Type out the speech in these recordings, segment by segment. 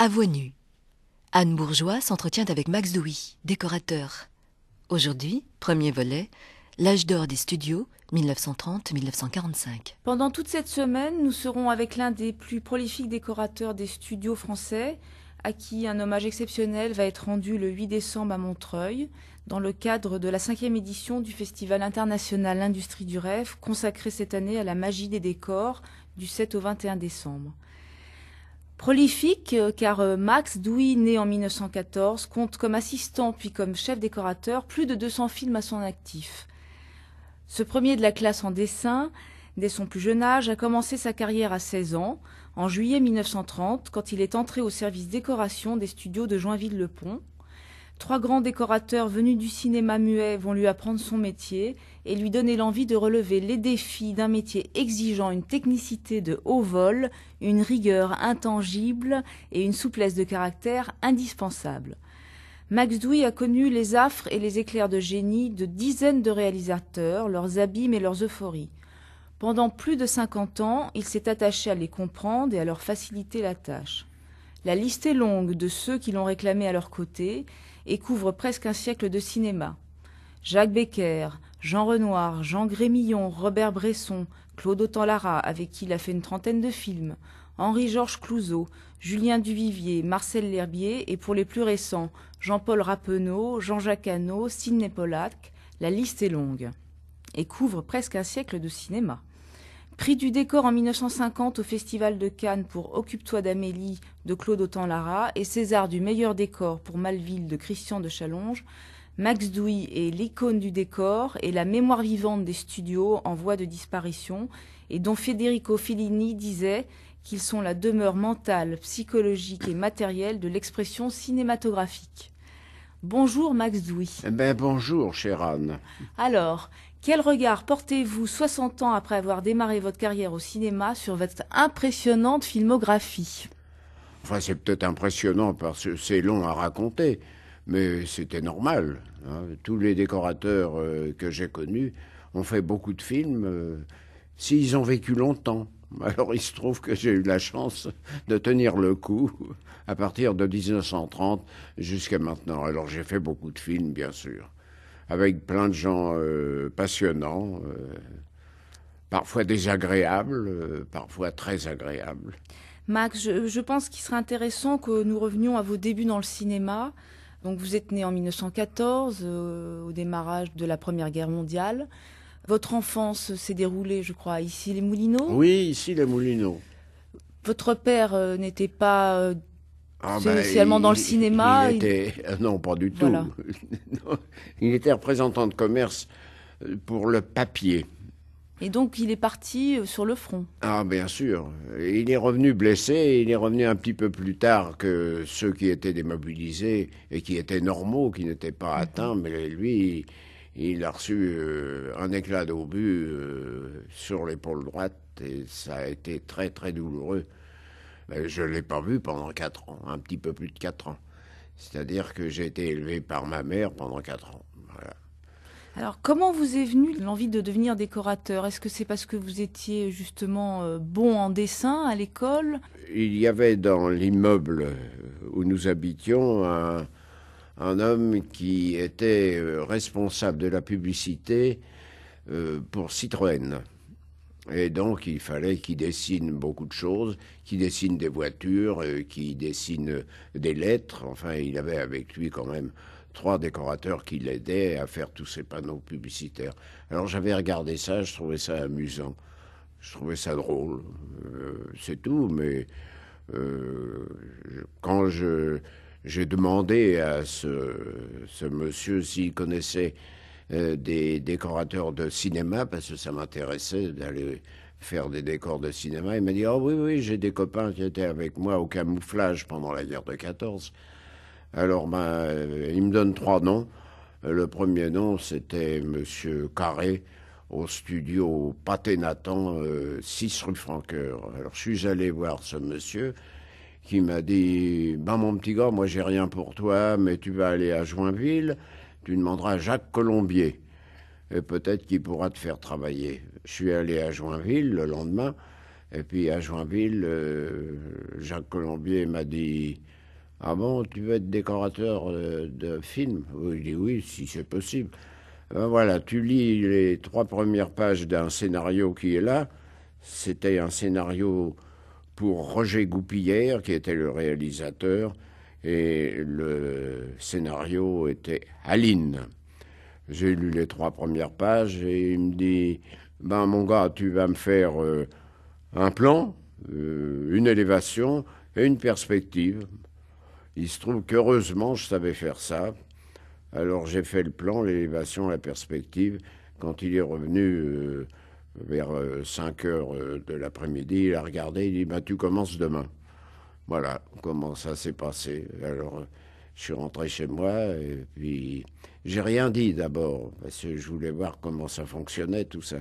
À Anne Bourgeois s'entretient avec Max Douy, décorateur. Aujourd'hui, premier volet, l'âge d'or des studios, 1930-1945. Pendant toute cette semaine, nous serons avec l'un des plus prolifiques décorateurs des studios français, à qui un hommage exceptionnel va être rendu le 8 décembre à Montreuil, dans le cadre de la cinquième édition du Festival international L'Industrie du Rêve, consacré cette année à la magie des décors, du 7 au 21 décembre. Prolifique, euh, car euh, Max Douy, né en 1914, compte comme assistant puis comme chef décorateur plus de 200 films à son actif. Ce premier de la classe en dessin, dès son plus jeune âge, a commencé sa carrière à 16 ans, en juillet 1930, quand il est entré au service décoration des studios de Joinville-le-Pont, Trois grands décorateurs venus du cinéma muet vont lui apprendre son métier et lui donner l'envie de relever les défis d'un métier exigeant une technicité de haut vol, une rigueur intangible et une souplesse de caractère indispensable. Max Douy a connu les affres et les éclairs de génie de dizaines de réalisateurs, leurs abîmes et leurs euphories. Pendant plus de 50 ans, il s'est attaché à les comprendre et à leur faciliter la tâche. La liste est longue de ceux qui l'ont réclamé à leur côté, et couvre presque un siècle de cinéma. Jacques Becker, Jean Renoir, Jean Grémillon, Robert Bresson, Claude Autant-Lara, avec qui il a fait une trentaine de films, Henri-Georges Clouzot, Julien Duvivier, Marcel L'Herbier et pour les plus récents, Jean-Paul Rappeneau, Jean-Jacques Hanot Sidney Pollack, la liste est longue et couvre presque un siècle de cinéma. Prix du décor en 1950 au Festival de Cannes pour Occupe-toi d'Amélie de Claude Autant-Lara et César du meilleur décor pour Malville de Christian de Challonge, Max Douy est l'icône du décor et la mémoire vivante des studios en voie de disparition et dont Federico Fellini disait qu'ils sont la demeure mentale, psychologique et matérielle de l'expression cinématographique. Bonjour Max Douy. Eh ben bonjour chère Anne. Alors, quel regard portez-vous 60 ans après avoir démarré votre carrière au cinéma sur votre impressionnante filmographie c'est peut-être impressionnant parce que c'est long à raconter, mais c'était normal. Hein. Tous les décorateurs euh, que j'ai connus ont fait beaucoup de films euh, s'ils ont vécu longtemps. Alors il se trouve que j'ai eu la chance de tenir le coup à partir de 1930 jusqu'à maintenant. Alors j'ai fait beaucoup de films, bien sûr avec plein de gens euh, passionnants, euh, parfois désagréables, euh, parfois très agréables. Max, je, pense qu'il serait intéressant que nous revenions à vos débuts dans le cinéma. Donc vous êtes né en 1914, au démarrage de la Première Guerre mondiale. Votre enfance s'est déroulée, je crois, ici les Moulineaux Oui, ici les Moulineaux. Votre père n'était pas ah ben, dans le cinéma était... Euh, non, pas du tout. il était représentant de commerce euh, pour le papier. Et donc il est parti euh, sur le front. Ah bien sûr. Il est revenu blessé, il est revenu un petit peu plus tard que ceux qui étaient démobilisés et qui étaient normaux, qui n'étaient pas mhm. atteints, mais lui, il a reçu un éclat d'obus sur l'épaule droite et ça a été très très douloureux. Ben, je ne l'ai pas vu pendant 4 ans, un petit peu plus de 4 ans. C'est-à-dire que j'ai été élevé par ma mère pendant 4 ans. Alors, comment vous est venue l'envie de devenir décorateur Est-ce que c'est parce que vous étiez justement euh, bon en dessin à l'école Il y avait dans l'immeuble où nous habitions un, homme qui était euh, responsable de la publicité euh, pour Citroën. Et donc, il fallait qu'il dessine beaucoup de choses, qu'il dessine des voitures, euh, qu'il dessine des lettres. Enfin, il avait avec lui quand même trois décorateurs qui l'aidaient à faire tous ces panneaux publicitaires. Alors, j'avais regardé ça, je trouvais ça amusant. Je trouvais ça drôle. Euh, c'est tout, mais euh, quand je... J'ai demandé à ce, ce monsieur s'il connaissait euh, des décorateurs de cinéma parce que ça m'intéressait d'aller faire des décors de cinéma. Il m'a dit, oh oui, oui, j'ai des copains qui étaient avec moi au camouflage pendant la guerre de 14. Alors, ben, euh, il me donne trois noms. Le premier nom, c'était Monsieur Carré au studio Pathé Nathan, 6 euh, rue Franqueur. Alors, je suis allé voir ce monsieur qui m'a dit, ben mon petit gars, moi j'ai rien pour toi, mais tu vas aller à Joinville. Tu demanderas à Jacques Colombier. Et peut-être qu'il pourra te faire travailler. Je suis allé à Joinville le lendemain. Et puis à Joinville, euh, Jacques Colombier m'a dit Ah bon, tu veux être décorateur euh, de film Je dit Oui, si c'est possible. Ben voilà, tu lis les trois premières pages d'un scénario qui est là. C'était un scénario pour Roger Goupillère, qui était le réalisateur et le scénario était Aline. J'ai lu les trois premières pages et il me dit Ben, mon gars, tu vas me faire euh, un plan, euh, une élévation et une perspective. Il se trouve qu'heureusement, je savais faire ça. Alors j'ai fait le plan, l'élévation, la perspective. Quand il est revenu euh, vers 5 heures de l'après-midi, il a regardé, il dit ben, Tu commences demain. Voilà comment ça s'est passé. Alors, je suis rentré chez moi et puis j'ai rien dit d'abord parce que je voulais voir comment ça fonctionnait tout ça.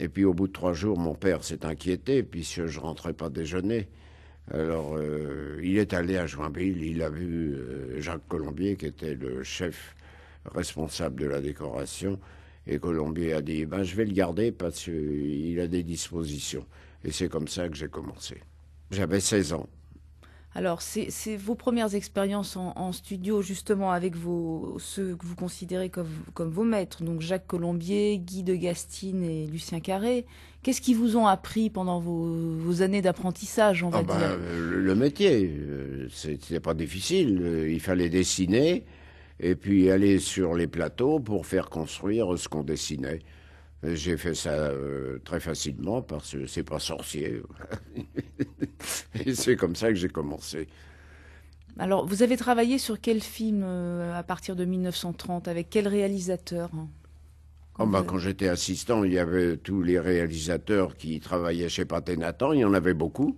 Et puis au bout de trois jours, mon père s'est inquiété puisque je rentrais pas déjeuner. Alors, euh, il est allé à Joinville, il a vu euh, Jacques Colombier, qui était le chef responsable de la décoration, et Colombier a dit, ben, je vais le garder parce qu'il a des dispositions. Et c'est comme ça que j'ai commencé. J'avais 16 ans. Alors, c'est vos premières expériences en, studio, justement, avec ceux que vous considérez comme, vos maîtres, donc Jacques Colombier, Guy de Gastine et Lucien Carré. Qu'est-ce qu'ils vous ont appris pendant vos, années d'apprentissage, on va ah bah, dire le, le métier, euh, c'était pas difficile. Euh, il fallait dessiner et puis aller sur les plateaux pour faire construire ce qu'on dessinait. J'ai fait ça euh, très facilement parce que c'est pas sorcier. Et c'est comme ça que j'ai commencé. Alors, vous avez travaillé sur quel film euh, à partir de 1930 Avec quel réalisateur quand, hein ah, bah, quand j'étais assistant, il y avait tous les réalisateurs qui travaillaient chez Pathé Il y en avait beaucoup.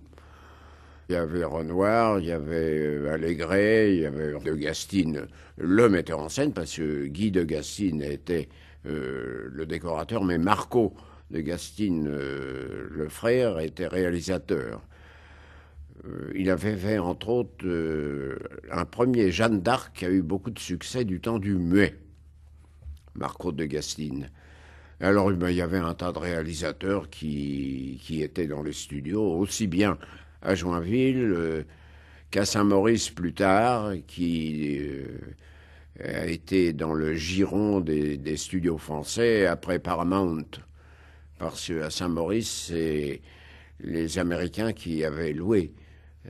Il y avait Renoir, il y avait euh, Allégret, il y avait De Gastine, le metteur en scène, parce que Guy De Gastine était euh, le décorateur, mais Marco de Gastine, euh, le frère, était réalisateur. Euh, il avait fait, entre autres, un premier Jeanne d'Arc qui a eu beaucoup de succès du temps du muet, Marco de Gastine. Alors, eh ben, il y avait un tas de réalisateurs qui, qui étaient dans les studios, aussi bien à Joinville qu'à Saint-Maurice plus tard, qui a été dans le giron des, studios français après Paramount. Parce qu'à Saint-Maurice, c'est les Américains qui avaient loué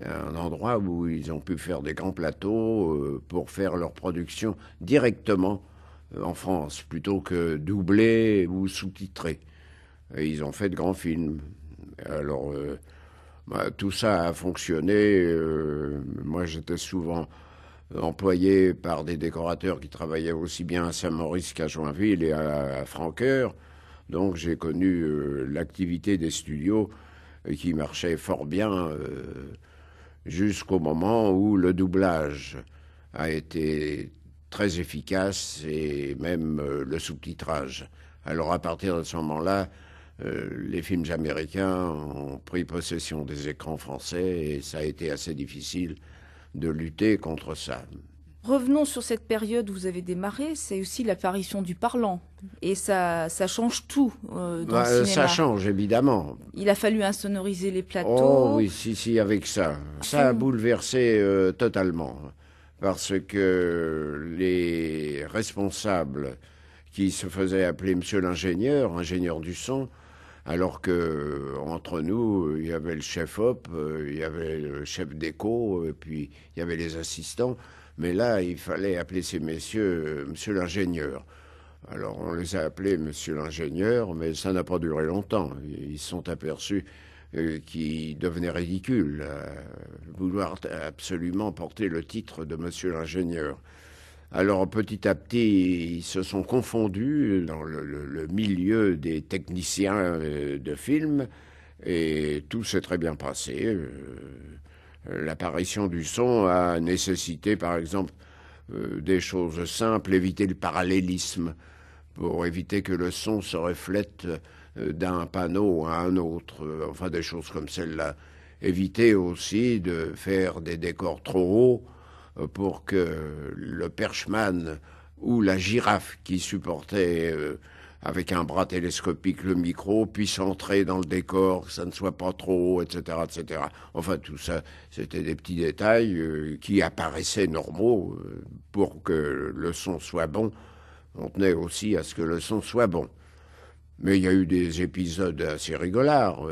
un endroit où ils ont pu faire des grands plateaux euh, pour faire leur production directement euh, en France, plutôt que doubler ou sous-titrer. ils ont fait de grands films. Alors, euh, bah, tout ça a fonctionné. moi, j'étais souvent euh, employé par des décorateurs qui travaillaient aussi bien à Saint-Maurice qu'à Joinville et à, à Donc j'ai connu euh, l'activité des studios euh, qui marchait fort bien jusqu'au moment où le doublage a été très efficace et même le sous-titrage. Alors à partir de ce moment-là, les films américains ont pris possession des écrans français et ça a été assez difficile de lutter contre ça. Revenons sur cette période où vous avez démarré, c'est aussi l'apparition du parlant. Et ça, ça change tout euh, dans le euh, cinéma. Ça change, évidemment. Il a fallu insonoriser les plateaux. Oh oui, si, si, avec ça. Ça a bouleversé euh, totalement. Parce que les responsables qui se faisaient appeler Monsieur l'ingénieur, ingénieur du son, alors que euh, entre nous, il y avait le chef op, euh, il y avait le chef d'éco, et puis il y avait les assistants. Mais là, il fallait appeler ces messieurs euh, Monsieur l'ingénieur. Alors on les a appelés Monsieur l'ingénieur, mais ça n'a pas duré longtemps. Ils se sont aperçus qu'ils devenaient ridicules, à vouloir absolument porter le titre de Monsieur l'ingénieur. Alors petit à petit, ils se sont confondus dans le, milieu des techniciens euh, de films et tout s'est très bien passé. Euh, euh, l'apparition du son a nécessité, par exemple, des choses simples, éviter le parallélisme pour éviter que le son se reflète d'un panneau à un autre, enfin des choses comme celle-là. Éviter aussi de faire des décors trop hauts euh, pour que le perchman ou la girafe qui supportait euh, avec un bras télescopique le micro puisse entrer dans le décor, que ça ne soit pas trop haut, etc., etc. Enfin, tout ça, c'était des petits détails euh, qui apparaissaient normaux pour que le son soit bon. On tenait aussi à ce que le son soit bon. Mais il y a eu des épisodes assez rigolards.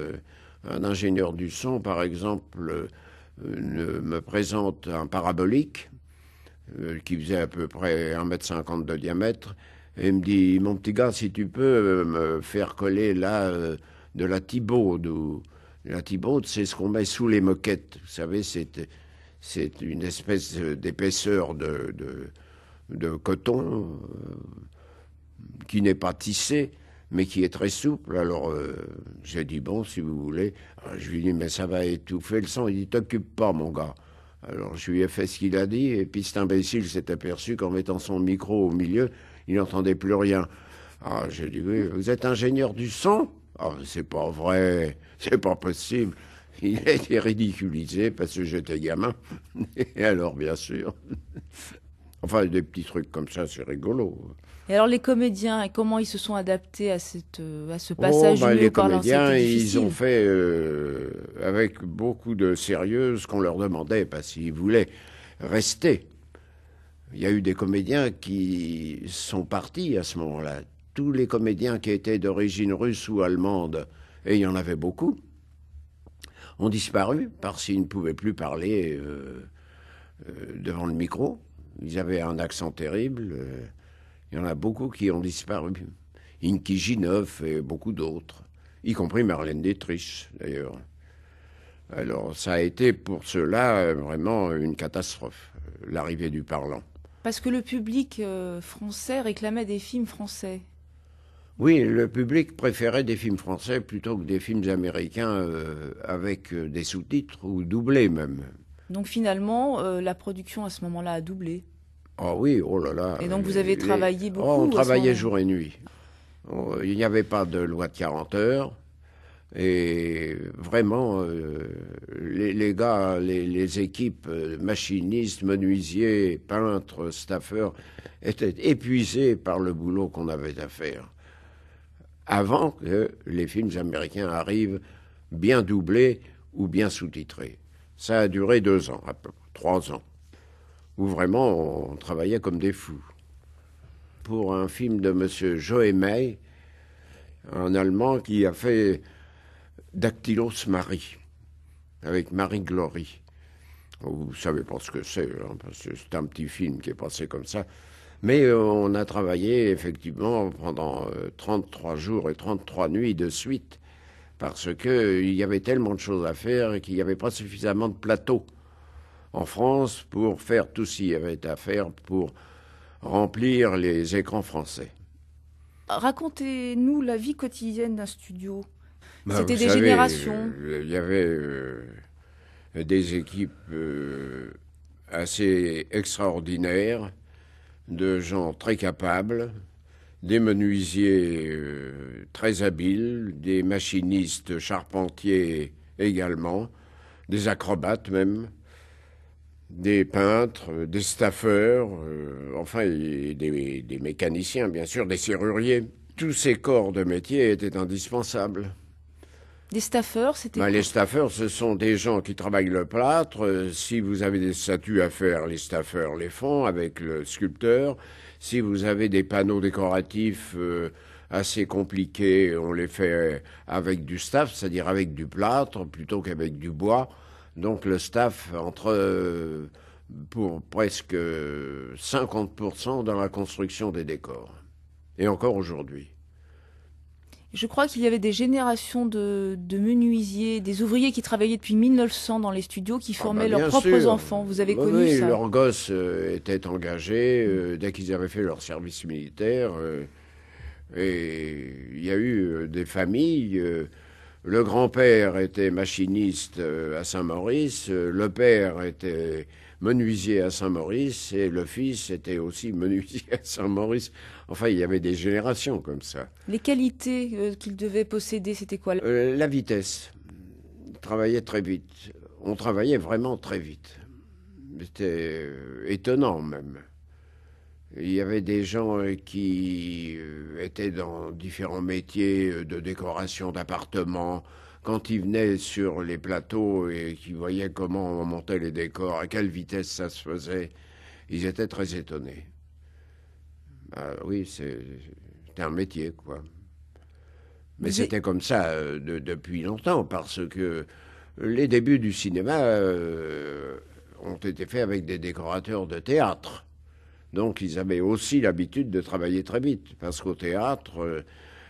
Un ingénieur du son, par exemple, euh, me présente un parabolique euh, qui faisait à peu près 1m50 de diamètre. Et me dit, mon petit gars, si tu peux euh, me faire coller là de la thibaude. Ou... La thibaude, c'est ce qu'on met sous les moquettes. Vous savez, c'est, une espèce d'épaisseur de, de, coton qui n'est pas tissée mais qui est très souple. Alors euh, j'ai dit bon, si vous voulez. je lui ai dit mais ça va étouffer le son, Il dit t'occupe pas mon gars. Alors je lui ai fait ce qu'il a dit et puis cet imbécile s'est aperçu qu'en mettant son micro au milieu, il n'entendait plus rien. Ah, j'ai dit oui, vous êtes ingénieur du son Ah, c'est pas vrai, c'est pas possible. Il a été ridiculisé parce que j'étais gamin. Et alors, bien sûr. Enfin, des petits trucs comme ça, c'est rigolo. Et alors les comédiens, comment ils se sont adaptés à, cette, euh, à ce oh, passage ben, Les comédiens, ils ont fait euh, avec beaucoup de sérieux ce qu'on leur demandait, parce qu'ils voulaient rester. Il y a eu des comédiens qui sont partis à ce moment-là. Tous les comédiens qui étaient d'origine russe ou allemande, et il y en avait beaucoup, ont disparu parce qu'ils ne pouvaient plus parler euh, devant le micro. Ils avaient un accent terrible. Il y en a beaucoup qui ont disparu. Inkijinov et beaucoup d'autres, y compris Marlène Dietrich, d'ailleurs. Alors, ça a été pour cela euh, vraiment une catastrophe, euh, l'arrivée du parlant. Parce que le public euh, français réclamait des films français. Oui, le public préférait des films français plutôt que des films américains avec des sous-titres ou doublés même. Donc finalement, la production à ce moment-là a doublé. Ah oui, oh là là. Et donc vous avez travaillé oh, beaucoup On travaillait jour et nuit. Oh, il n'y avait pas de loi de 40 heures. Et vraiment, euh, les, gars, les, équipes, euh, machinistes, menuisiers, peintres, staffeurs, étaient épuisés par le boulot qu'on avait à faire. Avant que les films américains arrivent bien doublés ou bien sous-titrés. Ça a duré deux ans, trois ans où vraiment on travaillait comme des fous. Pour un film de M. Joe May, un Allemand qui a fait Dactylos Marie, avec Marie Glory. Vous savez pas ce que c'est, hein, parce que c'est un petit film qui est passé comme ça. Mais euh, on a travaillé effectivement pendant 33 euh, jours et 33 nuits de suite, parce qu'il y avait tellement de choses à faire et qu'il n'y avait pas suffisamment de plateaux en France pour faire tout ce qu'il y avait à faire pour remplir les écrans français. Racontez-nous la vie quotidienne d'un studio. Bah, C'était des générations. Euh, il y avait euh, des équipes euh, assez extraordinaires, de gens très capables, des menuisiers très habiles, des machinistes charpentiers également, des acrobates même des peintres, euh, des staffeurs, euh, enfin des, mécaniciens bien sûr, des serruriers. Tous ces corps de métier étaient indispensables. Des staffeurs, c'était ben, Les staffeurs, ce sont des gens qui travaillent le plâtre. Euh, si vous avez des statues à faire, les staffeurs les font avec le sculpteur. Si vous avez des panneaux décoratifs assez compliqués, on les fait avec du staff, c'est-à-dire avec du plâtre plutôt qu'avec du bois. Donc le staff entre euh, pour presque 50% euh, dans la construction des décors. Et encore aujourd'hui. Je crois qu'il y avait des générations de, menuisiers, des ouvriers qui travaillaient depuis 1900 dans les studios, qui ah formaient bah, leurs propres enfants. Vous avez connu oui, ça Leurs gosses euh, étaient engagés dès qu'ils avaient fait leur service militaire. et il y a eu des familles le grand-père était machiniste euh, à Saint-Maurice, euh, le père était menuisier à Saint-Maurice et le fils était aussi menuisier à Saint-Maurice. Enfin, il y avait des générations comme ça. Les qualités euh, qu'il devait posséder, c'était quoi La vitesse. Il travaillait très vite. On travaillait vraiment très vite. C'était étonnant même. Il y avait des gens euh, qui euh, étaient dans différents métiers euh, de décoration d'appartements. Quand ils venaient sur les plateaux et qui voyaient comment on montait les décors, à quelle vitesse ça se faisait, ils étaient très étonnés. Bah oui, c'est un métier, quoi. Mais c'était comme ça depuis longtemps, parce que les débuts du cinéma ont été faits avec des décorateurs de théâtre. Donc ils avaient aussi l'habitude de travailler très vite, parce qu'au théâtre, euh,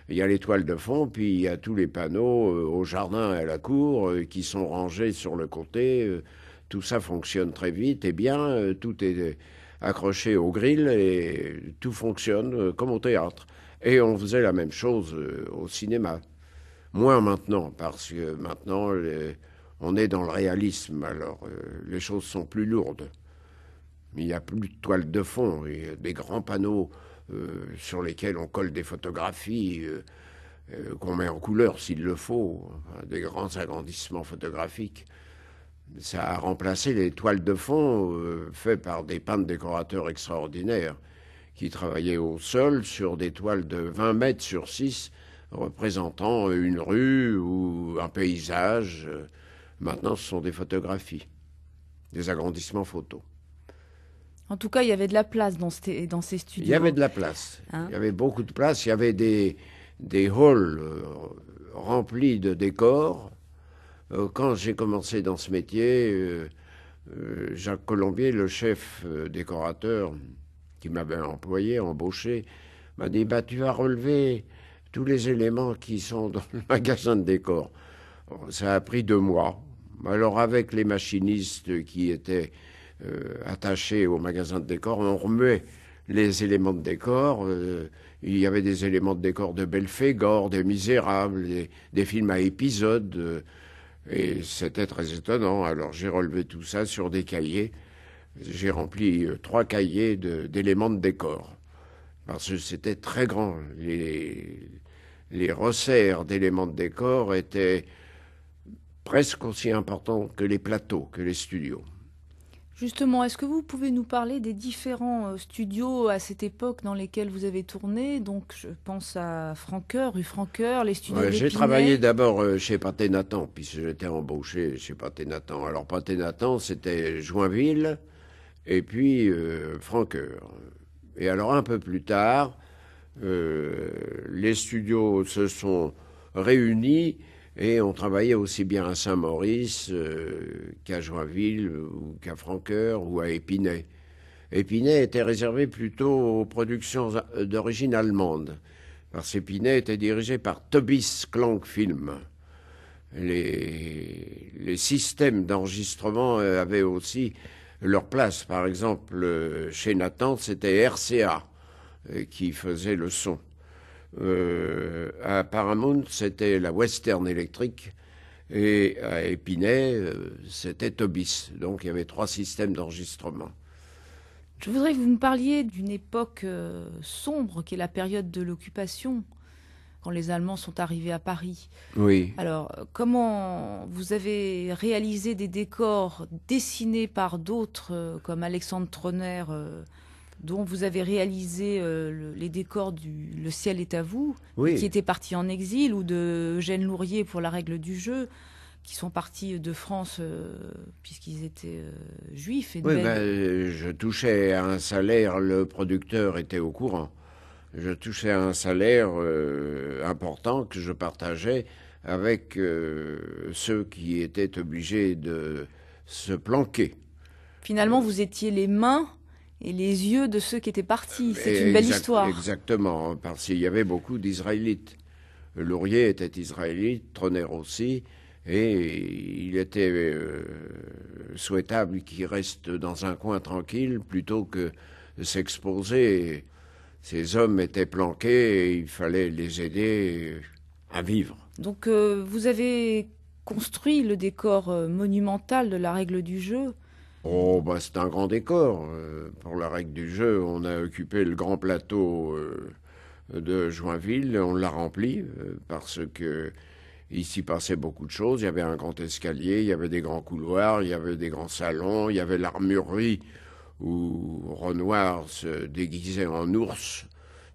il y a les toiles de fond, puis il y a tous les panneaux euh, au jardin et à la cour euh, qui sont rangés sur le côté. tout ça fonctionne très vite et bien, tout est accroché au grill et tout fonctionne comme au théâtre. Et on faisait la même chose au cinéma. Moins maintenant, parce que maintenant, on est dans le réalisme, alors les choses sont plus lourdes. Il n'y a plus de toiles de fond et euh, des grands panneaux euh, sur lesquels on colle des photographies euh, qu'on met en couleur s'il le faut, des grands agrandissements photographiques. Ça a remplacé les toiles de fond faites par des peintres décorateurs extraordinaires qui travaillaient au sol sur des toiles de 20 mètres sur 6 représentant une rue ou un paysage. Maintenant, ce sont des photographies, des agrandissements photos. En tout cas, il y avait de la place dans, ces, studios. Il y avait de la place. Hein il y avait beaucoup de place. Il y avait des, halls euh, remplis de décors. Euh, quand j'ai commencé dans ce métier, euh, Jacques Colombier, le chef décorateur qui m'avait employé, embauché, m'a dit bah, Tu vas relever tous les éléments qui sont dans le magasin de décors. Ça a pris deux mois. Alors, avec les machinistes qui étaient euh, attachés au magasin de décor, on remuait les éléments de décor. Euh, il y avait des éléments de décor de Belphégor, des Misérables, des, films à épisodes. Euh, et c'était très étonnant. Alors j'ai relevé tout ça sur des cahiers. J'ai rempli trois cahiers d'éléments de, décor. Parce que c'était très grand. Les, les resserres d'éléments de décor étaient presque aussi importants que les plateaux, que les studios. Justement, est-ce que vous pouvez nous parler des différents euh, studios à cette époque dans lesquels vous avez tourné Donc, je pense à Franqueur, rue Franqueur, les studios. j'ai travaillé d'abord euh, chez Pathé Nathan, puis j'étais embauché chez Pathé Nathan. Alors, Pathé Nathan, c'était Joinville et puis euh, Francoeur. Et alors, un peu plus tard, les studios se sont réunis et on travaillait aussi bien à Saint-Maurice euh, qu'à Joinville ou qu'à Franqueur ou à Épinay. Épinay était réservé plutôt aux productions euh, d'origine allemande, parce qu'Épinay était dirigé par Tobis Klang Film. Les, les systèmes d'enregistrement euh, avaient aussi leur place. Par exemple, chez Nathan, c'était RCA qui faisait le son. Euh, à Paramount, c'était la Western Electric. Et à Épinay, euh, c'était Tobis. Donc il y avait trois systèmes d'enregistrement. Je voudrais que vous me parliez d'une époque euh, sombre qui est la période de l'occupation, quand les Allemands sont arrivés à Paris. Oui. Alors, comment vous avez réalisé des décors dessinés par d'autres, comme Alexandre Tronner dont vous avez réalisé euh, les décors du Le ciel est à vous, qui étaient partis en exil, ou de Eugène Lourier pour La règle du jeu, qui sont partis de France euh, puisqu'ils étaient euh, juifs. Et oui, ben, je touchais à un salaire, le producteur était au courant. Je touchais à un salaire important que je partageais avec ceux qui étaient obligés de se planquer. Finalement, vous étiez les mains et les yeux de ceux qui étaient partis. C'est une belle histoire. Exactement, parce qu'il y avait beaucoup d'Israélites. Laurier était israélite, Tronner aussi, et il était euh, souhaitable qu'il reste dans un coin tranquille plutôt que s'exposer. Ces hommes étaient planqués il fallait les aider euh, à vivre. Donc euh, vous avez construit le décor monumental de la règle du jeu Oh, bah, c'est un grand décor. Euh, pour la règle du jeu, on a occupé le grand plateau euh, de Joinville, on l'a rempli euh, parce que ici passait beaucoup de choses. Il y avait un grand escalier, il y avait des grands couloirs, il y avait des grands salons, il y avait l'armurerie où Renoir se déguisait en ours.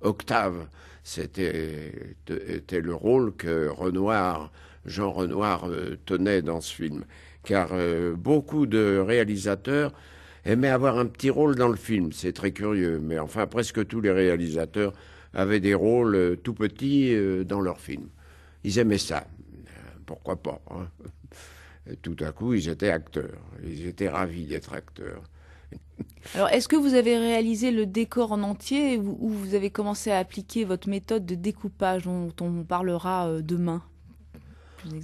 Octave, c'était était le rôle que Renoir, Jean Renoir tenait dans ce film car euh, beaucoup de réalisateurs aimaient avoir un petit rôle dans le film. C'est très curieux, mais enfin presque tous les réalisateurs avaient des rôles euh, tout petits euh, dans leur film. Ils aimaient ça. Pourquoi pas hein. Tout à coup, ils étaient acteurs. Ils étaient ravis d'être acteurs. Alors, est-ce que vous avez réalisé le décor en entier ou vous avez commencé à appliquer votre méthode de découpage dont on parlera demain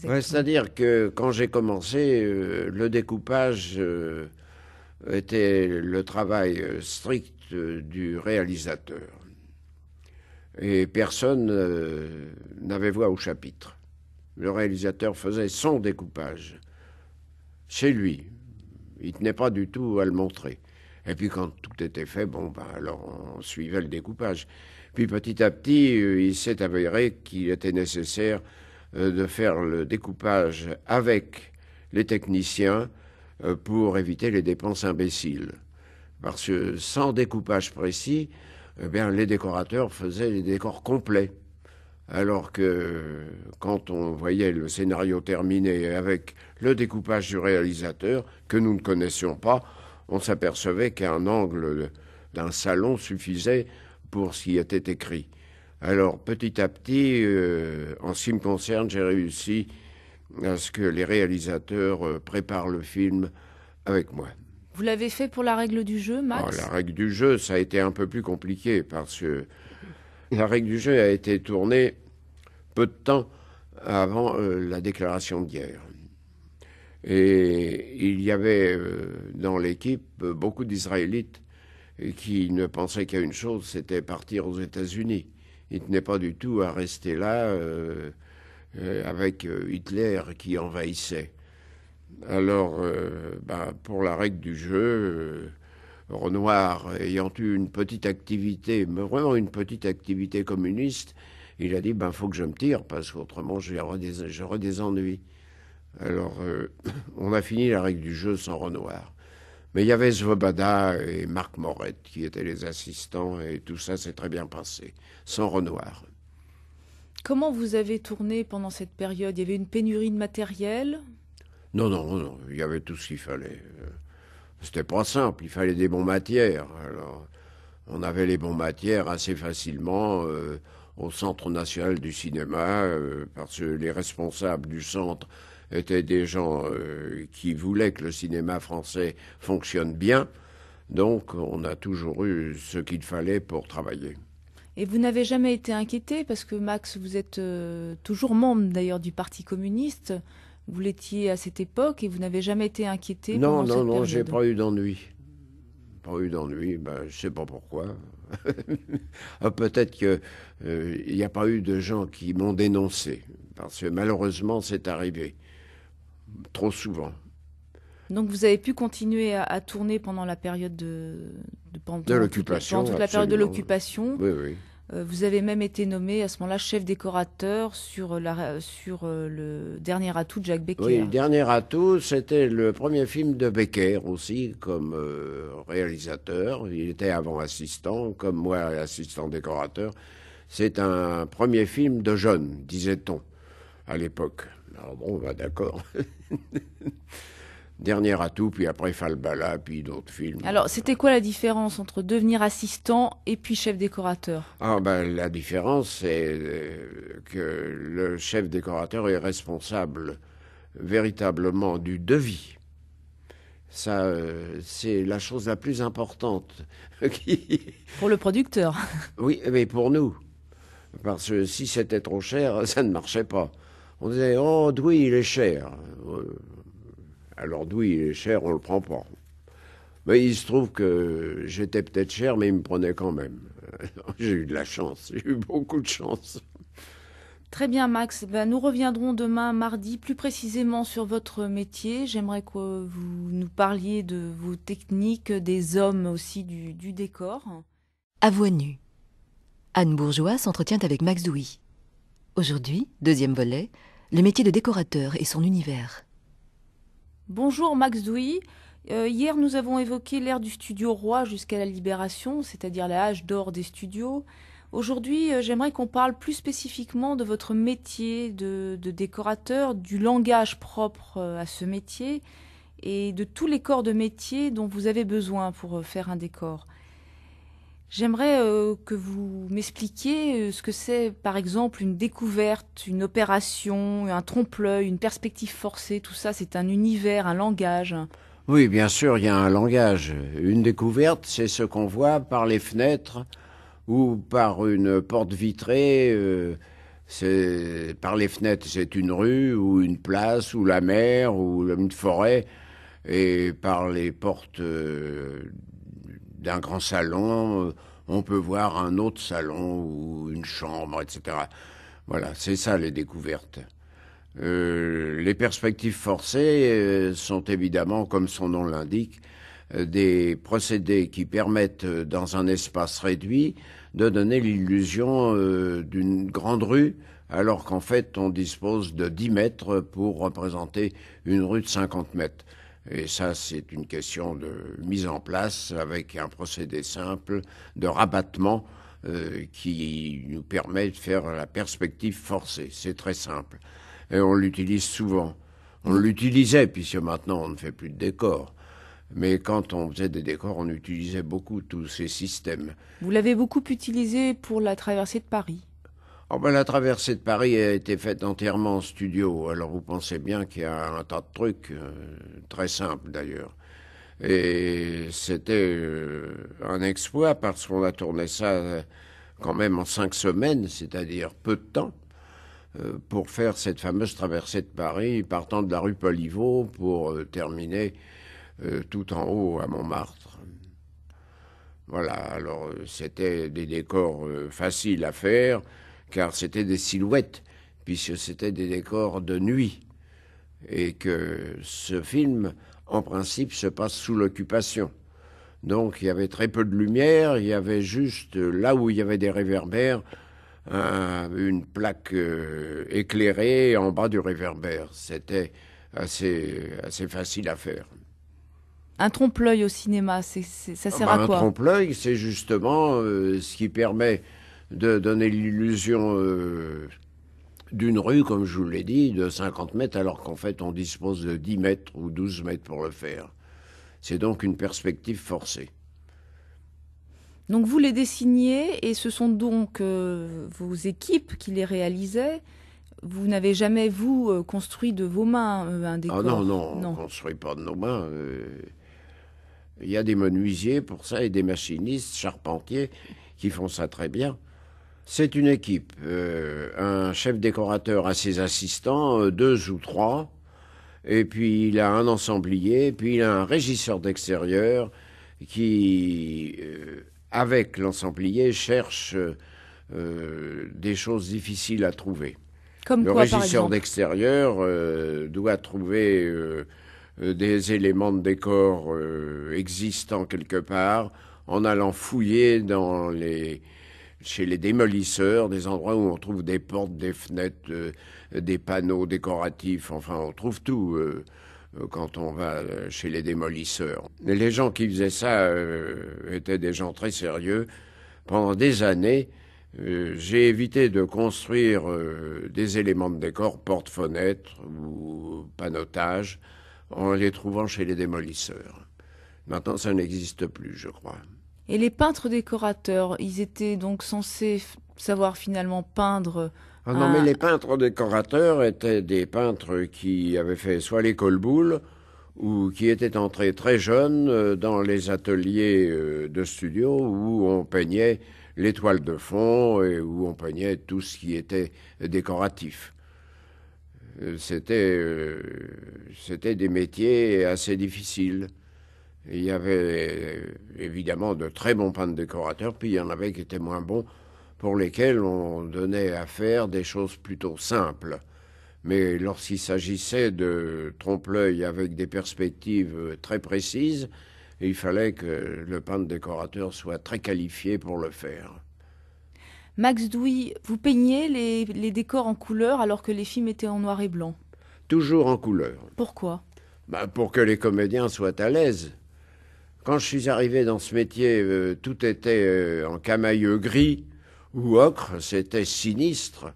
c'est-à-dire que quand j'ai commencé, euh, le découpage euh, était le travail euh, strict du réalisateur. Et personne n'avait voix au chapitre. Le réalisateur faisait son découpage chez lui. Il tenait pas du tout à le montrer. Et puis quand tout était fait, bon, ben, alors on suivait le découpage. Puis petit à petit, il s'est avéré qu'il était nécessaire euh, de faire le découpage avec les techniciens euh, pour éviter les dépenses imbéciles. Parce que sans découpage précis, eh les décorateurs faisaient les décors complets. Alors que quand on voyait le scénario terminé avec le découpage du réalisateur, que nous ne connaissions pas, on s'apercevait qu'un angle d'un salon suffisait pour ce qui était écrit. Alors petit à petit, euh, en ce qui me concerne, j'ai réussi à ce que les réalisateurs euh, préparent le film avec moi. Vous l'avez fait pour la règle du jeu, Max oh, La règle du jeu, ça a été un peu plus compliqué parce que la règle du jeu a été tournée peu de temps avant euh, la déclaration de guerre. Et il y avait dans l'équipe beaucoup d'Israélites qui ne pensaient qu'à une chose, c'était partir aux États-Unis il tenait pas du tout à rester là euh, euh, avec euh, Hitler qui envahissait. Alors, bah, pour la règle du jeu, Renoir ayant eu une petite activité, mais vraiment une petite activité communiste, il a dit ben faut que je me tire parce qu'autrement j'aurai des, ennuis. Alors, on a fini la règle du jeu sans Renoir. Mais il y avait Svoboda et Marc Morette qui étaient les assistants et tout ça s'est très bien passé, sans Renoir. Comment vous avez tourné pendant cette période Il y avait une pénurie de matériel Non, non, non, il y avait tout ce qu'il fallait. Euh, c'était pas simple, il fallait des bons matières. Alors, on avait les bons matières assez facilement euh, au Centre national du cinéma, euh, parce que les responsables du centre étaient des gens euh, qui voulaient que le cinéma français fonctionne bien. Donc on a toujours eu ce qu'il fallait pour travailler. Et vous n'avez jamais été inquiété parce que Max, vous êtes euh, toujours membre d'ailleurs du Parti communiste. Vous l'étiez à cette époque et vous n'avez jamais été inquiété. Non, non, non, j'ai pas eu d'ennui. Pas eu d'ennui, ben, je sais pas pourquoi. Ah, peut-être qu'il euh, n'y a pas eu de gens qui m'ont dénoncé, parce que malheureusement c'est arrivé trop souvent. Donc vous avez pu continuer à, tourner pendant la période de, de, pendant, l'occupation. la période de l'occupation. Euh, vous avez même été nommé à ce moment-là chef décorateur sur, euh, le dernier atout de Jacques Becker. Oui, le dernier atout, c'était le premier film de Becker aussi comme euh, réalisateur. Il était avant assistant, comme moi assistant décorateur. C'est un premier film de jeunes, disait-on à l'époque. Alors ah bon, bah, d'accord. Dernier atout, puis après Falbala, puis d'autres films. Alors, c'était quoi la différence entre devenir assistant et puis chef décorateur Ah bah, la différence, c'est euh, que le chef décorateur est responsable véritablement du devis. Ça, euh, c'est la chose la plus importante. Pour le producteur. Oui, mais pour nous. Parce que si c'était trop cher, ça ne marchait pas. On disait, oh, Douy, il est cher. Euh, alors, Douy, il est cher, on le prend pas. Mais il se trouve que j'étais peut-être cher, mais il me prenait quand même. j'ai eu de la chance, j'ai eu beaucoup de chance. Très bien, Max. Eh ben, nous reviendrons demain, mardi, plus précisément sur votre métier. J'aimerais que vous nous parliez de vos techniques, des hommes aussi, du, du décor. À voix nue. Anne Bourgeois s'entretient avec Max Douy. Aujourd'hui, deuxième volet, le métier de décorateur et son univers. Bonjour Max Douy. Euh, hier, nous avons évoqué l'ère du studio roi jusqu'à la libération, c'est-à-dire l'âge d'or des studios. Aujourd'hui, euh, j'aimerais qu'on parle plus spécifiquement de votre métier de décorateur, du langage propre euh, à ce métier et de tous les corps de métier dont vous avez besoin pour faire un décor. J'aimerais euh, que vous m'expliquiez euh, ce que c'est, par exemple, une découverte, une opération, un trompe-l'œil, une perspective forcée. Tout ça, c'est un univers, un langage. Oui, bien sûr, il y a un langage. Une découverte, c'est ce qu'on voit par les fenêtres ou par une porte vitrée. Euh, par les fenêtres, c'est une rue ou une place ou la mer ou une forêt. Et par les portes d'un grand salon, euh, on peut voir un autre salon ou une chambre, etc. Voilà, c'est ça les découvertes. Euh, les perspectives forcées euh, sont évidemment, comme son nom l'indique, des procédés qui permettent, dans un espace réduit, de donner l'illusion d'une grande rue, alors qu'en fait on dispose de 10 mètres pour représenter une rue de 50 mètres. Et ça, c'est une question de mise en place avec un procédé simple de rabattement euh, qui nous permet de faire la perspective forcée. C'est très simple. Et on l'utilise souvent. On l'utilisait, puisque maintenant on ne fait plus de décors. Mais quand on faisait des décors, on utilisait beaucoup tous ces systèmes. Vous l'avez beaucoup utilisé pour la traversée de Paris ah ben, la traversée de Paris a été faite entièrement en studio. Alors vous pensez bien qu'il y a un tas de trucs, euh, très simples d'ailleurs. Et c'était euh, un exploit parce qu'on a tourné ça euh, quand même en cinq semaines, c'est-à-dire peu de temps, pour faire cette fameuse traversée de Paris, partant de la rue Poliveau pour terminer tout en haut à Montmartre. Voilà, alors c'était des décors faciles à faire car c'était des silhouettes, puisque c'était des décors de nuit, et que ce film, en principe, se passe sous l'occupation. Donc il y avait très peu de lumière, il y avait juste euh, là où il y avait des réverbères, une plaque euh, éclairée en bas du réverbère. C'était assez, assez facile à faire. Un trompe-l'œil au cinéma, ça sert ah bah, à quoi Un trompe-l'œil, c'est justement euh, ce qui permet de donner l'illusion euh, d'une rue, comme je vous l'ai dit, de 50 mètres, alors qu'en fait on dispose de 10 mètres ou 12 mètres pour le faire. C'est donc une perspective forcée. Donc vous les dessiniez et ce sont donc euh, vos équipes qui les réalisaient. Vous n'avez jamais, vous, euh, construit de vos mains un décor ah non, non, on ne construit pas de nos mains. Il y a des menuisiers pour ça et des machinistes, charpentiers qui font ça très bien. C'est une équipe, euh, un chef décorateur à ses assistants, euh, deux ou trois, et puis il a un ensemblier, puis il a un régisseur d'extérieur qui, euh, avec l'ensemblier, cherche des choses difficiles à trouver. Comme Le régisseur d'extérieur doit trouver des éléments de décor existants quelque part en allant fouiller dans les chez les démolisseurs, des endroits où on trouve des portes, des fenêtres, euh, des panneaux décoratifs, enfin on trouve tout euh, euh, quand on va chez les démolisseurs. les gens qui faisaient ça étaient des gens très sérieux. Pendant des années, j'ai évité de construire des éléments de décor, porte-fenêtres ou panotage, en les trouvant chez les démolisseurs. Maintenant, ça n'existe plus, je crois. Et les peintres décorateurs, ils étaient donc censés savoir finalement peindre. Ah non, mais les peintres décorateurs étaient des peintres qui avaient fait soit l'école boule ou qui étaient entrés très jeunes euh, dans les ateliers euh, de studio où on peignait l'étoile de fond et où on peignait tout ce qui était décoratif. Euh, c'était, c'était des métiers assez difficiles. Il y avait euh, évidemment de très bons peintres décorateurs, puis il y en avait qui étaient moins bons, pour lesquels on donnait à faire des choses plutôt simples. Mais lorsqu'il s'agissait de trompe-l'œil avec des perspectives euh, très précises, il fallait que le peintre décorateur soit très qualifié pour le faire. Max Douy, vous peignez les, décors en couleur alors que les films étaient en noir et blanc Toujours en couleur. Pourquoi bah, Pour que les comédiens soient à l'aise. Quand je suis arrivé dans ce métier, euh, tout était euh, en camailleux gris ou ocre, c'était sinistre.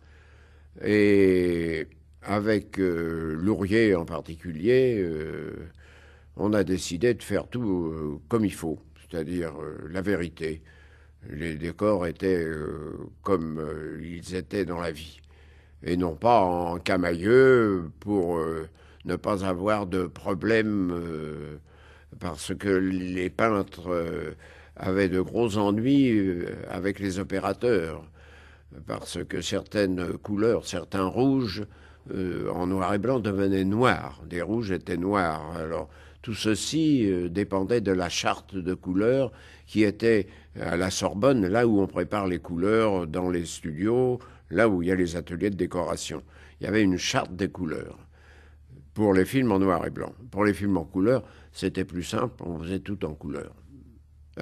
Et avec euh, Lourier en particulier, on a décidé de faire tout comme il faut, c'est-à-dire la vérité. Les décors étaient comme ils étaient dans la vie, et non pas en camailleux pour ne pas avoir de problème parce que les peintres euh, avaient de gros ennuis euh, avec les opérateurs, parce que certaines couleurs, certains rouges, euh, en noir et blanc devenaient noirs, des rouges étaient noirs. Alors tout ceci dépendait de la charte de couleurs qui était à la Sorbonne, là où on prépare les couleurs dans les studios, là où il y a les ateliers de décoration. Il y avait une charte des couleurs pour les films en noir et blanc. Pour les films en couleurs. C'était plus simple, on faisait tout en couleur.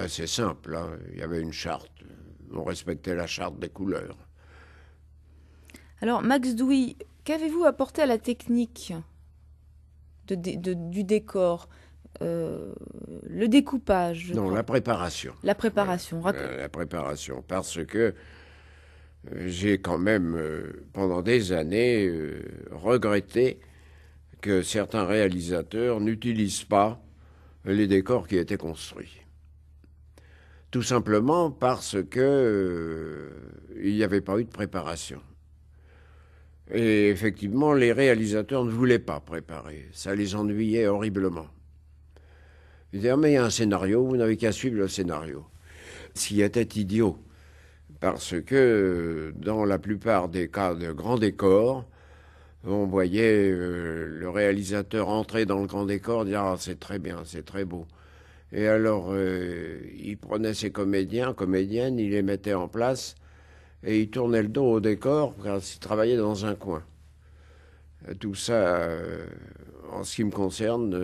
C'est simple, hein. il y avait une charte. On respectait la charte des couleurs. Alors, Max Douy, qu'avez-vous apporté à la technique du décor euh, le découpage. Non, la préparation. La préparation, la, préparation, parce que euh, j'ai quand même, euh, pendant des années, regretté que certains réalisateurs n'utilisent pas les décors qui étaient construits. Tout simplement parce que euh, il n'y avait pas eu de préparation. Et effectivement, les réalisateurs ne voulaient pas préparer. Ça les ennuyait horriblement. Ah, mais il y a un scénario, vous n'avez qu'à suivre le scénario. qui était idiot. Parce que euh, dans la plupart des cas de grands décors, on voyait euh, le réalisateur entrer dans le grand décor, dire ah, c'est très bien, c'est très beau. Et alors, euh, il prenait ses comédiens, comédiennes, il les mettait en place et il tournait le dos au décor car qu'il travaillait dans un coin. Euh, tout ça, en ce qui me concerne,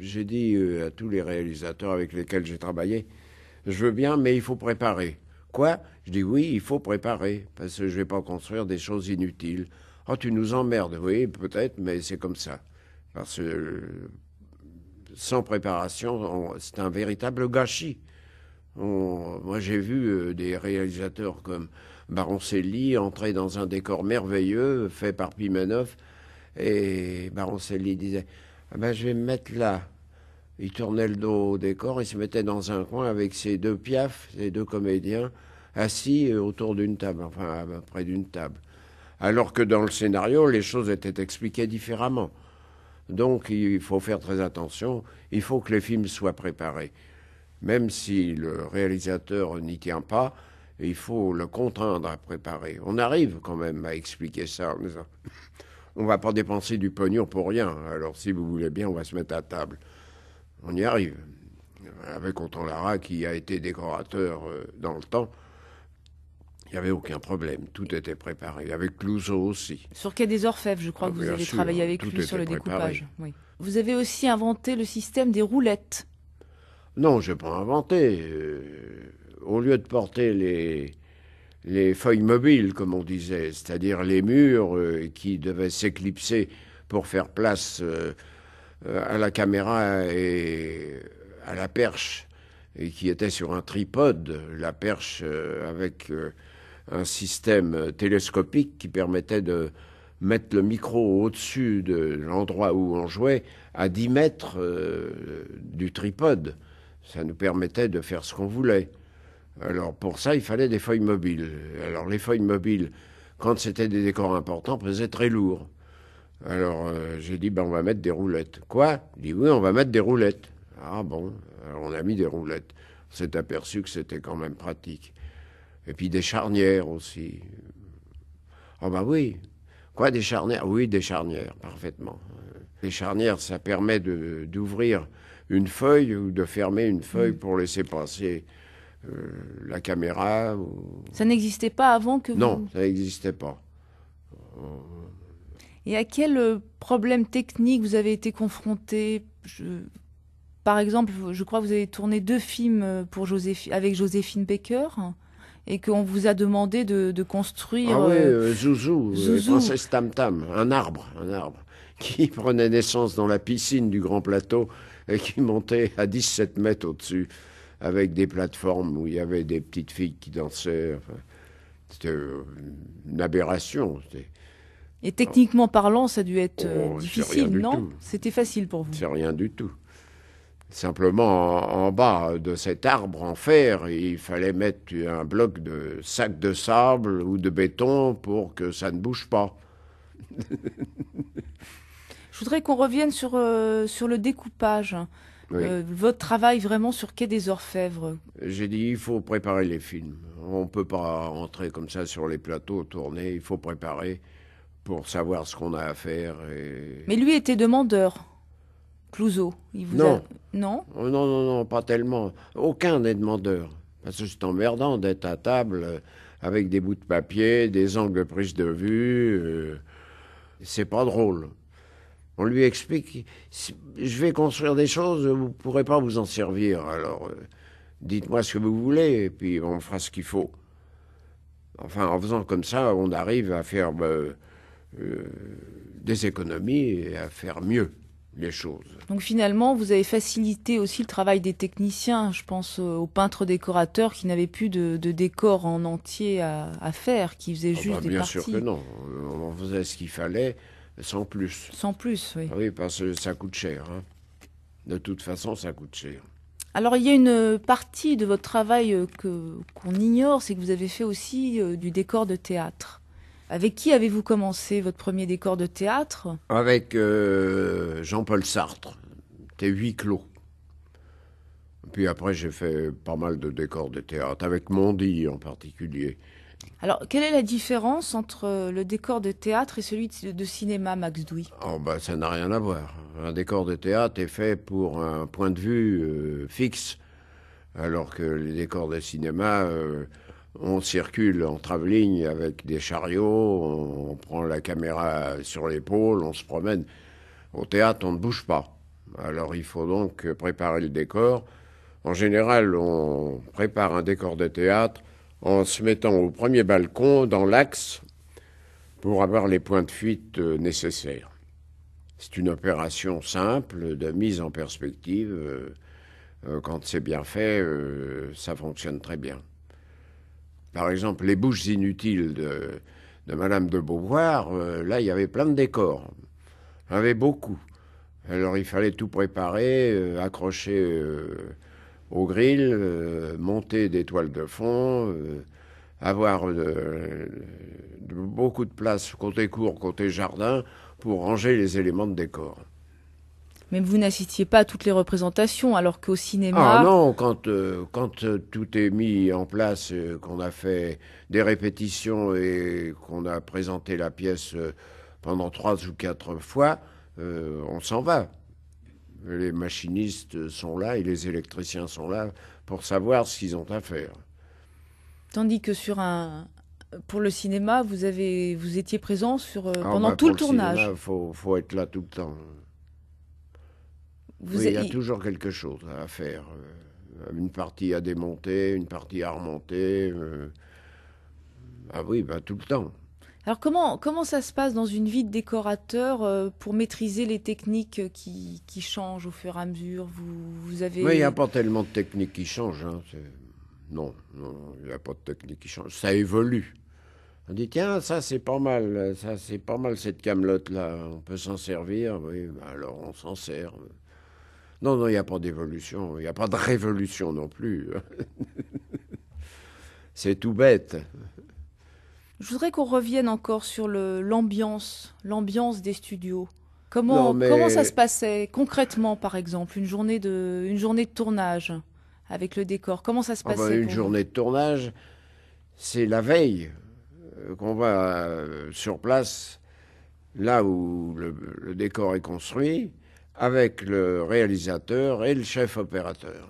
j'ai dit à tous les réalisateurs avec lesquels j'ai travaillé, je veux bien, mais il faut préparer. Quoi Je dis oui, il faut préparer, parce que je ne vais pas construire des choses inutiles oh, tu nous emmerdes. Oui, peut-être, mais c'est comme ça. Parce que euh, sans préparation, c'est un véritable gâchis. moi, j'ai vu euh, des réalisateurs comme Baroncelli entrer dans un décor merveilleux fait par Pimenov. Et Baroncelli disait ah ben, Je vais me mettre là. Il tournait le dos au décor et se mettait dans un coin avec ses deux piafs, ses deux comédiens, assis euh, autour d'une table, enfin près d'une table alors que dans le scénario, les choses étaient expliquées différemment. Donc il faut faire très attention, il faut que les films soient préparés. Même si le réalisateur n'y tient pas, il faut le contraindre à préparer. On arrive quand même à expliquer ça. On va pas dépenser du pognon pour rien. Alors si vous voulez bien, on va se mettre à table. On y arrive. Avec Autant Lara qui a été décorateur euh, dans le temps, il n'y avait aucun problème, tout était préparé, avec Clouseau aussi. Sur Quai des Orfèvres, je crois ah, que vous avez travaillé avec lui sur le découpage. Vous avez aussi inventé le système des roulettes. Non, je n'ai pas inventé. Euh, au lieu de porter les, les feuilles mobiles, comme on disait, c'est-à-dire les murs euh, qui devaient s'éclipser pour faire place euh, à la caméra et à la perche, et qui était sur un tripode, la perche avec un système euh, télescopique qui permettait de mettre le micro au-dessus de l'endroit où on jouait à 10 mètres euh, du tripode. Ça nous permettait de faire ce qu'on voulait. Alors pour ça, il fallait des feuilles mobiles. Alors les feuilles mobiles, quand c'était des décors importants, pesaient très lourds. Alors euh, j'ai dit, ben, on va mettre des roulettes. Quoi Il dit, oui, on va mettre des roulettes. Ah bon, alors on a mis des roulettes. On s'est aperçu que c'était quand même pratique. Et puis des charnières aussi. Ah oh bah oui. Quoi, des charnières Oui, des charnières, parfaitement. Les charnières, ça permet d'ouvrir une feuille ou de fermer une feuille mm. pour laisser passer euh, la caméra. Ça n'existait pas avant que vous... Non, ça n'existait pas. Et à quel euh, problème technique vous avez été confronté Par exemple, je crois que vous avez tourné deux films euh, pour avec Joséphine Baker et qu'on vous a demandé de, de construire. Ah oui, euh, euh, Zouzou, euh, Zouzou. princesse Tam Tam, un arbre, un arbre qui prenait naissance dans la piscine du Grand Plateau et qui montait à 17 mètres au-dessus avec des plateformes où il y avait des petites filles qui dansaient. c'était une aberration. Et techniquement parlant, ça a dû être oh, difficile, non C'était facile pour vous. C'est rien du tout. Simplement, en, bas de cet arbre en fer, il fallait mettre un bloc de sac de sable ou de béton pour que ça ne bouge pas. Je voudrais qu'on revienne sur, euh, sur le découpage. Euh, votre travail vraiment sur Quai des Orfèvres. J'ai dit, il faut préparer les films. On ne peut pas entrer comme ça sur les plateaux, tourner. Il faut préparer pour savoir ce qu'on a à faire. Mais lui était demandeur. Clouseau il vous non. Oh, non. non Non, pas tellement. Aucun n'est demandeur. Parce que c'est emmerdant d'être à table euh, avec des bouts de papier, des angles prises de vue. Euh, c'est pas drôle. On lui explique je vais construire des choses, vous ne pourrez pas vous en servir. Alors, euh, dites-moi ce que vous voulez, et puis on fera ce qu'il faut. Enfin, en faisant comme ça, on arrive à faire bah, des économies et à faire mieux les choses. Donc finalement, vous avez facilité aussi le travail des techniciens, je pense euh, aux peintres décorateurs qui n'avaient plus de, de, décor en entier à, faire, qui faisaient ah juste bah, des bien parties. Bien sûr que non, on faisait ce qu'il fallait sans plus. Sans plus, oui. Ah oui, parce que ça coûte cher. Hein. De toute façon, ça coûte cher. Alors il y a une partie de votre travail euh, qu'on ignore, c'est que vous avez fait aussi euh, du décor de théâtre. Avec qui avez-vous commencé votre premier décor de théâtre Avec euh, Jean-Paul Sartre. t'es huit clos. Puis après, j'ai fait pas mal de décors de théâtre, avec Mondi en particulier. Alors, quelle est la différence entre euh, le décor de théâtre et celui de cinéma, Max Douy oh ben, Ça n'a rien à voir. Un décor de théâtre est fait pour un point de vue euh, fixe, alors que les décors de cinéma, on circule en travelling avec des chariots, on, prend la caméra sur l'épaule, on se promène. Au théâtre, on ne bouge pas. Alors il faut donc préparer le décor. En général, on prépare un décor de théâtre en se mettant au premier balcon, dans l'axe, pour avoir les points de fuite euh, nécessaires. C'est une opération simple de mise en perspective. Euh, euh, quand c'est bien fait, ça fonctionne très bien. Par exemple, les bouches inutiles de, Madame de Beauvoir, euh, là, il y avait plein de décors. Il y avait beaucoup. Alors, il fallait tout préparer, euh, accrocher euh, au grill, monter des toiles de fond, avoir beaucoup de place côté cour, côté jardin, pour ranger les éléments de décor. Même vous n'assistiez pas à toutes les représentations, alors qu'au cinéma. Ah non, quand, euh, quand euh, tout est mis en place, euh, qu'on a fait des répétitions et qu'on a présenté la pièce pendant trois ou quatre fois, on s'en va. Les machinistes sont là et les électriciens sont là pour savoir ce qu'ils ont à faire. Tandis que sur un, pour le cinéma, vous, avez, vous étiez présent sur, ah, pendant bah, tout le, tournage. Il faut, faut, être là tout le temps oui, il y a toujours quelque chose à faire. Euh, une partie à démonter, une partie à remonter. Euh. Ah oui, bah, tout le temps. Alors comment, comment ça se passe dans une vie de décorateur euh, pour maîtriser les techniques qui, qui changent au fur et à mesure vous, avez... Oui, il n'y a pas tellement de techniques qui changent. Hein, non, non, il n'y a pas de techniques qui changent. Ça évolue. On dit, tiens, ça c'est pas mal, ça c'est pas mal cette camelote-là, on peut s'en servir. Oui, ben, alors on s'en sert. Non, non, il n'y a pas d'évolution, il n'y a pas de révolution non plus. C'est tout bête. Je voudrais qu'on revienne encore sur l'ambiance, l'ambiance des studios. Comment, ça se passait concrètement, par exemple, une journée de, une journée de tournage avec le décor Comment ça se ah ben, passait Une journée de tournage, c'est la veille euh, qu'on va euh, sur place, là où le décor est construit avec le réalisateur et le chef opérateur.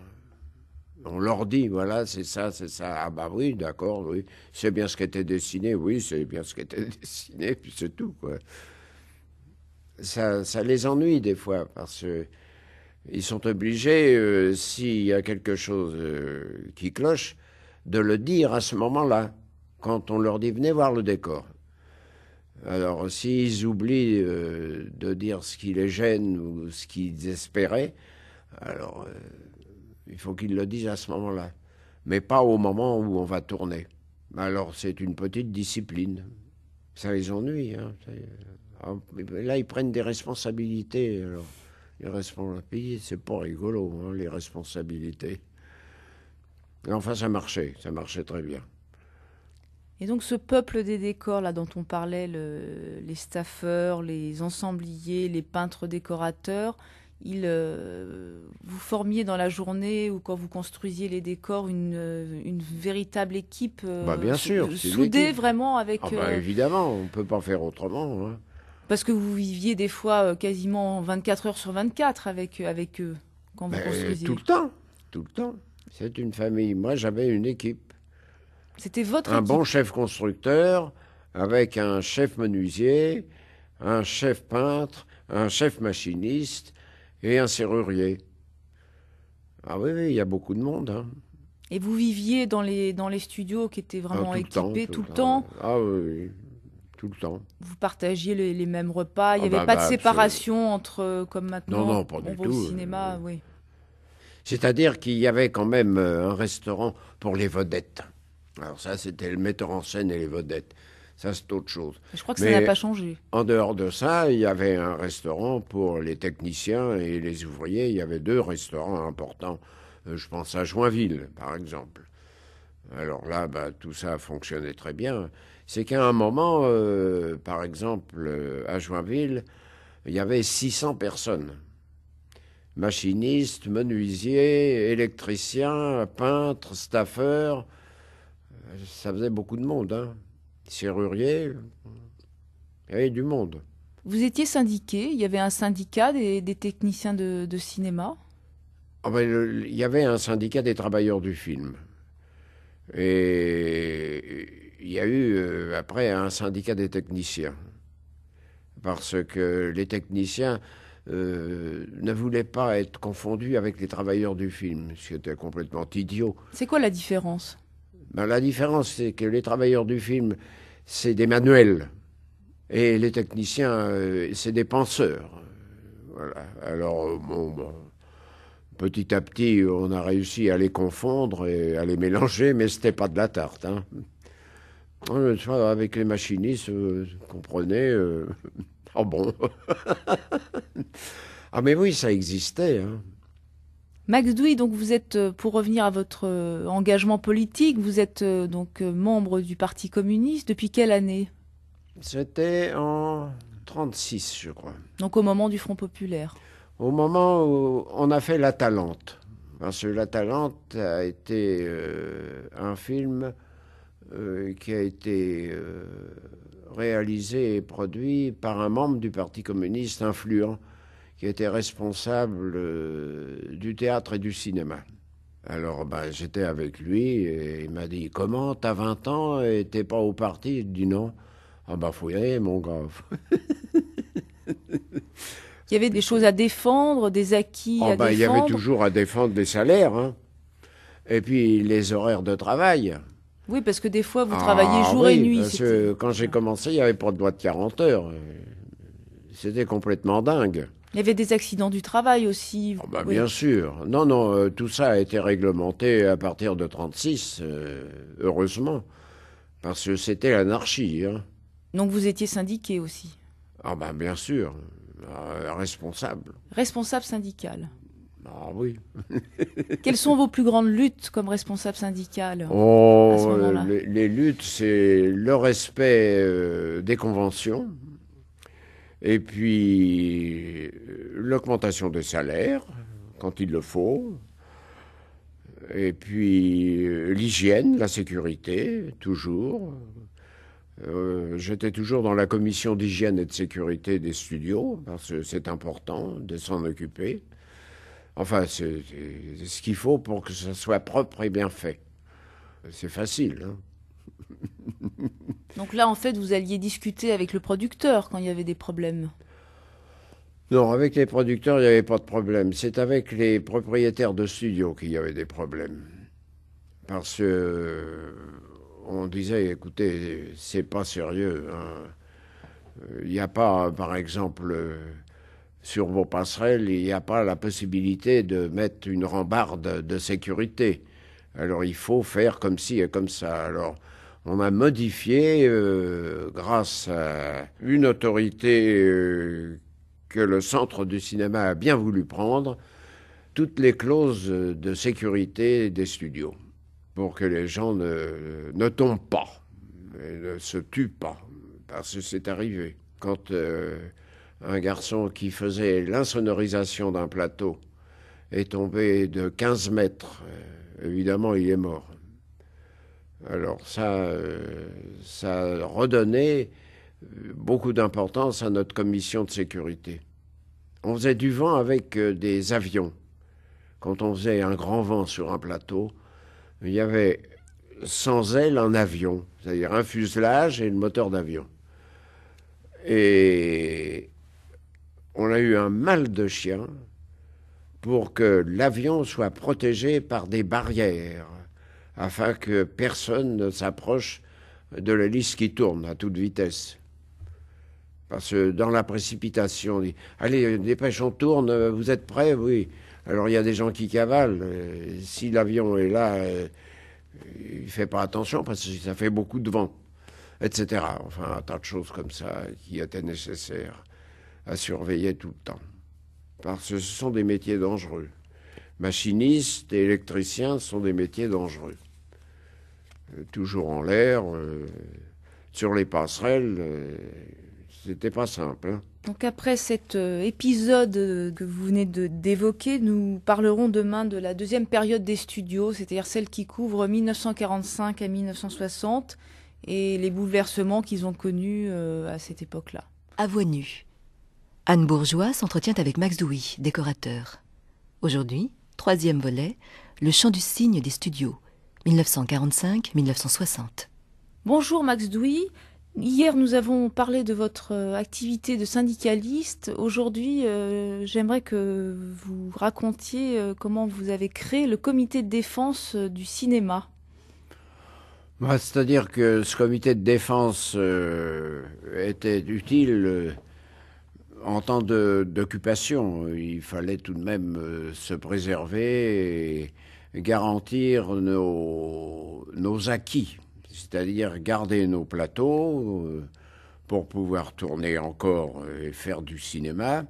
On leur dit, voilà, c'est ça, c'est ça. Ah bah oui, d'accord, oui. C'est bien ce qui était dessiné, oui, c'est bien ce qui était dessiné, puis c'est tout, quoi. Ça, ça, les ennuie des fois, parce qu'ils sont obligés, euh, s'il y a quelque chose euh, qui cloche, de le dire à ce moment-là, quand on leur dit venez voir le décor. Alors s'ils oublient euh, de dire ce qui les gêne ou ce qu'ils espéraient, alors euh, il faut qu'ils le disent à ce moment-là, mais pas au moment où on va tourner. Alors c'est une petite discipline. Ça les ennuie. Hein. Euh, là, ils prennent des responsabilités. Alors, les c'est pas rigolo, hein, les responsabilités. Enfin, ça marchait, ça marchait très bien. Et donc ce peuple des décors là dont on parlait, les staffeurs, les ensembliers, les peintres décorateurs, euh, vous formiez dans la journée ou quand vous construisiez les décors une, véritable équipe euh, bah, bien sûr, soudée vraiment avec... Ah bah, euh, évidemment, on ne peut pas faire autrement. Hein. Parce que vous viviez des fois quasiment 24 heures sur 24 avec, avec eux quand vous bah, construisiez. Tout le temps, tout le temps. C'est une famille. Moi j'avais une équipe c'était votre. Un bon chef constructeur avec un chef menuisier, un chef peintre, un chef machiniste et un serrurier. Ah oui, il y a beaucoup de monde. Hein. Et vous viviez dans les, dans les studios qui étaient ah, vraiment équipés tout, le temps. Ah oui, tout le temps. Vous partagiez les, mêmes repas, il n'y ah avait bah pas de bah, séparation entre, euh, comme maintenant, non, non, cinéma, euh, oui. C'est-à-dire qu'il y avait quand même euh, un restaurant pour les vedettes. Alors ça, c'était le metteur en scène et les vedettes. Ça, c'est autre chose. Je crois que ça n'a pas changé. En dehors de ça, il y avait un restaurant pour les techniciens et les ouvriers. Il y avait deux restaurants importants. Euh, je pense à Joinville, par exemple. Alors là, bah, tout ça fonctionnait très bien. C'est qu'à un moment, euh, par exemple, euh, à Joinville, il y avait 600 personnes. Machinistes, menuisiers, électriciens, peintres, staffeurs, ça faisait beaucoup de monde. Hein. Serrurier, il y avait du monde. Vous étiez syndiqué, il y avait un syndicat des, techniciens de, cinéma ah ben, Il y avait un syndicat des travailleurs du film. Et il y a eu euh, après un syndicat des techniciens. Parce que les techniciens euh, ne voulaient pas être confondus avec les travailleurs du film, C'était complètement idiot. C'est quoi la différence ben, la différence, c'est que les travailleurs du film, c'est des manuels. Et les techniciens, euh, c'est des penseurs. Voilà. Alors, euh, bon, ben, petit à petit, on a réussi à les confondre et à les mélanger, mais ce n'était pas de la tarte. Hein. Avec les machinistes, euh, vous comprenez. Oh bon. ah, mais oui, ça existait. Hein. Max Douy, donc vous êtes, euh, pour revenir à votre euh, engagement politique, vous êtes euh, donc membre du Parti communiste depuis quelle année C'était en 1936, je crois. Donc au moment du Front populaire Au moment où on a fait La Talente. Parce que La Talente a été un film qui a été réalisé et produit par un membre du Parti communiste influent qui était responsable euh, du théâtre et du cinéma. Alors ben, j'étais avec lui et il m'a dit Comment T'as 20 ans et t'es pas au parti Je dis non. Ah ben faut y aller, mon gars. il y avait des choses à défendre, des acquis ah, à ben, Il y avait toujours à défendre les salaires. Hein. Et puis les horaires de travail. Oui, parce que des fois, vous ah, travaillez jour et nuit. Parce que quand j'ai commencé, il n'y avait pas de loi de 40 heures. C'était complètement dingue. Il y avait des accidents du travail aussi. Ah bah, bien sûr. Non, non, euh, tout ça a été réglementé à partir de 1936, euh, heureusement, parce que c'était l'anarchie. Hein. Donc vous étiez syndiqué aussi ah bah, bien sûr, euh, responsable. Responsable syndical. Ah oui. Quelles sont vos plus grandes luttes comme responsable syndical oh, les, luttes, c'est le respect des conventions. Et puis, euh, l'augmentation des salaires, quand il le faut. Et puis, euh, l'hygiène, la sécurité, toujours. Euh, j'étais toujours dans la commission d'hygiène et de sécurité des studios, parce que c'est important de s'en occuper. Enfin, c'est ce qu'il faut pour que ça soit propre et bien fait. C'est facile. Hein Donc là, en fait, vous alliez discuter avec le producteur quand il y avait des problèmes Non, avec les producteurs, il n'y avait pas de problème. C'est avec les propriétaires de studios qu'il y avait des problèmes. Parce qu'on euh, on disait, écoutez, c'est pas sérieux. Hein. Il n'y a pas, par exemple, euh, sur vos passerelles, il n'y a pas la possibilité de mettre une rambarde de sécurité. Alors il faut faire comme ci et comme ça. Alors on a modifié, euh, grâce à une autorité euh, que le Centre du cinéma a bien voulu prendre, toutes les clauses de sécurité des studios pour que les gens ne, ne tombent pas, ne se tuent pas, parce que c'est arrivé. Quand euh, un garçon qui faisait l'insonorisation d'un plateau est tombé de 15 mètres, évidemment il est mort. Alors ça, euh, redonnait euh, beaucoup d'importance à notre commission de sécurité. On faisait du vent avec euh, des avions. Quand on faisait un grand vent sur un plateau, il y avait sans aile un avion, c'est-à-dire un fuselage et le moteur d'avion. Et on a eu un mal de chien pour que l'avion soit protégé par des barrières afin que personne ne s'approche de la qui tourne à toute vitesse. Parce que dans la précipitation, on dit Allez, euh, dépêche, on tourne, euh, vous êtes prêts Oui. Alors il y a des gens qui cavalent. Euh, si l'avion est là, il ne fait pas attention parce que ça fait beaucoup de vent, etc. Enfin, un tas de choses comme ça qui étaient nécessaires à surveiller tout le temps. Parce que ce sont des métiers dangereux. Machinistes et électriciens sont des métiers dangereux. Euh, toujours en l'air, euh, sur les passerelles. Euh, c'était pas simple. Hein. Donc après cet épisode que vous venez de d'évoquer, nous parlerons demain de la deuxième période des studios, c'est-à-dire celle qui couvre 1945 à 1960 et les bouleversements qu'ils ont connus à cette époque-là. À voix nue. Anne Bourgeois s'entretient avec Max Douy, décorateur. Aujourd'hui, troisième volet, le chant du cygne des studios, 1945-1960. Bonjour Max Douy. Hier, nous avons parlé de votre euh, activité de syndicaliste. Aujourd'hui, euh, j'aimerais que vous racontiez euh, comment vous avez créé le comité de défense du cinéma. Bah, c'est-à-dire que ce comité de défense était utile en temps d'occupation. Il fallait tout de même se préserver garantir nos, acquis, c'est-à-dire garder nos plateaux euh, pour pouvoir tourner encore euh, et faire du cinéma,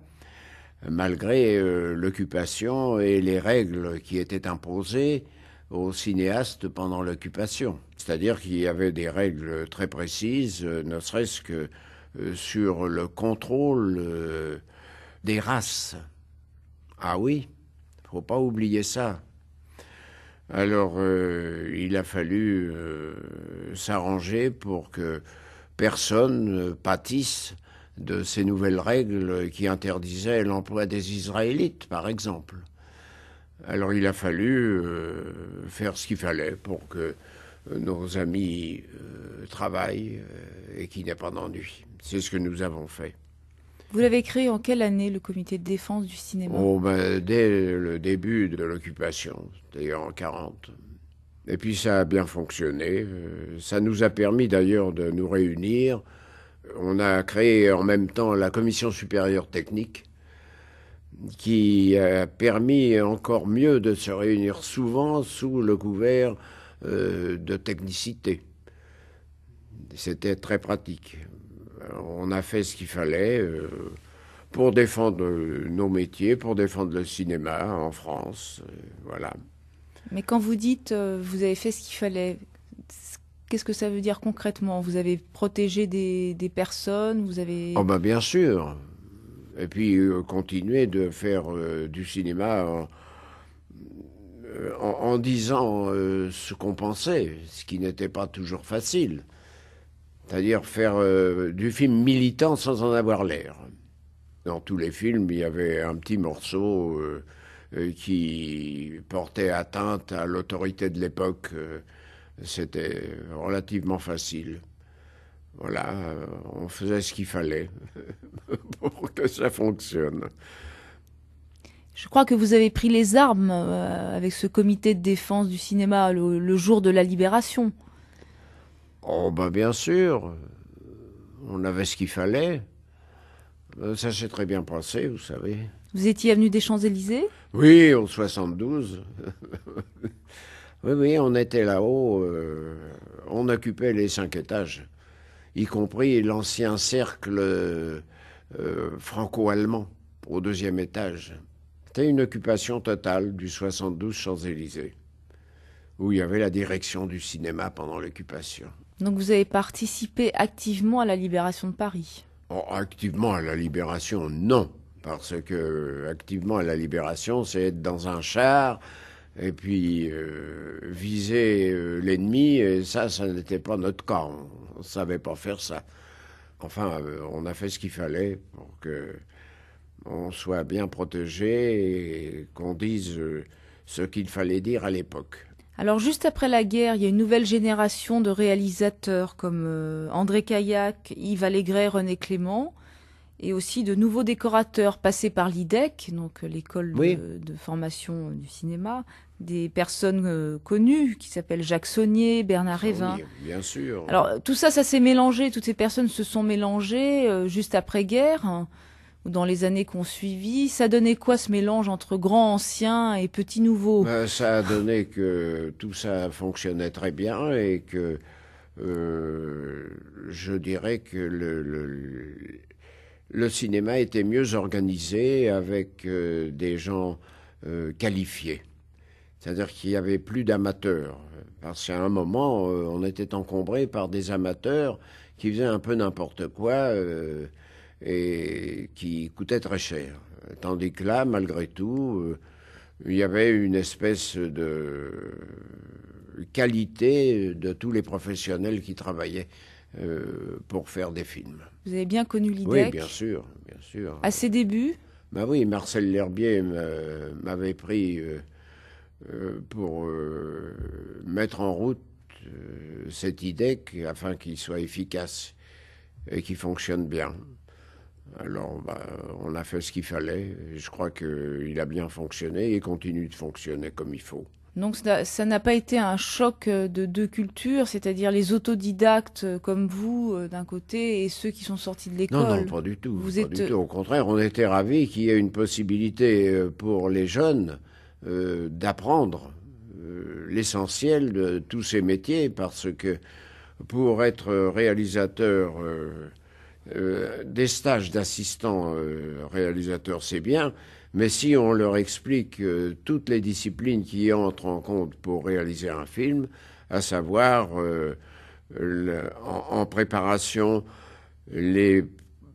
malgré euh, l'occupation et les règles qui étaient imposées aux cinéastes pendant l'occupation. C'est-à-dire qu'il y avait des règles très précises, ne serait-ce que sur le contrôle des races. Ah oui, faut pas oublier ça. Alors euh, il a fallu euh, s'arranger pour que personne ne pâtisse de ces nouvelles règles qui interdisaient l'emploi des Israélites, par exemple. Alors il a fallu euh, faire ce qu'il fallait pour que nos amis travaillent et qu'il n'y ait pas d'ennui. C'est ce que nous avons fait. Vous l'avez créé en quelle année, le comité de défense du cinéma oh, ben, Dès le début de l'occupation, c'était en 40. Et puis ça a bien fonctionné. Euh, ça nous a permis d'ailleurs de nous réunir. On a créé en même temps la commission supérieure technique qui a permis encore mieux de se réunir souvent sous le couvert euh, de technicité. C'était très pratique. Euh, on a fait ce qu'il fallait euh, pour défendre euh, nos métiers, pour défendre le cinéma en France. Voilà. Mais quand vous dites vous avez fait ce qu'il fallait, Qu'est-ce que ça veut dire concrètement Vous avez protégé des, personnes Vous avez Oh bah, bien sûr. Et puis continuer de faire du cinéma en, disant ce qu'on pensait, ce qui n'était pas toujours facile. C'est-à-dire faire euh, du film militant sans en avoir l'air. Dans tous les films, il y avait un petit morceau euh, euh, qui portait atteinte à l'autorité de l'époque. C'était relativement facile. Voilà, on faisait ce qu'il fallait pour que ça fonctionne. Je crois que vous avez pris les armes avec ce comité de défense du cinéma le jour de la libération. Oh, ben bien sûr, on avait ce qu'il fallait. Euh, ça s'est très bien passé, vous savez. Vous étiez avenue des Champs-Élysées Oui, en 72. oui, oui, on était là-haut. Euh, on occupait les cinq étages, y compris l'ancien cercle euh, franco-allemand au deuxième étage. C'était une occupation totale du 72 Champs-Élysées, où il y avait la direction du cinéma pendant l'occupation. Donc vous avez participé activement à la libération de Paris oh, Activement à la libération, non. Parce que activement à la libération, c'est être dans un char et puis euh, viser euh, l'ennemi. Et ça, ça n'était pas notre cas. On ne savait pas faire ça. Enfin, euh, on a fait ce qu'il fallait pour que on soit bien protégé et qu'on dise ce qu'il fallait dire à l'époque. Alors juste après la guerre, il y a une nouvelle génération de réalisateurs comme euh, André Caillac, Yves Allégret, René Clément, et aussi de nouveaux décorateurs passés par l'IDEC, donc euh, l'école de, formation euh, du cinéma, des personnes connues qui s'appellent Jacques Saunier, Bernard Révin. bien sûr. Alors tout ça, ça s'est mélangé, toutes ces personnes se sont mélangées juste après-guerre ou dans les années qu'on suivit. Ça donnait quoi ce mélange entre grand ancien et petit nouveau ben, Ça a donné que tout ça fonctionnait très bien et que euh, je dirais que le, le, cinéma était mieux organisé avec euh, des gens euh, qualifiés. C'est-à-dire qu'il n'y avait plus d'amateurs. Parce qu'à un moment, on était encombré par des amateurs qui faisaient un peu n'importe quoi et qui coûtait très cher. Tandis que là, malgré tout, euh, il y avait une espèce de qualité de tous les professionnels qui travaillaient euh, pour faire des films. Vous avez bien connu l'IDEC Oui, bien sûr, bien sûr. À ses débuts bah oui, Marcel L'Herbier m'avait pris euh, pour mettre en route cette IDEC afin qu'il soit efficace et qu'il fonctionne bien. Alors, bah, on a fait ce qu'il fallait. Je crois qu'il a bien fonctionné et continue de fonctionner comme il faut. Donc ça n'a pas été un choc euh, de deux cultures, c'est-à-dire les autodidactes euh, comme vous euh, d'un côté et ceux qui sont sortis de l'école. Non, non, pas du tout. Au contraire, on était ravis qu'il y ait une possibilité pour les jeunes d'apprendre l'essentiel de tous ces métiers parce que pour être réalisateur... Euh, des stages d'assistant euh, réalisateurs, réalisateur, c'est bien, mais si on leur explique euh, toutes les disciplines qui entrent en compte pour réaliser un film, à savoir en, préparation, les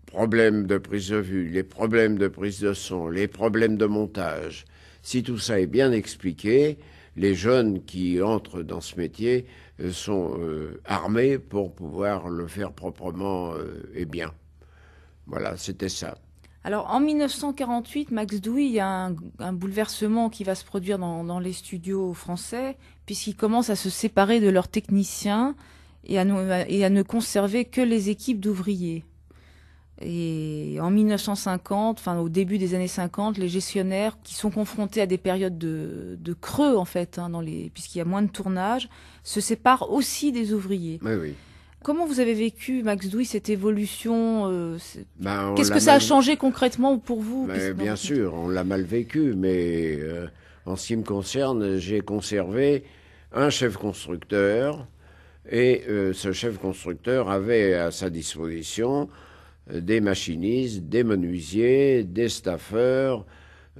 problèmes de prise de vue, les problèmes de prise de son, les problèmes de montage, si tout ça est bien expliqué, les jeunes qui entrent dans ce métier euh, sont euh, armés pour pouvoir le faire proprement euh, et bien. Voilà, c'était ça. Alors en 1948, Max Douy, il y a un, bouleversement qui va se produire dans, les studios français, puisqu'ils commencent à se séparer de leurs techniciens et à ne conserver que les équipes d'ouvriers. Et en 1950, enfin au début des années 50, les gestionnaires qui sont confrontés à des périodes de, creux en fait, hein, puisqu'il y a moins de tournages, se séparent aussi des ouvriers. Mais oui. Comment vous avez vécu, Max Douy, cette évolution euh, ben, Qu'est-ce que ça a changé concrètement pour vous ben, Bien sûr, on l'a mal vécu, mais euh, en ce qui me concerne, j'ai conservé un chef constructeur, et euh, ce chef constructeur avait à sa disposition euh, des machinistes, des menuisiers, des staffeurs,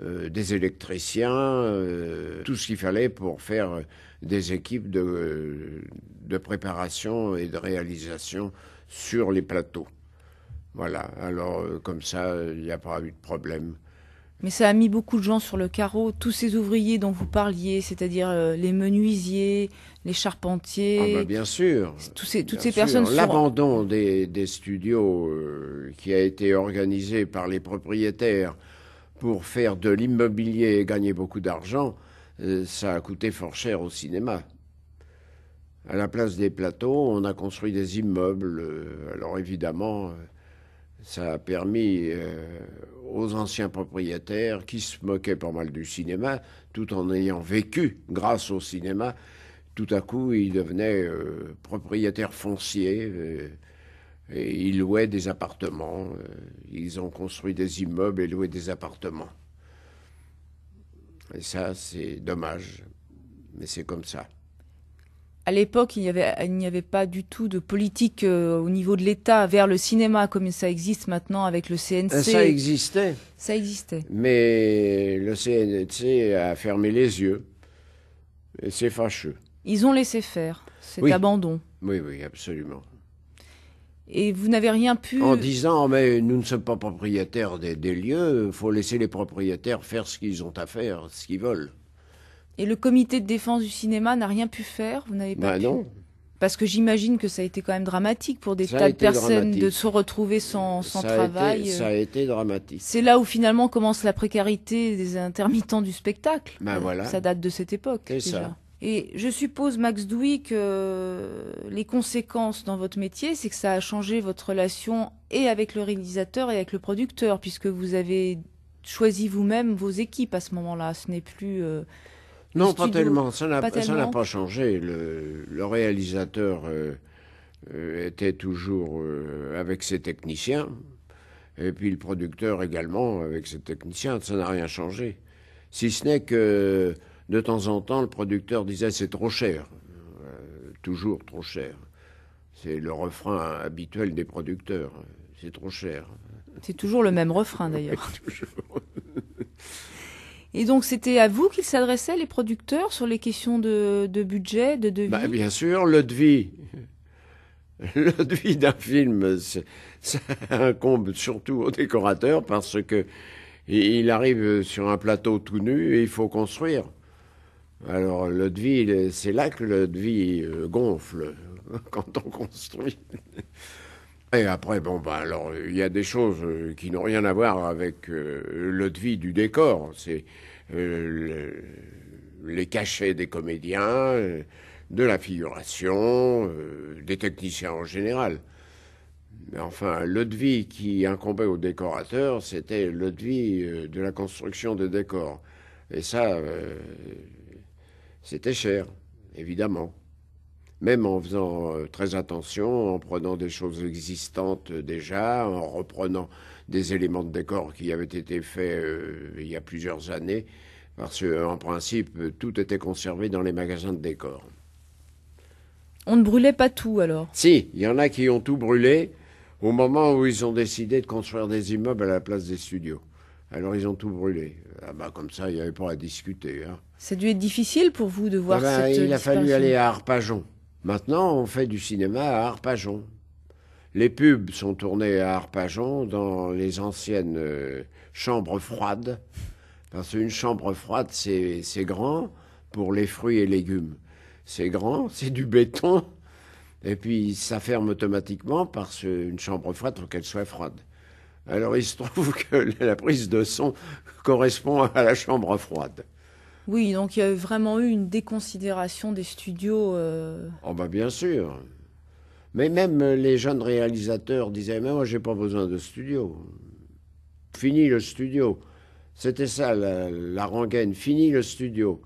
euh, des électriciens, euh, tout ce qu'il fallait pour faire des équipes de, de, préparation et de réalisation sur les plateaux. Voilà, alors comme ça, il n'y a pas eu de problème. Mais ça a mis beaucoup de gens sur le carreau. Tous ces ouvriers dont vous parliez, c'est-à-dire euh, les menuisiers, les charpentiers. Ah, bah, bien sûr. Tous ces, toutes ces personnes. L'abandon des, studios euh, qui a été organisé par les propriétaires pour faire de l'immobilier et gagner beaucoup d'argent, euh, ça a coûté fort cher au cinéma. À la place des plateaux, on a construit des immeubles. alors évidemment ça a permis aux anciens propriétaires qui se moquaient pas mal du cinéma, tout en ayant vécu grâce au cinéma. Tout à coup, ils devenaient euh, propriétaires fonciers. Euh, et ils louaient des appartements. Euh, ils ont construit des immeubles et loué des appartements. Et ça, c'est dommage. Mais c'est comme ça à l'époque, il n'y avait, pas du tout de politique euh, au niveau de l'État vers le cinéma comme ça existe maintenant avec le CNC. Euh, ça existait. Ça existait. Mais le CNC a fermé les yeux. C'est fâcheux. Ils ont laissé faire cet abandon. Oui, oui, absolument. Et vous n'avez rien pu. En disant, mais nous ne sommes pas propriétaires des, des lieux, il faut laisser les propriétaires faire ce qu'ils ont à faire, ce qu'ils veulent. Et le comité de défense du cinéma n'a rien pu faire Vous n'avez pas bah pu... non. Parce que j'imagine que ça a été quand même dramatique pour des tas de personnes de se retrouver sans, travail. Euh. ça a été dramatique. C'est là où finalement commence la précarité des intermittents du spectacle. Ben voilà. Ça date de cette époque déjà. Ça. Et je suppose, Max Douy, que euh, les conséquences dans votre métier, c'est que ça a changé votre relation et avec le réalisateur et avec le producteur, puisque vous avez choisi vous-même vos équipes à ce moment-là. Ce n'est plus... Euh, non, pas tellement. Ça n'a pas, changé. Le, réalisateur euh, euh, était toujours euh, avec ses techniciens, et puis le producteur également avec ses techniciens. Ça n'a rien changé. Si ce n'est que de temps en temps, le producteur disait c'est trop cher. toujours trop cher. C'est le refrain habituel des producteurs. C'est trop cher. C'est toujours le même refrain d'ailleurs. Et donc c'était à vous qu'ils s'adressaient, les producteurs, sur les questions de, de budget, de devis bah, Bien sûr, le devis. Le devis d'un film, ça incombe surtout au décorateur parce que il arrive sur un plateau tout nu et il faut construire. Alors le devis, c'est là que le devis euh, gonfle quand on construit. Et après, bon, bah, alors, il y a des choses euh, qui n'ont rien à voir avec euh, le devis du décor. C'est euh, les cachets des comédiens, euh, de la figuration, euh, des techniciens en général. Mais enfin, l'autre vie qui incombait au décorateur, c'était l'autre vie de la construction des décors. Et ça, c'était cher, évidemment. Même en faisant très attention, en prenant des choses existantes déjà, en reprenant des éléments de décor qui avaient été faits euh, il y a plusieurs années, parce qu'en principe, tout était conservé dans les magasins de décor. On ne brûlait pas tout alors Si, il y en a qui ont tout brûlé au moment où ils ont décidé de construire des immeubles à la place des studios. Alors ils ont tout brûlé. Ah bah comme ça, il n'y avait pas à discuter. Ça hein. a dû être difficile pour vous de voir ah bah, euh, Il a fallu aller à Arpajon. Maintenant, on fait du cinéma à Arpajon. Les pubs sont tournées à Arpajon dans les anciennes euh, chambres froides. Parce qu'une chambre froide, c'est grand pour les fruits et légumes. C'est grand, c'est du béton. Et puis ça ferme automatiquement parce qu'une chambre froide, faut qu'elle soit froide. Alors il se trouve que la prise de son correspond à la chambre froide. Oui, donc il y a vraiment eu une déconsidération des studios. Euh. Oh bah bien sûr. Mais même euh, les jeunes réalisateurs disaient Mais moi, j'ai pas besoin de studio. Fini le studio. C'était ça la, rengaine. Fini le studio.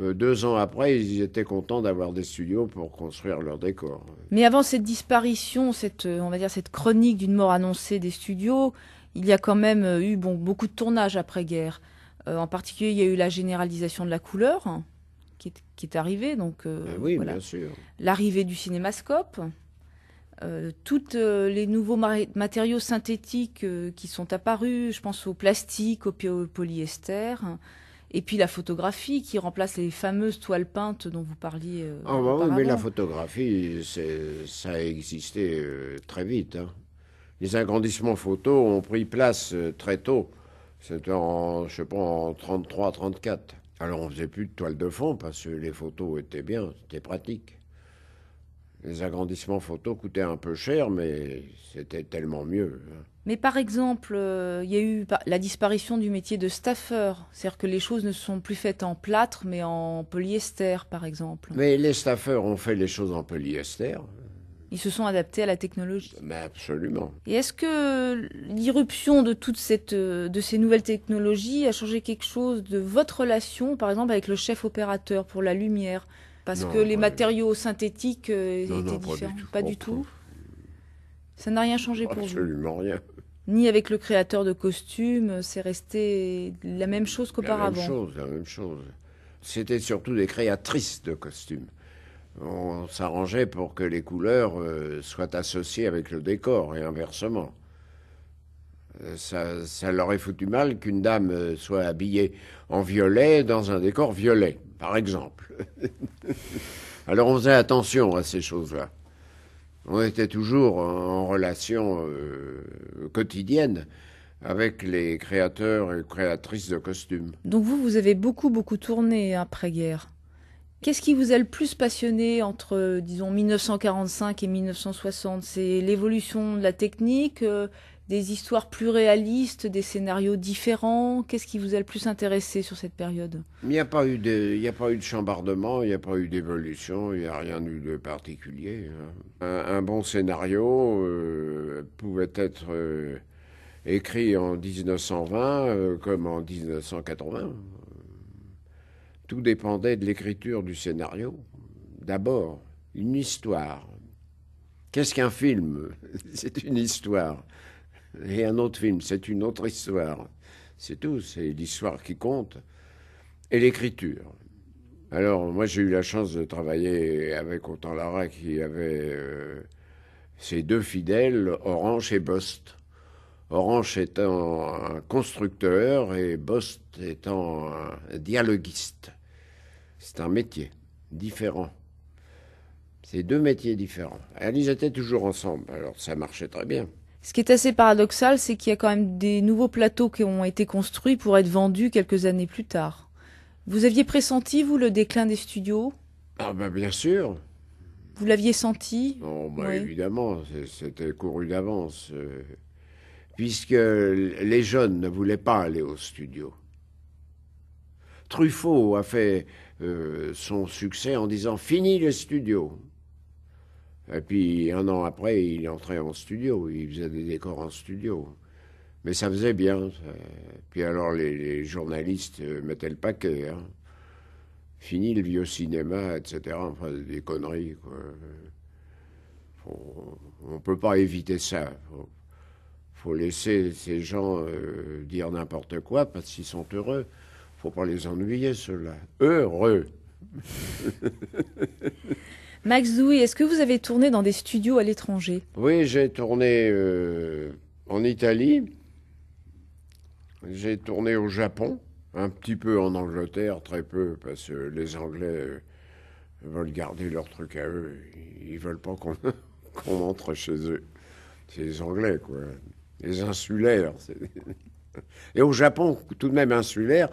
Euh, deux ans après, ils étaient contents d'avoir des studios pour construire leurs décors. Mais avant cette disparition, cette, euh, on va dire cette chronique d'une mort annoncée des studios, il y a quand même eu bon, beaucoup de tournages après-guerre. en particulier, il y a eu la généralisation de la couleur hein, qui, est, arrivée. Donc, ah oui, bien sûr. L'arrivée du cinémascope. Euh, tous euh, les nouveaux matériaux synthétiques euh, qui sont apparus, je pense au plastique, au polyester, et puis la photographie qui remplace les fameuses toiles peintes dont vous parliez. Ah bah oui, mais la photographie, ça a existé très vite. Hein. Les agrandissements photo ont pris place très tôt. C'était en, je sais pas, en 33, 34. Alors on faisait plus de toiles de fond parce que les photos étaient bien, c'était pratique les agrandissements photos coûtaient un peu cher, mais c'était tellement mieux. Hein. Mais par exemple, euh, il y a eu la disparition du métier de staffeur. C'est-à-dire que les choses ne sont plus faites en plâtre, mais en polyester, par exemple. Mais les staffeurs ont fait les choses en polyester. Ils se sont adaptés à la technologie. Mais absolument. Et est-ce que l'irruption de toutes euh, ces nouvelles technologies a changé quelque chose de votre relation, par exemple, avec le chef opérateur pour la lumière parce que les matériaux synthétiques euh, étaient différents. Pas du tout. Ça n'a rien changé pour vous. Absolument rien. Ni avec le créateur de costumes, c'est resté la même chose qu'auparavant. La même chose, la même chose. C'était surtout des créatrices de costumes. On s'arrangeait pour que les couleurs euh, soient associées avec le décor et inversement. Euh, ça, ça leur est foutu mal qu'une dame soit habillée en violet dans un décor violet par exemple. Alors on faisait attention à ces choses-là. On était toujours en relation euh, quotidienne avec les créateurs et créatrices de costumes. Donc vous, vous avez beaucoup, beaucoup tourné après-guerre. Qu'est-ce qui vous a le plus passionné entre, euh, disons, 1945 et 1960 C'est l'évolution de la technique, euh, des histoires plus réalistes, des scénarios différents Qu'est-ce qui vous a le plus intéressé sur cette période Il n'y a, pas eu de, a pas eu de chambardement, il n'y a pas eu d'évolution, il n'y a rien eu de particulier. Hein. Un, bon scénario euh, pouvait être euh, écrit en 1920 euh, comme en 1980. Tout dépendait de l'écriture du scénario. D'abord, une histoire. Qu'est-ce qu'un film C'est une histoire et un autre film. C'est une autre histoire. C'est tout, c'est l'histoire qui compte et l'écriture. Alors, moi, j'ai eu la chance de travailler avec Autant Lara qui avait euh, ses deux fidèles, Orange et Bost. Orange étant un constructeur et Bost étant un dialoguiste. C'est un métier différent. C'est deux métiers différents. et ils étaient toujours ensemble, alors ça marchait très bien. Ce qui est assez paradoxal, c'est qu'il y a quand même des nouveaux plateaux qui ont été construits pour être vendus quelques années plus tard. Vous aviez pressenti, vous, le déclin des studios Ah ben bien sûr. Vous l'aviez senti ben, évidemment, c'était couru d'avance. Euh, puisque les jeunes ne voulaient pas aller au studio. Truffaut a fait euh, son succès en disant Fini le studio. » Et puis un an après, il entrait en studio, il faisait des décors en studio. Mais ça faisait bien. Puis alors les, journalistes euh, mettaient le paquet. Hein. Fini le vieux cinéma, etc. Enfin, des conneries. Quoi. on ne peut pas éviter ça. Faut, faut laisser ces gens euh, dire n'importe quoi parce qu'ils sont heureux. Faut pas les ennuyer, ceux-là. Heureux. Max Douy, est-ce que vous avez tourné dans des studios à l'étranger Oui, j'ai tourné euh, en Italie, j'ai tourné au Japon, un petit peu en Angleterre, très peu, parce que les Anglais euh, veulent garder leur truc à eux. Ils veulent pas qu'on entre chez eux. C'est les Anglais, quoi. Les insulaires. Et au Japon, tout de même insulaire,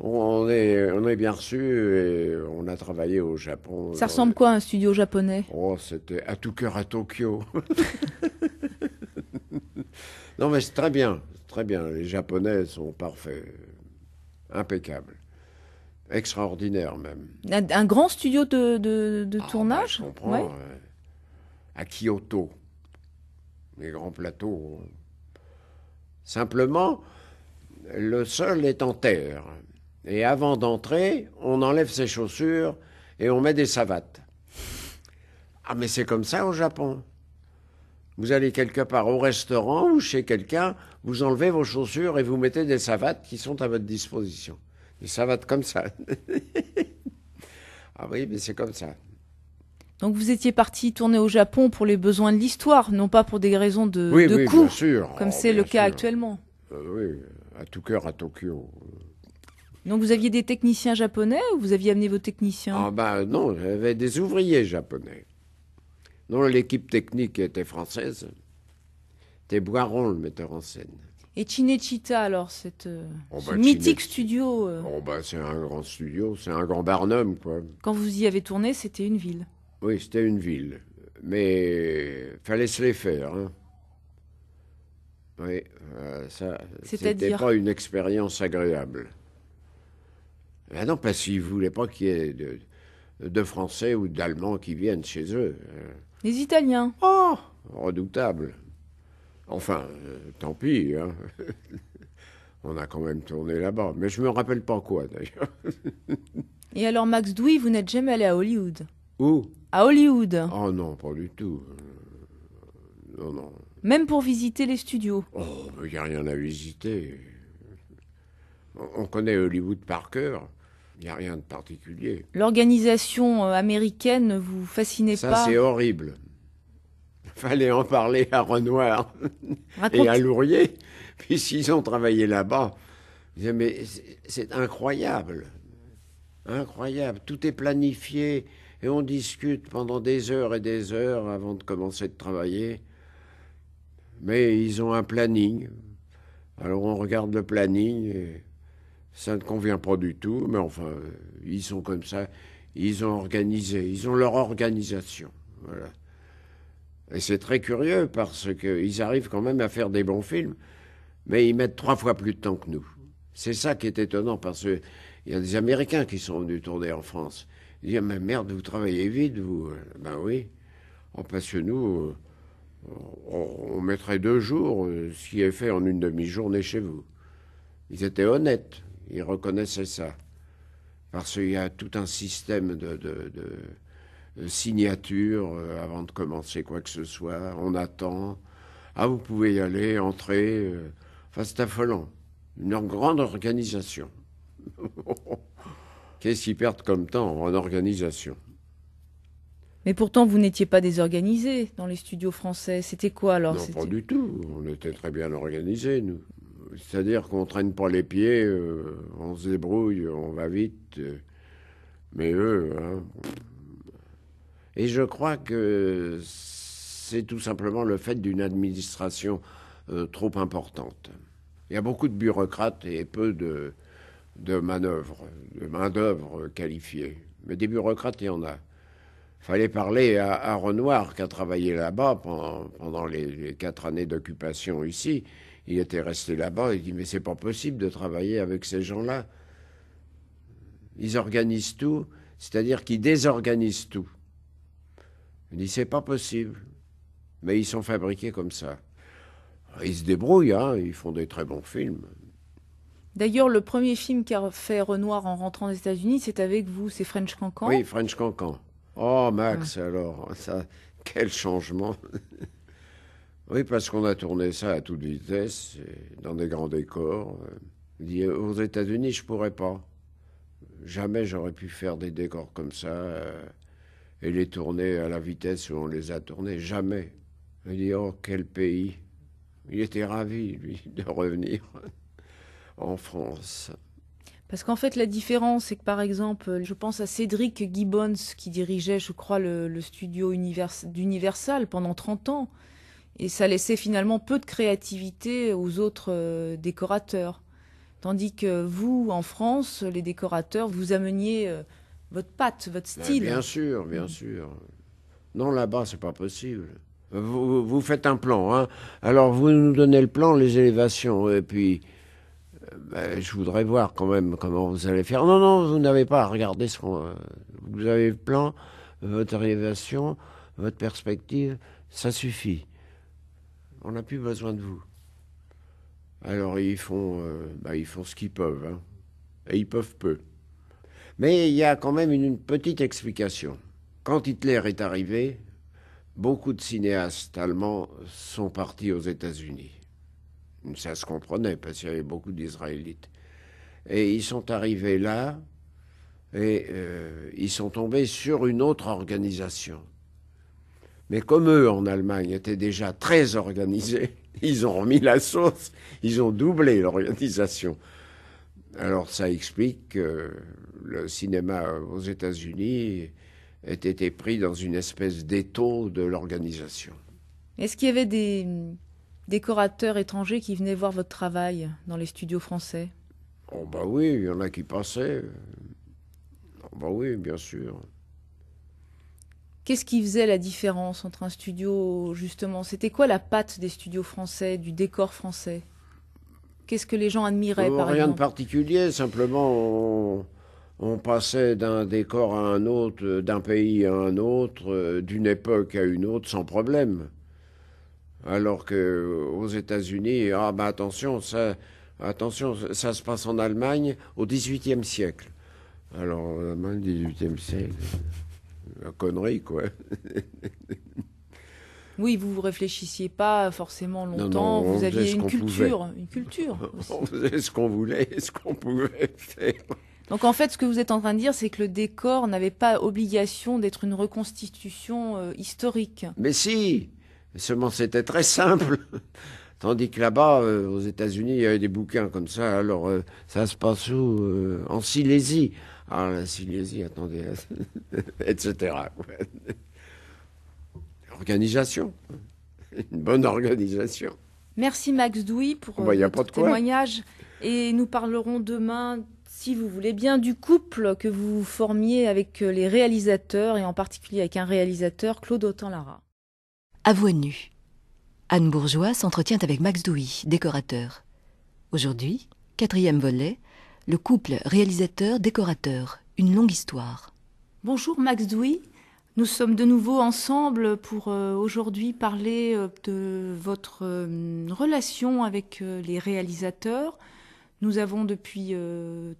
on est, on est bien reçu et on a travaillé au Japon. Ça euh, ressemble quoi à un studio japonais Oh, c'était à tout cœur à Tokyo. non, mais c'est très bien, très bien. Les Japonais sont parfaits, impeccables, extraordinaires même. Un, grand studio de, ah, tournage bah, à Kyoto, les grands plateaux. Hein. Simplement, le sol est en terre. Et avant d'entrer, on enlève ses chaussures et on met des savates. Ah mais c'est comme ça au Japon. Vous allez quelque part au restaurant ou chez quelqu'un, vous enlevez vos chaussures et vous mettez des savates qui sont à votre disposition. Des savates comme ça. ah oui, mais c'est comme ça. Donc vous étiez parti tourner au Japon pour les besoins de l'histoire, non pas pour des raisons de, coût, comme oh, c'est le cas actuellement. Euh, oui, à tout cœur à Tokyo. Donc vous aviez des techniciens japonais ou vous aviez amené vos techniciens Ah bah non, j'avais des ouvriers japonais. Non, l'équipe technique était française. C'était Boiron le metteur en scène. Et Chinechita alors, cette, euh, oh, ben, mythique studio euh, oh bah, C'est un grand studio, c'est un grand Barnum quoi. Quand vous y avez tourné, c'était une ville Oui, c'était une ville. Mais fallait se les faire. Hein. Oui, euh, ça, c'était pas une expérience agréable. Ben non, parce qu'ils ne voulaient pas qu'il y ait de, Français ou d'Allemands qui viennent chez eux. Hein. Les Italiens. Oh, redoutable. Enfin, euh, tant pis. Hein. On a quand même tourné là-bas. Mais je me rappelle pas quoi, d'ailleurs. Et alors, Max Douy, vous n'êtes jamais allé à Hollywood Où À Hollywood. Oh non, pas du tout. Euh, non, non. Même pour visiter les studios Oh, il n'y a rien à visiter. On connaît Hollywood par cœur. Il n'y a rien de particulier. L'organisation euh, américaine ne vous fascinait pas Ça, c'est horrible. Fallait en parler à Renoir et à Lourier, puisqu'ils ont travaillé là-bas. Mais c'est incroyable. Incroyable. Tout est planifié et on discute pendant des heures et des heures avant de commencer de travailler. Mais ils ont un planning. Alors on regarde le planning et ça ne convient pas du tout, mais enfin, euh, ils sont comme ça. Ils ont organisé, ils ont leur organisation. Voilà. Et c'est très curieux parce qu'ils arrivent quand même à faire des bons films, mais ils mettent trois fois plus de temps que nous. C'est ça qui est étonnant parce qu'il y a des Américains qui sont venus tourner en France. Ils disent Mais merde, vous travaillez vite, vous euh, Ben oui. En oh, parce que nous, euh, on mettrait deux jours ce qui est fait en une demi-journée chez vous. Ils étaient honnêtes. Ils reconnaissaient ça. Parce qu'il y a tout un système de, signatures euh, avant de commencer quoi que ce soit. On attend. Ah, vous pouvez y aller, entrer. Euh. Enfin, c'est affolant. Une grande organisation. Qu'est-ce qu'ils perdent comme temps en organisation mais pourtant, vous n'étiez pas désorganisé dans les studios français. C'était quoi alors Non, pas du tout. On était très bien organisés, nous c'est-à-dire qu'on traîne pas les pieds, euh, on se débrouille, on va vite. Euh, mais eux, hein, et je crois que c'est tout simplement le fait d'une administration euh, trop importante. Il y a beaucoup de bureaucrates et peu de, de manœuvres, de main-d'œuvre qualifiée. Mais des bureaucrates, il y en a. Fallait parler à, Renoir, qui a travaillé là-bas pendant, les quatre années d'occupation ici il était resté là-bas. Il dit Mais c'est pas possible de travailler avec ces gens-là. Ils organisent tout, c'est-à-dire qu'ils désorganisent tout. Il dit C'est pas possible. Mais ils sont fabriqués comme ça. Ils se débrouillent, hein, ils font des très bons films. D'ailleurs, le premier film qu'a fait Renoir en rentrant aux États-Unis, c'est avec vous, c'est French Cancan. Oui, French Cancan. Oh, Max, alors, ça, quel changement Oui, parce qu'on a tourné ça à toute vitesse, dans des grands décors. Euh, euh, aux États-Unis, je pourrais pas. Jamais j'aurais pu faire des décors comme ça euh, et les tourner à la vitesse où on les a tournés. Jamais. Il dit Oh, quel pays Il était ravi, lui, de revenir en France. Parce qu'en fait, la différence, c'est que par exemple, je pense à Cédric Gibbons qui dirigeait, je crois, le, le studio d'Universal pendant 30 ans. Et ça laissait finalement peu de créativité aux autres euh, décorateurs. Tandis que vous, en France, les décorateurs, vous ameniez euh, votre patte, votre style. bien sûr, bien mm. sûr. Non, là-bas, c'est pas possible. Vous, faites un plan. Hein. Alors, vous nous donnez le plan, les élévations, et puis euh, ben, je voudrais voir quand même comment vous allez faire. Non, non, vous n'avez pas à regarder ce qu'on. vous avez le plan, votre élévation, votre perspective, ça suffit on n'a plus besoin de vous. Alors ils font, euh, bah, ils font ce qu'ils peuvent, hein. et ils peuvent peu. Mais il y a quand même une, petite explication. Quand Hitler est arrivé, beaucoup de cinéastes allemands sont partis aux États-Unis. Ça se comprenait parce qu'il y avait beaucoup d'Israélites. Et ils sont arrivés là et euh, ils sont tombés sur une autre organisation. Mais comme eux, en Allemagne, étaient déjà très organisés, ils ont remis la sauce, ils ont doublé l'organisation. Alors ça explique que le cinéma aux États-Unis ait été pris dans une espèce d'étau de l'organisation. Est-ce qu'il y avait des décorateurs étrangers qui venaient voir votre travail dans les studios français Oh bah oui, il y en a qui passaient. Oh, bah oui, bien sûr. Qu'est-ce qui faisait la différence entre un studio, justement C'était quoi la patte des studios français, du décor français Qu'est-ce que les gens admiraient, oh, par rien exemple Rien de particulier, simplement on, passait d'un décor à un autre, d'un pays à un autre, euh, d'une époque à une autre sans problème. Alors que aux États-Unis, ah ben attention, ça, attention, ça se passe en Allemagne au XVIIIe siècle. Alors, en Allemagne, XVIIIe siècle la connerie, quoi. Oui, vous ne réfléchissiez pas forcément longtemps, vous aviez une culture, une culture. On faisait ce qu'on voulait, ce qu'on pouvait faire. Donc en fait, ce que vous êtes en train de dire, c'est que le décor n'avait pas obligation d'être une reconstitution euh, historique. Mais si, seulement c'était très simple. Tandis que là-bas, euh, aux États-Unis, il y avait des bouquins comme ça. Alors, euh, ça se passe où En Silésie. Ah, la Silésie, attendez, etc. Organisation, une bonne organisation. Merci Max Douy pour bah, euh, votre témoignage. Et nous parlerons demain, si vous voulez bien, du couple que vous formiez avec euh, les réalisateurs et en particulier avec un réalisateur, Claude Autant-Lara. À voix nue. Anne Bourgeois s'entretient avec Max Douy, décorateur. Aujourd'hui, quatrième volet, le couple réalisateur-décorateur, une longue histoire. Bonjour Max Douy, nous sommes de nouveau ensemble pour euh, aujourd'hui parler euh, de votre euh, relation avec les réalisateurs. Nous avons depuis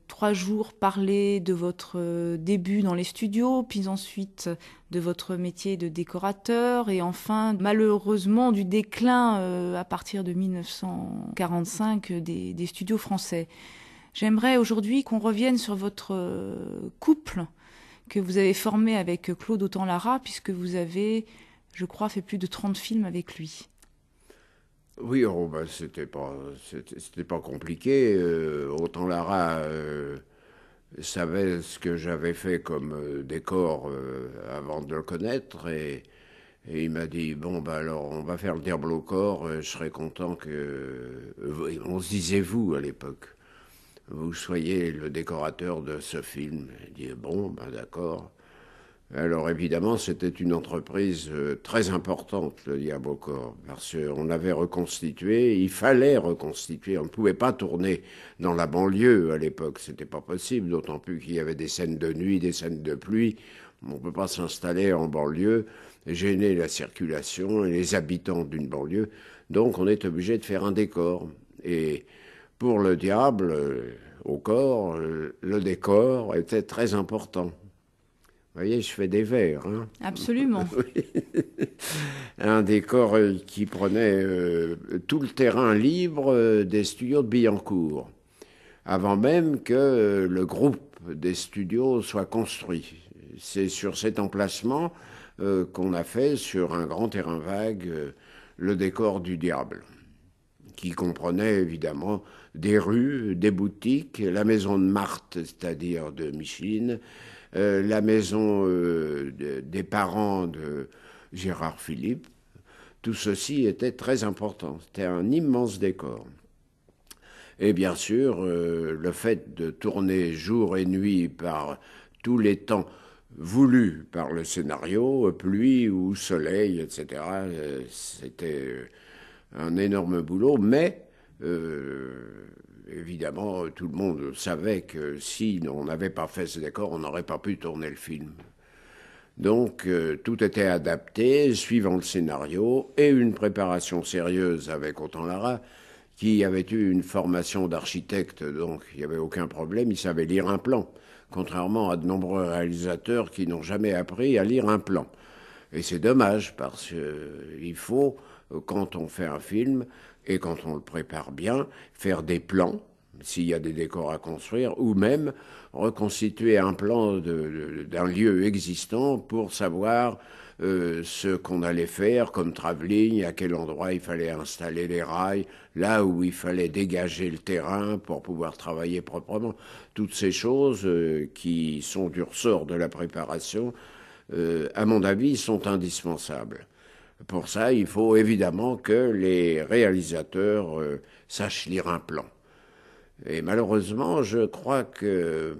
trois jours parlé de votre début dans les studios, puis ensuite de votre métier de décorateur et enfin malheureusement du déclin à partir de 1945 des, des studios français. J'aimerais aujourd'hui qu'on revienne sur votre euh, couple que vous avez formé avec Claude Autant Lara, puisque vous avez, je crois, fait plus de 30 films avec lui. Oui, oh, ben, c'était pas, c'était, pas compliqué. Euh, Autant Lara euh, savait ce que j'avais fait comme décor avant de le connaître et. il m'a dit bon ben, alors on va faire le diable au corps, je serais content que on se disait vous à l'époque vous soyez le décorateur de ce film. Il dit bon, ben d'accord. Alors évidemment, c'était une entreprise euh, très importante, le Diabocor, parce qu'on avait reconstitué, il fallait reconstituer, on ne pouvait pas tourner dans la banlieue à l'époque, c'était pas possible, d'autant plus qu'il y avait des scènes de nuit, des scènes de pluie, on ne peut pas s'installer en banlieue, gêner la circulation et les habitants d'une banlieue, donc on est obligé de faire un décor. Et pour le diable, euh, au corps, euh, le décor était très important. Vous voyez, je fais des vers. Hein. Absolument. un décor euh, qui prenait tout le terrain libre des studios de Billancourt, avant même que le groupe des studios soit construit. C'est sur cet emplacement qu'on a fait, sur un grand terrain vague, le décor du diable, qui comprenait évidemment des rues, des boutiques, la maison de Marthe, c'est-à-dire de Micheline, euh, la maison euh, des parents de Gérard Philippe. Tout ceci était très important. C'était un immense décor. Et bien sûr, euh, le fait de tourner jour et nuit par tous les temps voulus par le scénario, pluie ou soleil, etc., c'était un énorme boulot, mais euh, évidemment, tout le monde savait que si on n'avait pas fait ce décor, on n'aurait pas pu tourner le film. Donc euh, tout était adapté suivant le scénario et une préparation sérieuse avec Autant Lara, qui avait eu une formation d'architecte, donc il n'y avait aucun problème, il savait lire un plan, contrairement à de nombreux réalisateurs qui n'ont jamais appris à lire un plan. Et c'est dommage parce qu'il euh, faut, quand on fait un film, et quand on le prépare bien, faire des plans s'il y a des décors à construire, ou même reconstituer un plan d'un lieu existant pour savoir euh, ce qu'on allait faire comme travelling, à quel endroit il fallait installer les rails, là où il fallait dégager le terrain pour pouvoir travailler proprement. Toutes ces choses euh, qui sont du ressort de la préparation, euh, à mon avis, sont indispensables. Pour ça, il faut évidemment que les réalisateurs euh, sachent lire un plan. Et malheureusement, je crois que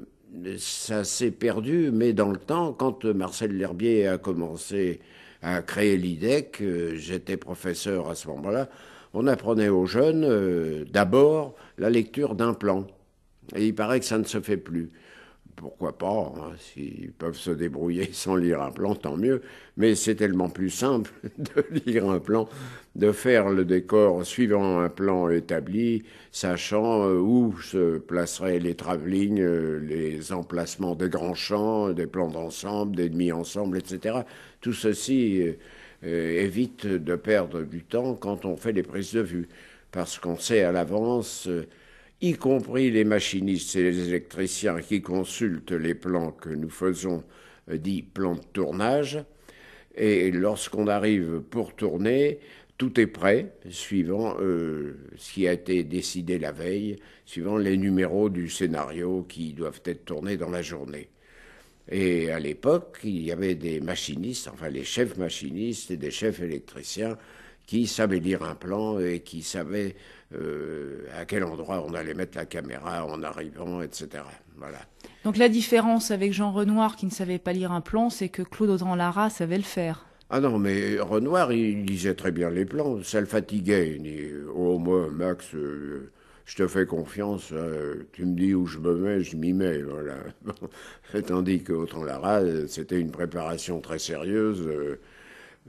ça s'est perdu, mais dans le temps, quand Marcel L'Herbier a commencé à créer l'IDEC, euh, j'étais professeur à ce moment-là, on apprenait aux jeunes euh, d'abord la lecture d'un plan. Et il paraît que ça ne se fait plus pourquoi pas, hein. s'ils peuvent se débrouiller sans lire un plan, tant mieux, mais c'est tellement plus simple de lire un plan, de faire le décor suivant un plan établi, sachant euh, où se placeraient les travelling, euh, les emplacements des grands champs, des plans d'ensemble, des demi-ensembles, etc. Tout ceci euh, évite de perdre du temps quand on fait les prises de vue, parce qu'on sait à l'avance y compris les machinistes et les électriciens qui consultent les plans que nous faisons, euh, dits plans de tournage. Et lorsqu'on arrive pour tourner, tout est prêt, suivant euh, ce qui a été décidé la veille, suivant les numéros du scénario qui doivent être tournés dans la journée. Et à l'époque, il y avait des machinistes, enfin les chefs machinistes et des chefs électriciens qui savait lire un plan et qui savait euh, à quel endroit on allait mettre la caméra en arrivant, etc. Voilà. Donc la différence avec Jean Renoir qui ne savait pas lire un plan, c'est que Claude Audran Lara savait le faire. Ah non, mais Renoir, il lisait très bien les plans, ça le fatiguait. Il dit, oh moi, Max, euh, je te fais confiance, hein. tu me dis où je me mets, je m'y mets, voilà. Tandis que Lara, euh, c'était une préparation très sérieuse.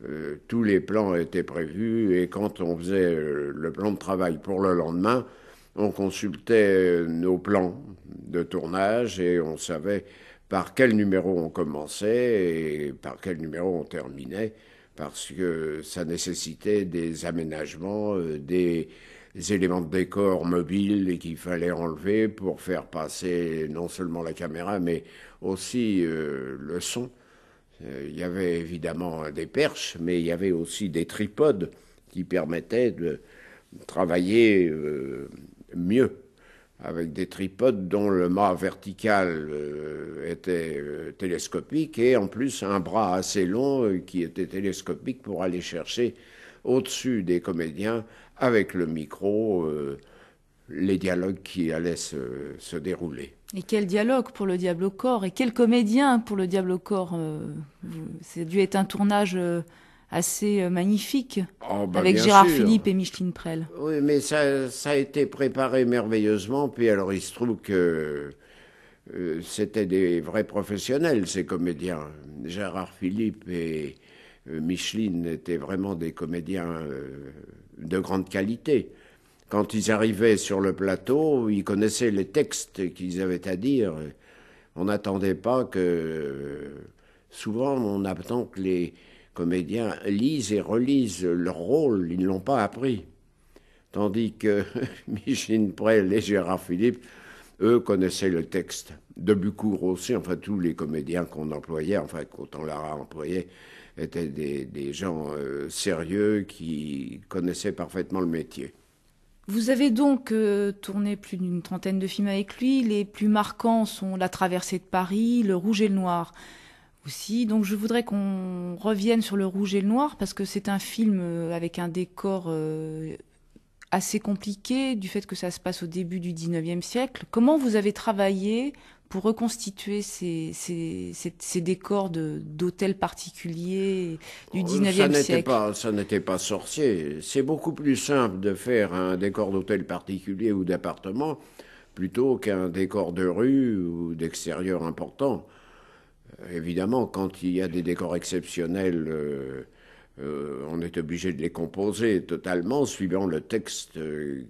Euh, tous les plans étaient prévus et quand on faisait euh, le plan de travail pour le lendemain, on consultait euh, nos plans de tournage et on savait par quel numéro on commençait et par quel numéro on terminait, parce que ça nécessitait des aménagements, des éléments de décor mobiles qu'il fallait enlever pour faire passer non seulement la caméra, mais aussi le son. Euh, il y avait évidemment des perches, mais il y avait aussi des tripodes qui permettaient de travailler euh, mieux avec des tripodes dont le mât vertical euh, était télescopique et en plus un bras assez long qui était télescopique pour aller chercher au-dessus des comédiens avec le micro les dialogues qui allaient se, dérouler. Et quel dialogue pour le diable au corps et quel comédien pour le diable au corps. Euh, c'est dû être un tournage euh, assez euh, magnifique oh, bah, avec Gérard Philippe et Micheline Prel. Oui, mais ça, a été préparé merveilleusement. Puis alors il se trouve que c'était des vrais professionnels ces comédiens. Gérard Philippe et Micheline étaient vraiment des comédiens de grande qualité quand ils arrivaient sur le plateau, ils connaissaient les textes qu'ils avaient à dire. On n'attendait pas que. Souvent, on attend que les comédiens lisent et relisent leur rôle. Ils ne l'ont pas appris. Tandis que Micheline Prel et Gérard Philippe, eux, connaissaient le texte. De Bucourt aussi, enfin, tous les comédiens qu'on employait, enfin, qu'autant a employé, étaient des, gens euh, sérieux qui connaissaient parfaitement le métier. Vous avez donc euh, tourné plus d'une trentaine de films avec lui. Les plus marquants sont La traversée de Paris, Le Rouge et le Noir aussi. Donc je voudrais qu'on revienne sur Le Rouge et le Noir parce que c'est un film euh, avec un décor euh, assez compliqué du fait que ça se passe au début du 19e siècle. Comment vous avez travaillé pour reconstituer ces, décors d'hôtels particuliers du 19e euh, siècle pas, Ça n'était pas sorcier. C'est beaucoup plus simple de faire un décor d'hôtel particulier ou d'appartement plutôt qu'un décor de rue ou d'extérieur important. Euh, évidemment, quand il y a des décors exceptionnels, euh, on est obligé de les composer totalement suivant le texte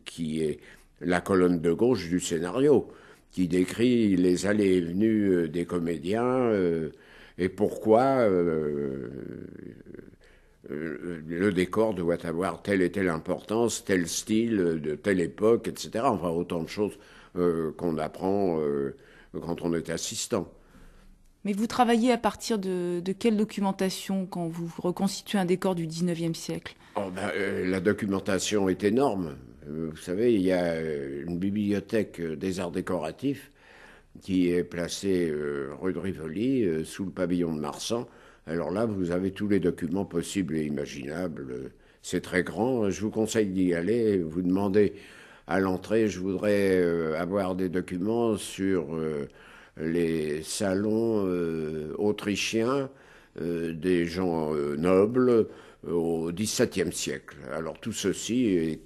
qui est la colonne de gauche du scénario qui décrit les allées et venues euh, des comédiens euh, et pourquoi euh, le décor doit avoir telle et telle importance, tel style, de telle époque, etc. Enfin, autant de choses qu'on apprend quand on est assistant. Mais vous travaillez à partir de, quelle documentation quand vous reconstituez un décor du XIXe siècle oh, ben, La documentation est énorme. Euh, vous savez, il y a euh, une bibliothèque euh, des arts décoratifs qui est placée rue de Rivoli, sous le pavillon de Marsan. Alors là, vous avez tous les documents possibles et imaginables. C'est très grand. Je vous conseille d'y aller. Vous demandez à l'entrée, je voudrais avoir des documents sur les salons autrichiens des gens nobles au XVIIe siècle. Alors tout ceci est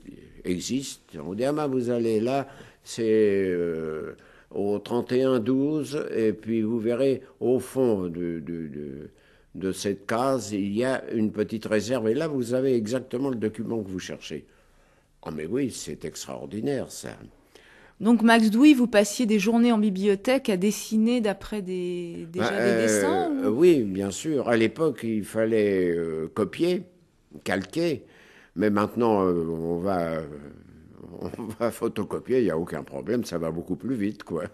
existe. On dit, ah ben, vous allez là, c'est euh, au 31-12, et puis vous verrez au fond de, cette case, il y a une petite réserve, et là, vous avez exactement le document que vous cherchez. Ah oh, mais oui, c'est extraordinaire ça. Donc Max Douy, vous passiez des journées en bibliothèque à dessiner d'après des, ben, euh, dessins Oui, bien sûr. À l'époque, il fallait euh, copier, calquer. Mais maintenant, euh, on va, euh, on va photocopier, il n'y a aucun problème, ça va beaucoup plus vite, quoi.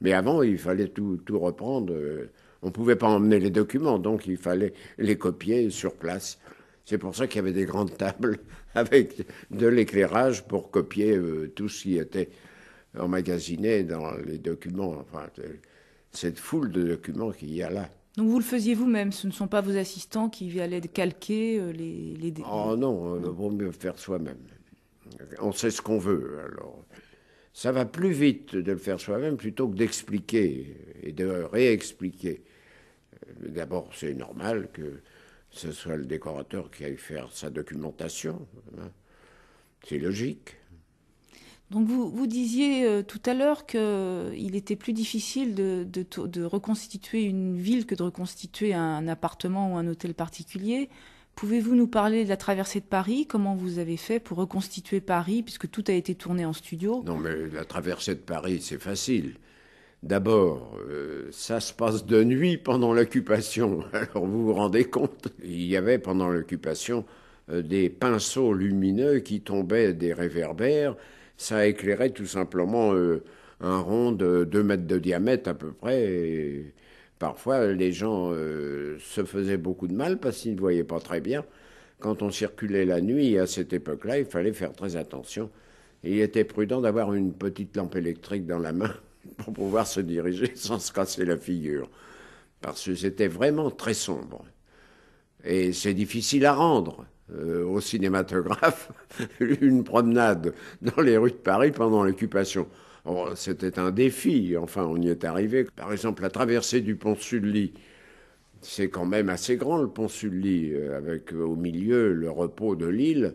Mais avant, il fallait tout, tout reprendre. Euh, on ne pouvait pas emmener les documents, donc il fallait les copier sur place. C'est pour ça qu'il y avait des grandes tables avec de l'éclairage pour copier tout ce qui était emmagasiné dans les documents, enfin, cette foule de documents qu'il y a là. Donc vous le faisiez vous-même, ce ne sont pas vos assistants qui allaient calquer euh, les... les... Oh non, il euh, vaut mieux faire soi-même. On sait ce qu'on veut, alors. Ça va plus vite de le faire soi-même plutôt que d'expliquer et de réexpliquer. Euh, d'abord, c'est normal que ce soit le décorateur qui aille faire sa documentation. Hein. C'est logique. Donc vous, vous disiez euh, tout à l'heure qu'il euh, était plus difficile de, reconstituer une ville que de reconstituer un appartement ou un hôtel particulier. Pouvez-vous nous parler de la traversée de Paris Comment vous avez fait pour reconstituer Paris, puisque tout a été tourné en studio Non, mais la traversée de Paris, c'est facile. D'abord, euh, ça se passe de nuit pendant l'occupation. Alors vous vous rendez compte, il y avait pendant l'occupation des pinceaux lumineux qui tombaient des réverbères ça éclairait tout simplement euh, un rond de 2 mètres de diamètre à peu près. parfois, les gens euh, se faisaient beaucoup de mal parce qu'ils ne voyaient pas très bien. Quand on circulait la nuit, à cette époque-là, il fallait faire très attention. il était prudent d'avoir une petite lampe électrique dans la main pour pouvoir se diriger sans se casser la figure. Parce que c'était vraiment très sombre. Et c'est difficile à rendre. Euh, au cinématographe une promenade dans les rues de Paris pendant l'occupation. Oh, c'était un défi, enfin on y est arrivé. Par exemple, la traversée du pont Sully, c'est quand même assez grand le pont Sully, euh, avec euh, au milieu le repos de l'île.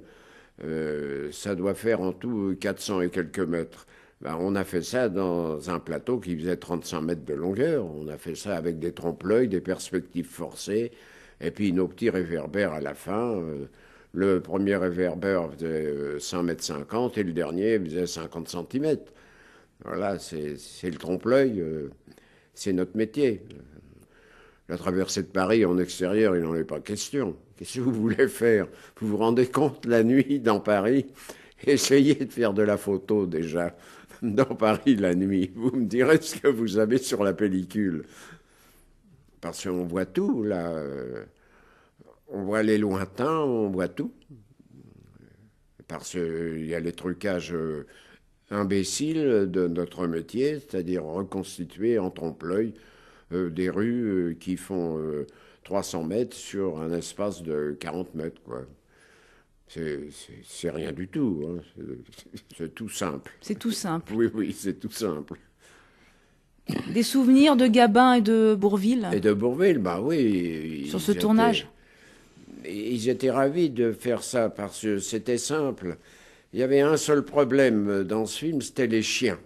ça doit faire en tout 400 et quelques mètres. Ben, on a fait ça dans un plateau qui faisait 35 mètres de longueur. On a fait ça avec des trompe-l'œil, des perspectives forcées, et puis nos petits réverbères à la fin. Euh, le premier réverbère faisait 5 euh, mètres 50 et le dernier faisait 50 cm. Voilà, c'est le trompe-l'œil, euh, c'est notre métier. La traversée de Paris en extérieur, il n'en est pas question. Qu'est-ce que vous voulez faire Vous vous rendez compte, la nuit dans Paris, essayez de faire de la photo déjà dans Paris la nuit. Vous me direz ce que vous avez sur la pellicule. Parce qu'on voit tout, là. Euh, on voit les lointains, on voit tout. Parce qu'il y a les trucages euh, imbéciles de notre métier, c'est-à-dire reconstituer en trompe-l'œil euh, des rues qui font 300 mètres sur un espace de 40 mètres, quoi. C'est rien du tout. Hein. C'est tout simple. C'est tout simple. Oui, oui, c'est tout simple. Des souvenirs de Gabin et de Bourville Et de Bourville, bah oui. Sur ce tournage Ils étaient ravis de faire ça parce que c'était simple. Il y avait un seul problème dans ce film, c'était les chiens.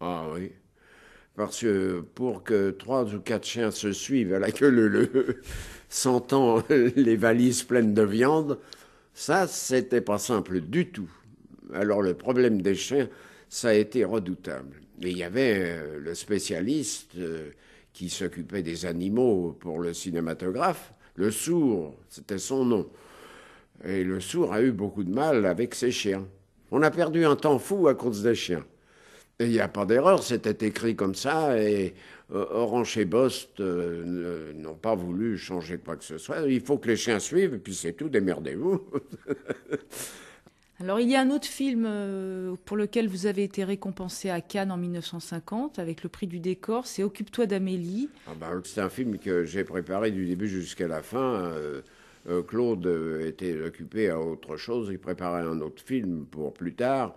Ah oui. Parce que pour que trois ou quatre chiens se suivent à la queue le sentant les valises pleines de viande, ça, c'était pas simple du tout. Alors le problème des chiens, ça a été redoutable. Mais il y avait euh, le spécialiste euh, qui s'occupait des animaux pour le cinématographe, le sourd, c'était son nom. Et le sourd a eu beaucoup de mal avec ses chiens. On a perdu un temps fou à cause des chiens. Et il n'y a pas d'erreur, c'était écrit comme ça, et euh, Orange et Bost n'ont pas voulu changer quoi que ce soit. Il faut que les chiens suivent, et puis c'est tout, démerdez-vous. Alors il y a un autre film euh, pour lequel vous avez été récompensé à Cannes en 1950 avec le prix du décor, c'est Occupe-toi d'Amélie. Ah bah, c'est un film que j'ai préparé du début jusqu'à la fin. Euh, euh, Claude était occupé à autre chose, il préparait un autre film pour plus tard,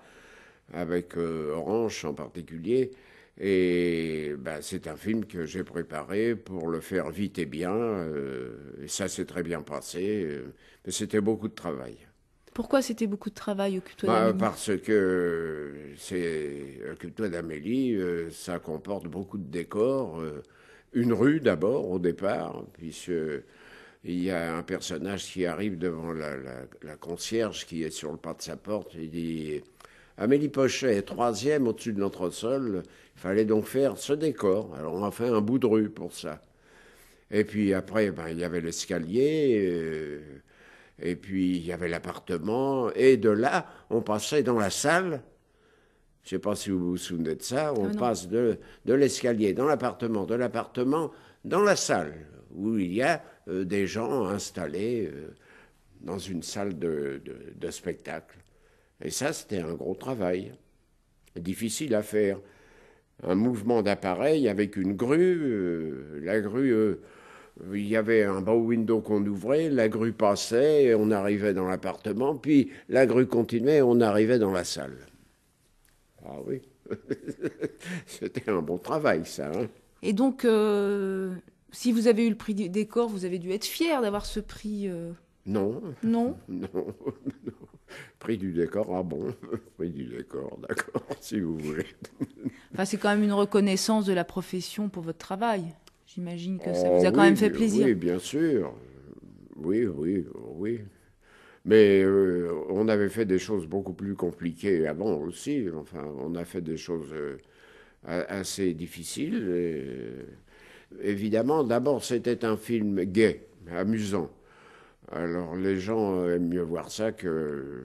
avec Orange en particulier. Et bah, c'est un film que j'ai préparé pour le faire vite et bien. et ça s'est très bien passé. mais c'était beaucoup de travail. Pourquoi c'était beaucoup de travail, Occupe-toi bah, d'Amélie Parce que c'est Occupe-toi d'Amélie, euh, ça comporte beaucoup de décors. Euh, une rue d'abord, au départ, puisqu'il il y a un personnage qui arrive devant la, la, concierge qui est sur le pas de sa porte Il dit Amélie Pochet troisième au-dessus de l'entresol. Il fallait donc faire ce décor. Alors on a fait un bout de rue pour ça. Et puis après, ben, il y avait l'escalier. Euh, et puis il y avait l'appartement, et de là, on passait dans la salle. Je ne sais pas si vous vous souvenez de ça, on ah passe de, l'escalier dans l'appartement, de l'appartement dans la salle, où il y a euh, des gens installés euh, dans une salle de, spectacle. Et ça, c'était un gros travail, difficile à faire. Un mouvement d'appareil avec une grue, euh, la grue il y avait un beau window qu'on ouvrait, la grue passait, et on arrivait dans l'appartement, puis la grue continuait, et on arrivait dans la salle. Ah oui, c'était un bon travail ça. Hein. Et donc, euh, si vous avez eu le prix du décor, vous avez dû être fier d'avoir ce prix. Euh. Non. Non. Non. non. Prix du décor, ah bon Prix du décor, d'accord, si vous voulez. enfin, c'est quand même une reconnaissance de la profession pour votre travail. J'imagine que ça ah vous a quand même fait plaisir. Oui, bien sûr. Oui, oui, oui. Mais euh, on avait fait des choses beaucoup plus compliquées avant aussi. Enfin, on a fait des choses euh, assez difficiles. évidemment, d'abord, c'était un film gay, amusant. Alors, les gens aiment mieux voir ça que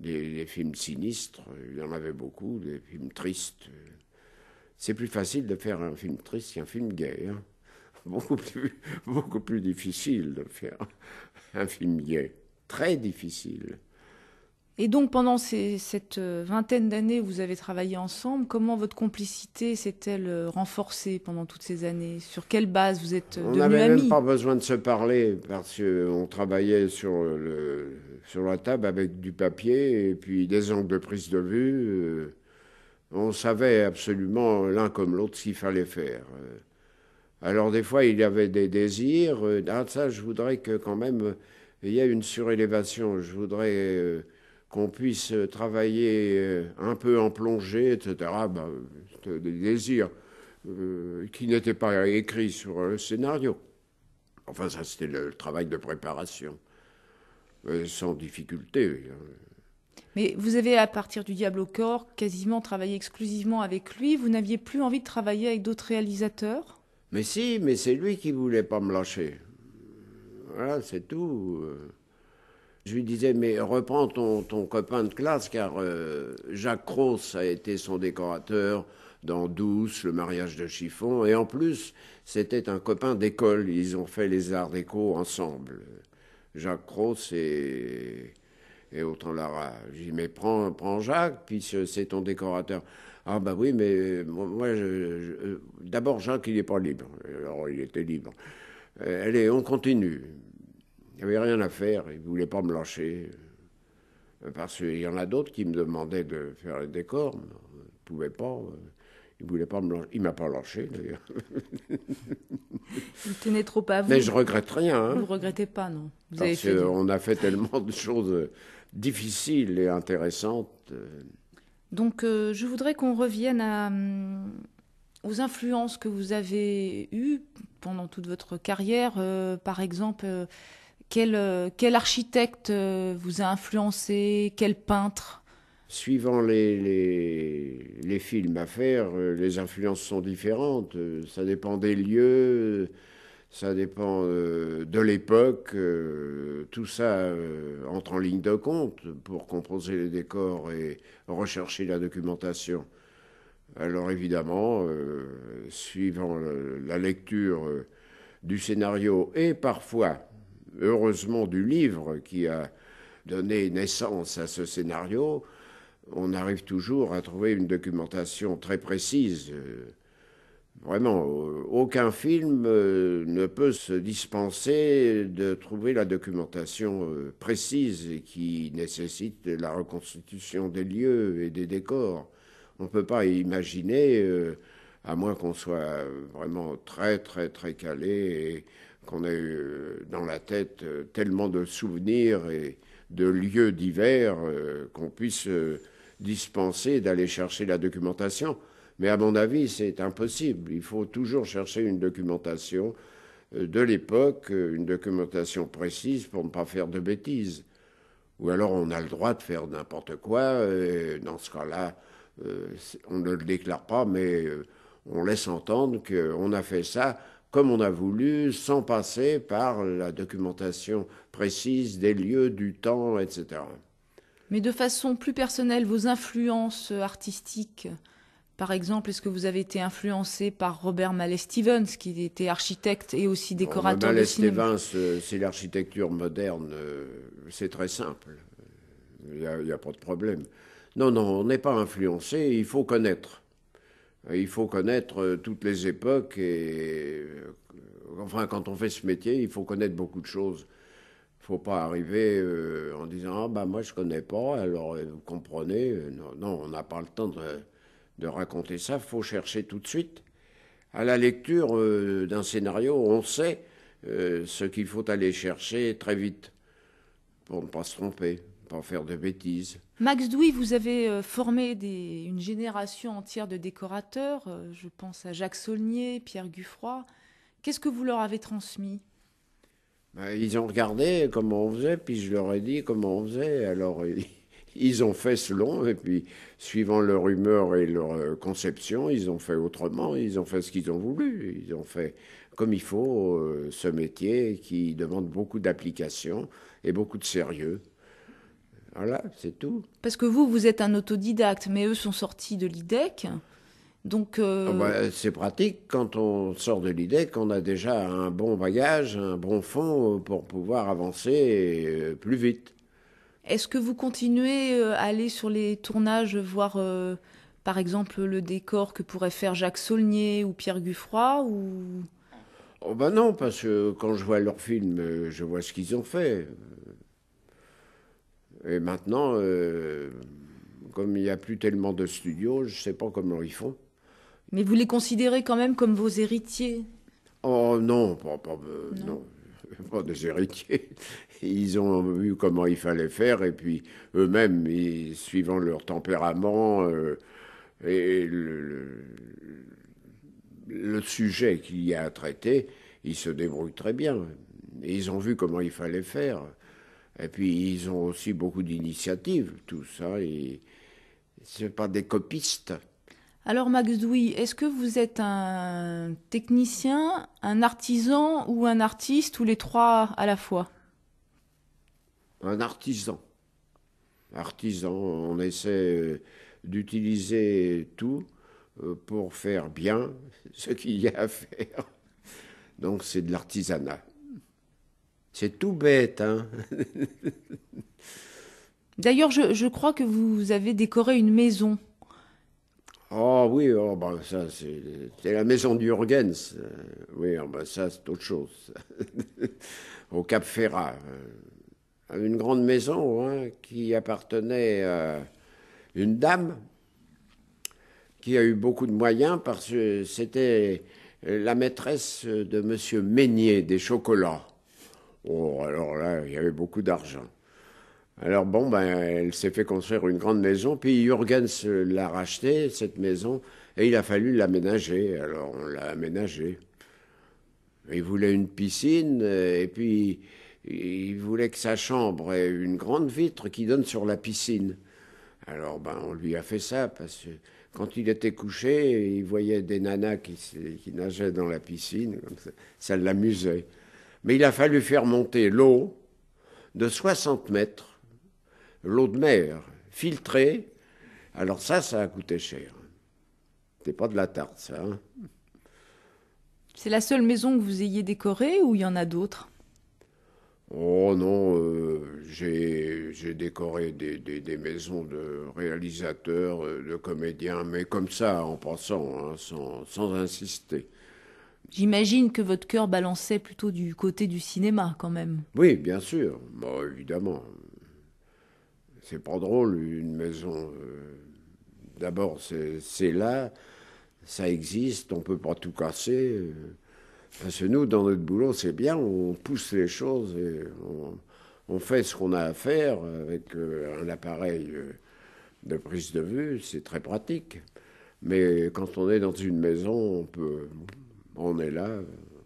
des films sinistres. Il y en avait beaucoup, des films tristes. C'est plus facile de faire un film triste qu'un film gay. Hein. Beaucoup, plus, beaucoup plus difficile de faire un film gay. Très difficile. Et donc pendant cette euh, vingtaine d'années, où vous avez travaillé ensemble. Comment votre complicité s'est-elle euh, renforcée pendant toutes ces années Sur quelle base vous êtes euh, devenus amis On n'avait même pas besoin de se parler parce qu'on travaillait sur, le, sur la table avec du papier et puis des angles de prise de vue on savait absolument l'un comme l'autre ce qu'il fallait faire. Euh, alors des fois, il y avait des désirs. Euh, ah ça, je voudrais que quand même euh, il y ait une surélévation. Je voudrais qu'on puisse travailler un peu en plongée, etc. Ah, bah, des désirs qui n'étaient pas écrits sur le scénario. Enfin, ça, c'était le, travail de préparation. sans difficulté. Hein. Mais vous avez, à partir du Diable au corps, quasiment travaillé exclusivement avec lui. Vous n'aviez plus envie de travailler avec d'autres réalisateurs Mais si, mais c'est lui qui voulait pas me lâcher. Voilà, c'est tout. Euh, je lui disais, mais reprends ton, ton copain de classe, car euh, Jacques Cross a été son décorateur dans Douce, le mariage de Chiffon, et en plus, c'était un copain d'école. Ils ont fait les arts déco ensemble. Jacques Cross et et autant la rage. J'ai dit, mais prends, Jacques, puis c'est ton décorateur. Ah bah oui, mais euh, moi, je, euh, d'abord Jacques, il n'est pas libre. Alors, il était libre. Euh, allez, on continue. Il n'y avait rien à faire, il ne voulait pas me lâcher. Parce qu'il y en a d'autres qui me demandaient de faire le décor. je ne pouvais pas. Il voulait pas me lâcher. Il m'a pas lâché, d'ailleurs. Il tenait trop à vous. Mais je regrette rien. Hein. Vous ne regrettez pas, non Parce qu'on on a fait tellement de choses difficile et intéressante. Euh. Donc euh, je voudrais qu'on revienne à, euh, aux influences que vous avez eues pendant toute votre carrière. par exemple, quel, architecte vous a influencé Quel peintre Suivant les, films à faire, les influences sont différentes. Ça dépend des lieux, ça dépend euh, de l'époque. Euh, tout ça euh, entre en ligne de compte pour composer les décors et rechercher la documentation. Alors évidemment, suivant la lecture du scénario et parfois, heureusement, du livre qui a donné naissance à ce scénario, on arrive toujours à trouver une documentation très précise Vraiment, euh, aucun film euh, ne peut se dispenser de trouver la documentation euh, précise qui nécessite la reconstitution des lieux et des décors. On ne peut pas imaginer, à moins qu'on soit vraiment très très très calé et qu'on ait dans la tête tellement de souvenirs et de lieux divers qu'on puisse dispenser d'aller chercher la documentation. Mais à mon avis, c'est impossible. Il faut toujours chercher une documentation euh, de l'époque, euh, une documentation précise pour ne pas faire de bêtises. Ou alors on a le droit de faire n'importe quoi. Et euh, dans ce cas-là, on ne le déclare pas, mais on laisse entendre qu'on a fait ça comme on a voulu, sans passer par la documentation précise des lieux, du temps, etc. Mais de façon plus personnelle, vos influences artistiques par exemple, est-ce que vous avez été influencé par Robert Mallet Stevens, qui était architecte et aussi décorateur Stevens, euh, c'est l'architecture moderne, euh, c'est très simple. Il n'y a, pas de problème. Non, non, on n'est pas influencé, il faut connaître. Il faut connaître euh, toutes les époques et. Enfin, quand on fait ce métier, il faut connaître beaucoup de choses Il ne faut pas arriver en disant ah bah moi je ne connais pas alors vous comprenez non on n'a pas le temps de de raconter ça, faut chercher tout de suite. À la lecture euh, d'un scénario, on sait euh, ce qu'il faut aller chercher très vite pour ne pas se tromper, pas faire de bêtises. Max Douy, vous avez euh, formé une génération entière de décorateurs. Je pense à Jacques Saulnier, Pierre Guffroy. Qu'est-ce que vous leur avez transmis ben, Ils ont regardé comment on faisait, puis je leur ai dit comment on faisait. Alors, ils ont fait selon, et puis suivant leur humeur et leur euh, conception, ils ont fait autrement, ils ont fait ce qu'ils ont voulu, ils ont fait comme il faut euh, ce métier qui demande beaucoup d'application et beaucoup de sérieux. Voilà, c'est tout. Parce que vous, vous êtes un autodidacte, mais eux sont sortis de l'IDEC. Donc, euh, ah bah, c'est pratique. Quand on sort de l'IDEC, on a déjà un bon bagage, un bon fond pour pouvoir avancer plus vite. Est-ce que vous continuez euh, à aller sur les tournages, voir euh, par exemple le décor que pourrait faire Jacques Saulnier ou Pierre Guffroy ou... Oh ben non, parce que quand je vois leurs films, euh, je vois ce qu'ils ont fait. Et maintenant, comme il n'y a plus tellement de studios, je ne sais pas comment ils font. Mais vous les considérez quand même comme vos héritiers Oh non, pas, non. pas des héritiers ils ont vu comment il fallait faire, et puis eux-mêmes, suivant leur tempérament euh, et le, sujet qu'il y a à traiter, ils se débrouillent très bien. ils ont vu comment il fallait faire. Et puis ils ont aussi beaucoup d'initiatives, tout ça. Et ce pas des copistes. Alors Max Douy, est-ce que vous êtes un technicien, un artisan ou un artiste ou les trois à la fois un artisan. Artisan, on essaie euh, d'utiliser tout euh, pour faire bien ce qu'il y a à faire. Donc c'est de l'artisanat. C'est tout bête, hein D'ailleurs, je, crois que vous avez décoré une maison. Oh oui, oh, ben, ça c'est la maison du euh, Oui, oh, ben, ça c'est autre chose. Au Cap Ferrat une grande maison hein, qui appartenait à une dame qui a eu beaucoup de moyens parce que c'était la maîtresse de M. Meignier des chocolats. Oh, alors là, il y avait beaucoup d'argent. Alors bon, ben, elle s'est fait construire une grande maison, puis Jürgens l'a rachetée, cette maison, et il a fallu l'aménager. Alors on l'a aménagée. Il voulait une piscine, et puis il voulait que sa chambre ait une grande vitre qui donne sur la piscine. Alors, ben, on lui a fait ça parce que quand il était couché, il voyait des nanas qui, nageaient dans la piscine. ça, l'amusait. Mais il a fallu faire monter l'eau de 60 mètres, l'eau de mer, filtrée. Alors, ça, ça a coûté cher. C'était pas de la tarte, ça. Hein. c'est la seule maison que vous ayez décorée ou il y en a d'autres Oh non, euh, j'ai décoré des, maisons de réalisateurs, euh, de comédiens, mais comme ça, en passant, hein, sans, sans, insister. J'imagine que votre cœur balançait plutôt du côté du cinéma quand même. Oui, bien sûr, bah, évidemment. C'est pas drôle, une maison. Euh, d'abord, c'est là, ça existe, on peut pas tout casser. Parce que nous, dans notre boulot, c'est bien, on pousse les choses et on, fait ce qu'on a à faire avec euh, un appareil euh, de prise de vue, c'est très pratique. Mais quand on est dans une maison, on peut, on est là,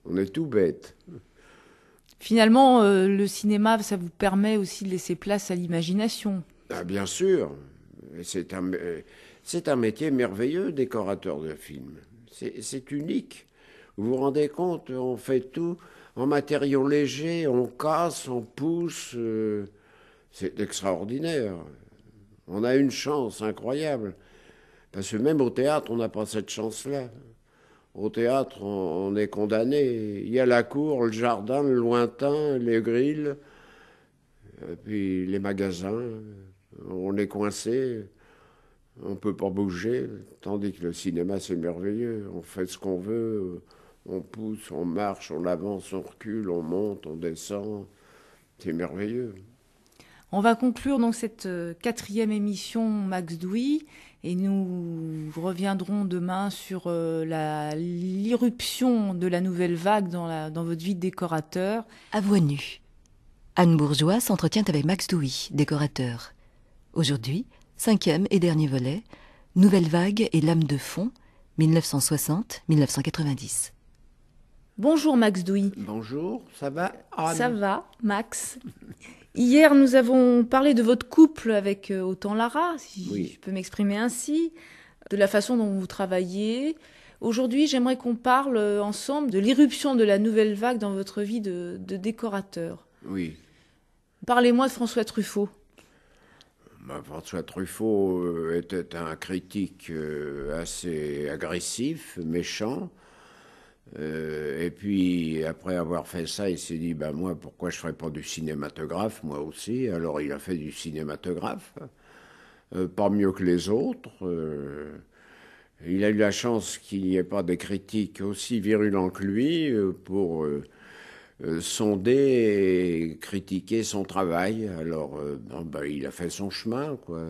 on est tout bête. Finalement, euh, le cinéma, ça vous permet aussi de laisser place à l'imagination. Ah, bien sûr, c'est un, c'est un métier merveilleux, décorateur de films. C'est unique. Vous vous rendez compte, on fait tout en matériaux légers, on casse, on pousse. Euh, c'est extraordinaire. On a une chance incroyable. Parce que même au théâtre, on n'a pas cette chance-là. Au théâtre, on, est condamné. Il y a la cour, le jardin, le lointain, les grilles, euh, puis les magasins. On est coincé, on ne peut pas bouger. Tandis que le cinéma, c'est merveilleux. On fait ce qu'on veut on pousse, on marche, on avance, on recule, on monte, on descend. C'est merveilleux. On va conclure donc cette euh, quatrième émission Max Douy et nous reviendrons demain sur euh, l'irruption de la nouvelle vague dans, dans votre vie de décorateur. À voix nue. Anne Bourgeois s'entretient avec Max Douy, décorateur. Aujourd'hui, cinquième et dernier volet, Nouvelle vague et l'âme de fond, 1960-1990. Bonjour Max Douy. Bonjour, ça va ah, Ça va, Max. Hier, nous avons parlé de votre couple avec euh, Autant Lara, si je peux m'exprimer ainsi, de la façon dont vous travaillez. Aujourd'hui, j'aimerais qu'on parle euh, ensemble de l'irruption de la nouvelle vague dans votre vie de, décorateur. Oui. Parlez-moi de François Truffaut. Ben, François Truffaut euh, était un critique assez agressif, méchant euh, et puis, après avoir fait ça, il s'est dit, ben moi, pourquoi je ne ferais pas du cinématographe, moi aussi Alors, il a fait du cinématographe, euh, pas mieux que les autres. Euh. il a eu la chance qu'il n'y ait pas des critiques aussi virulents que lui pour sonder et critiquer son travail. Alors, ben, il a fait son chemin, quoi.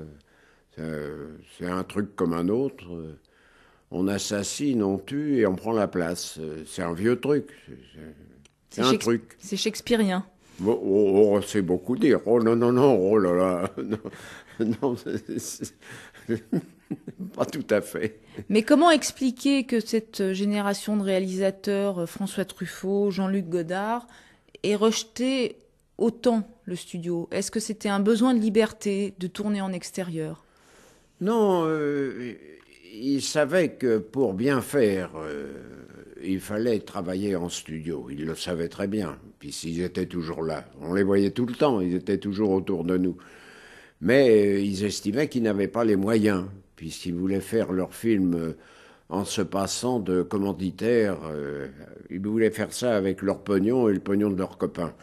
C'est un truc comme un autre on assassine, on tue et on prend la place. Euh, c'est un vieux truc. C'est un truc. C'est shakespearien. Oh, oh, c'est beaucoup dire. Oh non, non, non, oh là Non, pas tout à fait. Mais comment expliquer que cette génération de réalisateurs, euh, François Truffaut, Jean-Luc Godard, ait rejeté autant le studio Est-ce que c'était un besoin de liberté de tourner en extérieur Non, euh, ils savaient que pour bien faire, euh, il fallait travailler en studio. Ils le savaient très bien, puisqu'ils étaient toujours là. On les voyait tout le temps, ils étaient toujours autour de nous. Mais euh, ils estimaient qu'ils n'avaient pas les moyens, puisqu'ils voulaient faire leur film euh, en se passant de commanditaire. ils voulaient faire ça avec leur pognon et le pognon de leurs copains.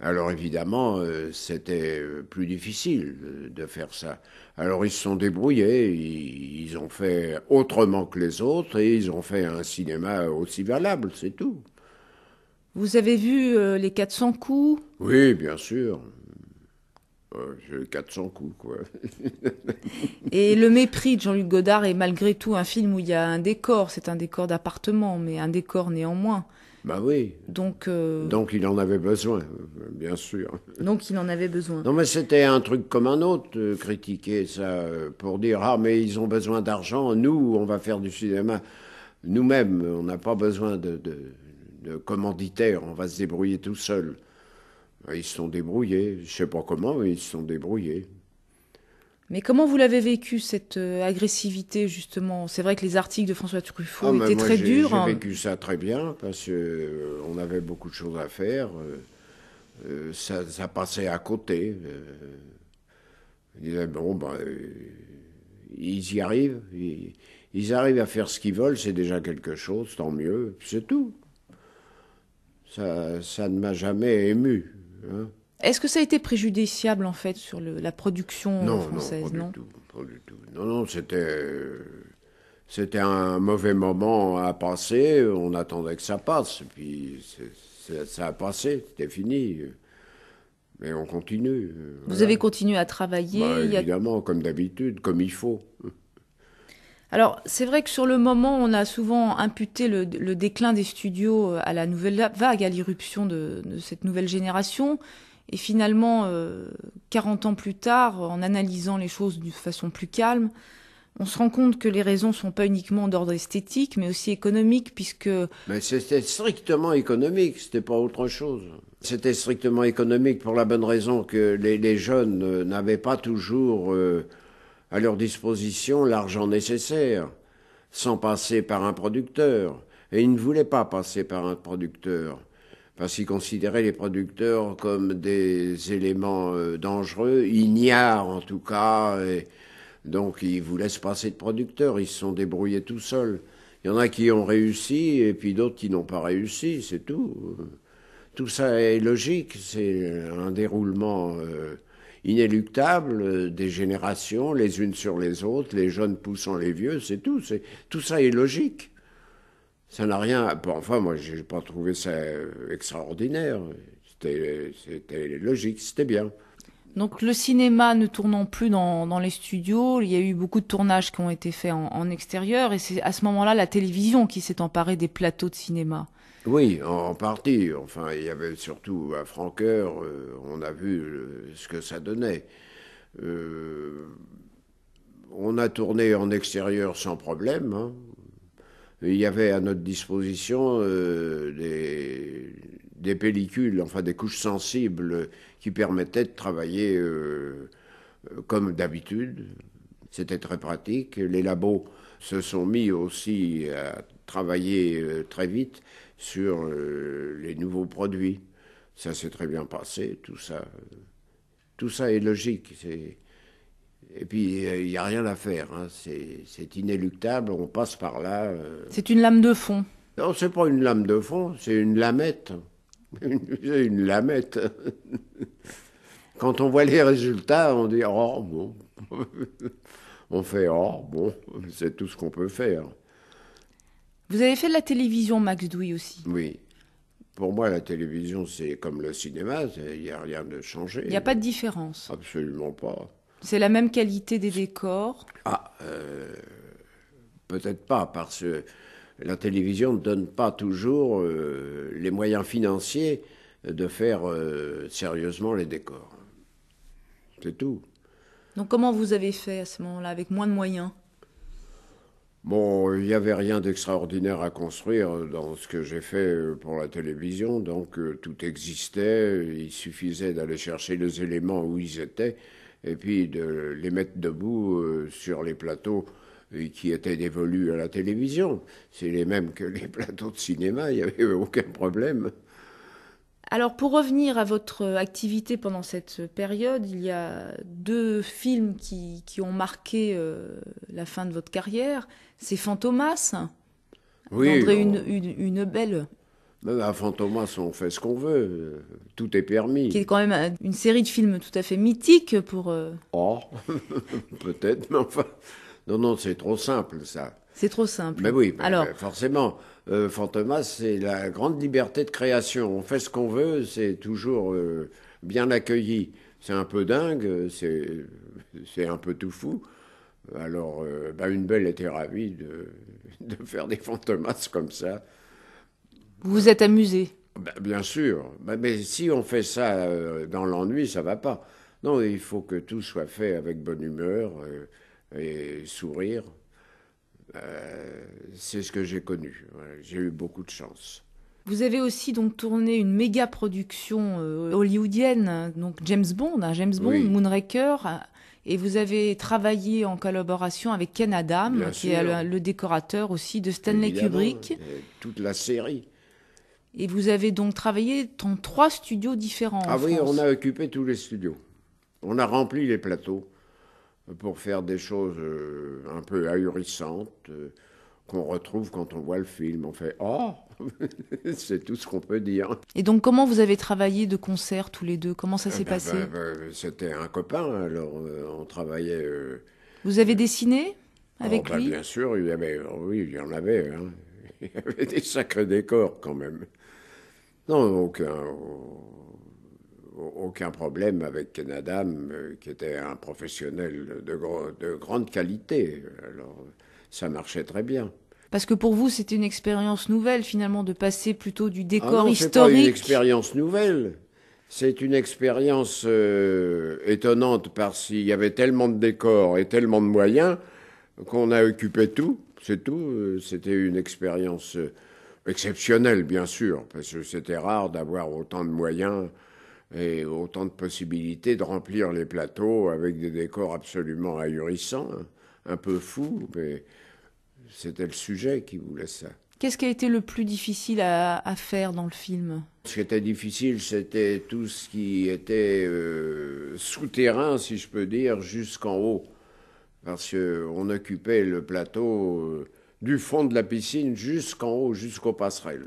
Alors évidemment, euh, c'était euh, plus difficile de faire ça. Alors ils se sont débrouillés, ils ont fait autrement que les autres et ils ont fait un cinéma aussi valable, c'est tout. Vous avez vu euh, les les 400 coups Oui, bien sûr. Euh, 400 coups, quoi. et Le mépris de Jean-Luc Godard est malgré tout un film où il y a un décor. C'est un décor d'appartement, mais un décor néanmoins. Bah oui. Euh, Donc. il en avait besoin, bien sûr. Donc il en avait besoin. Non mais c'était un truc comme un autre, euh, critiquer ça, euh, pour dire ah mais ils ont besoin d'argent, nous on va faire du cinéma nous-mêmes, on n'a pas besoin de, commanditaires, on va se débrouiller tout seul. Ils se sont débrouillés, je sais pas comment, mais ils se sont débrouillés. Mais comment vous l'avez vécu cette euh, agressivité justement C'est vrai que les articles de François Truffaut ah, étaient très durs. J'ai hein. vécu ça très bien parce qu'on euh, avait beaucoup de choses à faire. Euh, ça, passait à côté. Ils disaient, bon ben, ils y arrivent. Ils, arrivent à faire ce qu'ils veulent, c'est déjà quelque chose, tant mieux. C'est tout. Ça, ne m'a jamais ému. Hein. Est-ce que ça a été préjudiciable en fait sur la production euh, française Non, pas du tout, pas du tout. Non, non, c'était euh, c'était un mauvais moment à passer. On attendait que ça passe, puis ça a passé, c'était fini. Mais on continue. Euh, Vous avez continué à travailler bah, Évidemment, comme d'habitude, comme il faut. Alors, c'est vrai que sur le moment, on a souvent imputé le, déclin des studios à la nouvelle vague, à l'irruption de, de, cette nouvelle génération. Et finalement, euh, quarante 40 ans plus tard, en analysant les choses d'une façon plus calme, on se rend compte que les raisons ne sont pas uniquement d'ordre esthétique, mais aussi économique, puisque... Mais c'était strictement économique, c'était pas autre chose. C'était strictement économique pour la bonne raison que les, jeunes n'avaient pas toujours euh, à leur disposition l'argent nécessaire, sans passer par un producteur. Et ils ne voulaient pas passer par un producteur parce qu'ils considéraient les producteurs comme des éléments euh, dangereux, ignares en tout cas, et donc ils vous laissent passer de producteurs, ils se sont débrouillés tout seuls. Il y en a qui ont réussi et puis d'autres qui n'ont pas réussi, c'est tout. Tout ça est logique, c'est un déroulement euh, inéluctable euh, des générations, les unes sur les autres, les jeunes poussant les vieux, c'est tout. Tout ça est logique. Ça n'a rien. enfin, moi, je n'ai pas trouvé ça euh, extraordinaire. Euh, c'était logique, c'était bien. Donc, le cinéma ne tournant plus dans, les studios, il y a eu beaucoup de tournages qui ont été faits en, extérieur, et c'est à ce moment-là la télévision qui s'est emparée des plateaux de cinéma. Oui, en, partie. Enfin, il y avait surtout à Franqueur, euh, on a vu ce que ça donnait. on a tourné en extérieur sans problème. Hein il y avait à notre disposition euh, des, pellicules, enfin des couches sensibles qui permettaient de travailler euh, comme d'habitude. C'était très pratique. Les labos se sont mis aussi à travailler euh, très vite sur les nouveaux produits. Ça s'est très bien passé, tout ça. Tout ça est logique. Et puis, il euh, n'y a rien à faire. Hein. C'est inéluctable, on passe par là. Euh. C'est une lame de fond. Non, c'est pas une lame de fond, c'est une lamette. Une, une lamette. Quand on voit les résultats, on dit oh bon. on fait oh bon, c'est tout ce qu'on peut faire. Vous avez fait de la télévision, Max Douy aussi. Oui. Pour moi, la télévision, c'est comme le cinéma, il n'y a rien de changé. Il n'y a pas de différence. Absolument pas. C'est la même qualité des décors Ah, euh, peut-être pas, parce que la télévision ne donne pas toujours euh, les moyens financiers de faire euh, sérieusement les décors. C'est tout. Donc comment vous avez fait à ce moment-là, avec moins de moyens Bon, il n'y avait rien d'extraordinaire à construire dans ce que j'ai fait pour la télévision, donc tout existait, il suffisait d'aller chercher les éléments où ils étaient et puis de les mettre debout euh, sur les plateaux euh, qui étaient dévolus à la télévision. C'est les mêmes que les plateaux de cinéma, il n'y avait aucun problème. Alors pour revenir à votre activité pendant cette période, il y a deux films qui, ont marqué euh, la fin de votre carrière. C'est Fantomas, oui, on... une, une, belle, à Fantomas, on fait ce qu'on veut, euh, tout est permis. Qui est quand même une série de films tout à fait mythiques pour. Euh, oh, peut-être, mais enfin. Non, non, c'est trop simple, ça. C'est trop simple. Mais oui, Alors... forcément, Fantomas, euh, c'est la grande liberté de création. On fait ce qu'on veut, c'est toujours bien accueilli. C'est un peu dingue, c'est un peu tout fou. Alors, bah, une belle était ravie de, de faire des Fantomas comme ça. Vous vous êtes amusé bah, Bien sûr. Bah, mais si on fait ça euh, dans l'ennui, ça va pas. Non, il faut que tout soit fait avec bonne humeur euh, et sourire. Euh, c'est ce que j'ai connu. j'ai eu beaucoup de chance. Vous avez aussi donc tourné une méga production hollywoodienne, donc James Bond, hein, James Bond, Moonraker, et vous avez travaillé en collaboration avec Ken Adam, qui est le, décorateur aussi de Stanley Kubrick. Toute la série. Et vous avez donc travaillé dans trois studios différents. Ah oui, on a occupé tous les studios. On a rempli les plateaux pour faire des choses euh, un peu ahurissantes euh, qu'on retrouve quand on voit le film. On fait Oh C'est tout ce qu'on peut dire. Et donc, comment vous avez travaillé de concert tous les deux Comment ça eh s'est ben, passé ben, ben, C'était un copain, alors euh, on travaillait. Vous avez dessiné avec oh, lui Bien sûr, il y avait, oh oui, il en avait. Hein. Il y avait des sacrés décors quand même. Non, aucun, aucun problème avec Adam, euh, qui était un professionnel de, grande qualité. Alors, ça marchait très bien. Parce que pour vous, c'était une expérience nouvelle, finalement, de passer plutôt du décor historique. Ah c'est pas une expérience nouvelle. C'est une expérience euh, étonnante parce qu'il y avait tellement de décors et tellement de moyens qu'on a occupé tout. C'est tout. Euh, c'était une expérience exceptionnel, bien sûr, parce que c'était rare d'avoir autant de moyens et autant de possibilités de remplir les plateaux avec des décors absolument ahurissants, un peu fous, mais c'était le sujet qui voulait ça. Qu'est-ce qui a été le plus difficile à, faire dans le film Ce qui était difficile, c'était tout ce qui était euh, souterrain, si je peux dire, jusqu'en haut. Parce qu'on occupait le plateau euh, du fond de la piscine jusqu'en haut, jusqu'aux passerelles.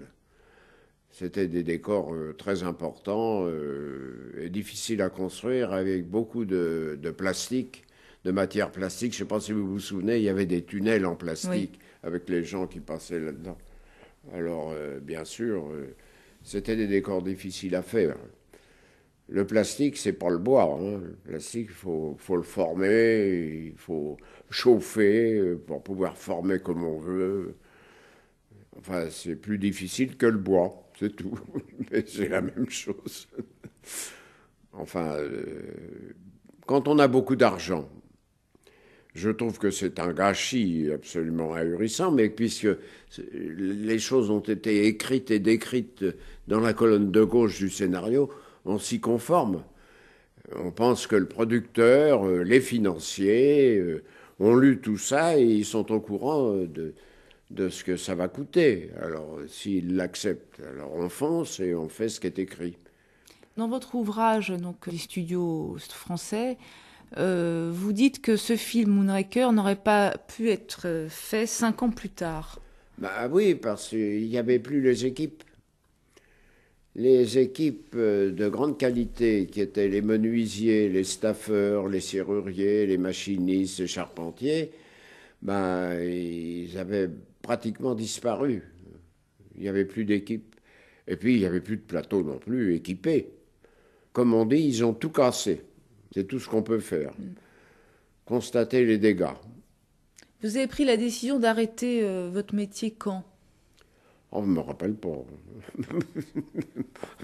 C'était des décors euh, très importants euh, et difficiles à construire avec beaucoup de, plastique, de matière plastique. Je ne sais pas si vous vous souvenez, il y avait des tunnels en plastique avec les gens qui passaient là-dedans. Alors, euh, bien sûr, c'était des décors difficiles à faire. Le plastique, c'est pas le bois. Hein. Le plastique, il faut, le former, il faut chauffer euh, pour pouvoir former comme on veut. Enfin, c'est plus difficile que le bois, c'est tout. Mais c'est la même chose. Enfin, euh, quand on a beaucoup d'argent, je trouve que c'est un gâchis absolument ahurissant, mais puisque les choses ont été écrites et décrites dans la colonne de gauche du scénario, on s'y conforme. On pense que le producteur, euh, les financiers euh, ont lu tout ça et ils sont au courant euh, de, de ce que ça va coûter. Alors, s'ils l'acceptent, alors on fonce et on fait ce qui est écrit. Dans votre ouvrage, donc, les studios français, vous dites que ce film Moonraker n'aurait pas pu être fait cinq ans plus tard. Bah oui, parce qu'il n'y avait plus les équipes les équipes euh, de grande qualité qui étaient les menuisiers, les staffeurs, les serruriers, les machinistes, les charpentiers, ben, ils avaient pratiquement disparu. Il n'y avait plus d'équipe. Et puis, il n'y avait plus de plateau non plus équipé. Comme on dit, ils ont tout cassé. C'est tout ce qu'on peut faire. Mm. Constater les dégâts. Vous avez pris la décision d'arrêter euh, votre métier quand on oh, ne me rappelle pas.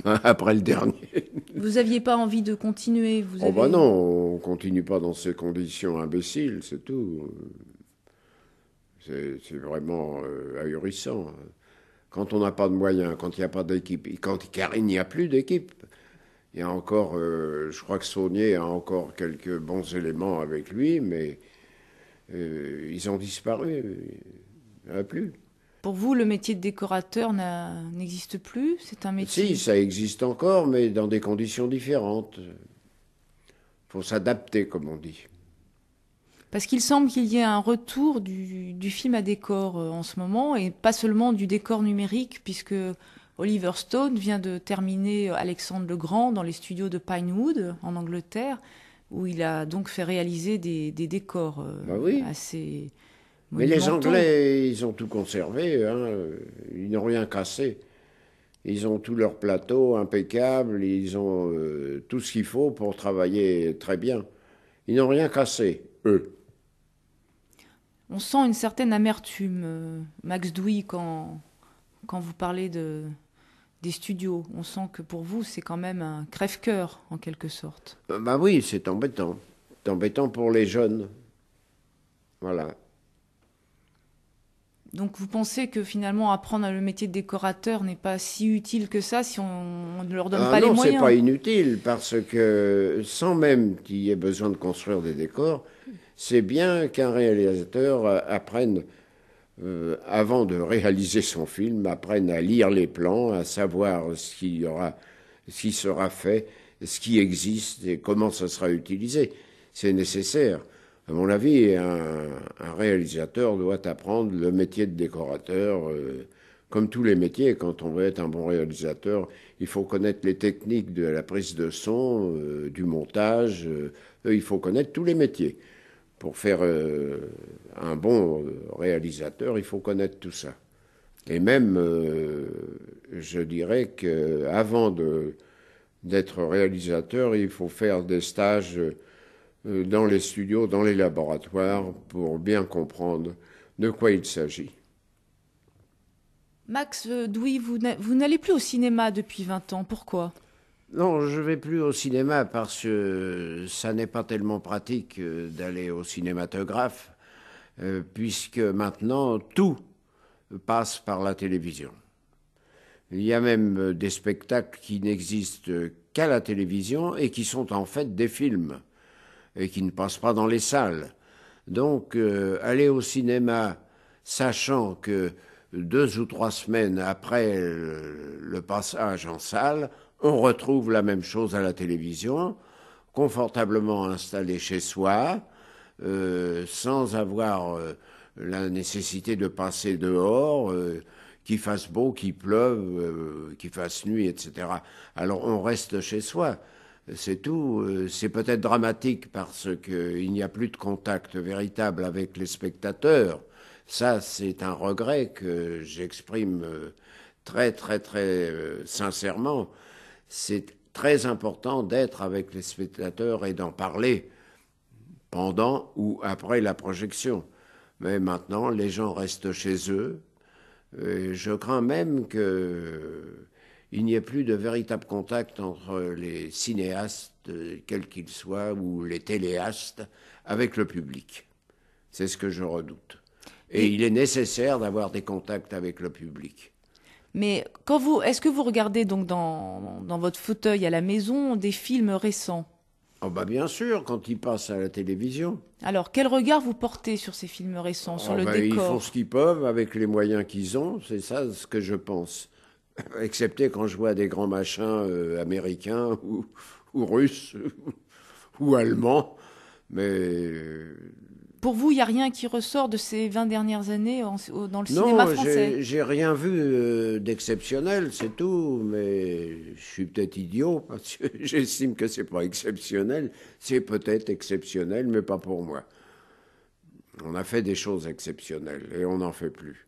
Après le dernier. Vous n'aviez pas envie de continuer vous oh, bah avez... Oh, non, on continue pas dans ces conditions imbéciles, c'est tout. C'est vraiment euh, ahurissant. Quand on n'a pas de moyens, quand il n'y a pas d'équipe, quand car il n'y a plus d'équipe, il y a encore, euh, je crois que Saunier a encore quelques bons éléments avec lui, mais euh, ils ont disparu, il n'y en a plus. Pour vous, le métier de décorateur n'existe plus C'est un métier Si, ça existe encore, mais dans des conditions différentes. Il faut s'adapter, comme on dit. Parce qu'il semble qu'il y ait un retour du, film à décor euh, en ce moment, et pas seulement du décor numérique, puisque Oliver Stone vient de terminer Alexandre le Grand dans les studios de Pinewood, en Angleterre, où il a donc fait réaliser des, décors euh, bah assez mais les Anglais, ils ont tout conservé, hein. ils n'ont rien cassé. Ils ont tout leur plateaux impeccable, ils ont euh, tout ce qu'il faut pour travailler très bien. Ils n'ont rien cassé, eux. On sent une certaine amertume, euh, Max Douy, quand, quand vous parlez de, des studios. On sent que pour vous, c'est quand même un crève-cœur, en quelque sorte. Euh, bah oui, c'est embêtant. C'est embêtant pour les jeunes. Voilà. Donc vous pensez que finalement apprendre le métier de décorateur n'est pas si utile que ça si on, ne leur donne ah pas les moyens Non, c'est pas inutile parce que sans même qu'il y ait besoin de construire des décors, c'est bien qu'un réalisateur euh, apprenne euh, avant de réaliser son film, apprenne à lire les plans, à savoir ce y aura, ce qui sera fait, ce qui existe et comment ça sera utilisé. C'est nécessaire à mon avis, un, réalisateur doit apprendre le métier de décorateur. Euh, comme tous les métiers, quand on veut être un bon réalisateur, il faut connaître les techniques de la prise de son, euh, du montage, euh, il faut connaître tous les métiers. Pour faire un bon réalisateur, il faut connaître tout ça. Et même, je dirais qu'avant d'être réalisateur, il faut faire des stages euh, dans les studios, dans les laboratoires, pour bien comprendre de quoi il s'agit. Max euh, Douy, vous n'allez plus au cinéma depuis 20 ans. Pourquoi Non, je ne vais plus au cinéma parce que ça n'est pas tellement pratique euh, d'aller au cinématographe, puisque maintenant tout passe par la télévision. Il y a même des spectacles qui n'existent qu'à la télévision et qui sont en fait des films et qui ne passent pas dans les salles. Donc, euh, aller au cinéma, sachant que deux ou trois semaines après le, passage en salle, on retrouve la même chose à la télévision, confortablement installé chez soi, euh, sans avoir euh, la nécessité de passer dehors, qu'il fasse beau, qu'il pleuve, qu'il fasse nuit, etc. Alors on reste chez soi. C'est tout. Euh, c'est peut-être dramatique parce qu'il n'y a plus de contact véritable avec les spectateurs. Ça, c'est un regret que j'exprime euh, très, très, très euh, sincèrement. C'est très important d'être avec les spectateurs et d'en parler pendant ou après la projection. Mais maintenant, les gens restent chez eux. je crains même que il n'y a plus de véritable contact entre les cinéastes, euh, quels qu'ils soient, ou les téléastes, avec le public. C'est ce que je redoute. Et il est nécessaire d'avoir des contacts avec le public. Mais quand vous, est-ce que vous regardez donc dans, dans, votre fauteuil à la maison des films récents ah bah bien sûr, quand ils passent à la télévision. Alors, quel regard vous portez sur ces films récents, sur ah le bah, Ils font ce qu'ils peuvent avec les moyens qu'ils ont, c'est ça ce que je pense. excepté quand je vois des grands machins euh, américains ou, russes ou allemands. Mais. Euh, pour vous, il n'y a rien qui ressort de ces 20 dernières années dans le cinéma français Non, j'ai rien vu euh, d'exceptionnel, c'est tout. Mais je suis peut-être idiot parce que j'estime que c'est pas exceptionnel. C'est peut-être exceptionnel, mais pas pour moi. On a fait des choses exceptionnelles et on n'en fait plus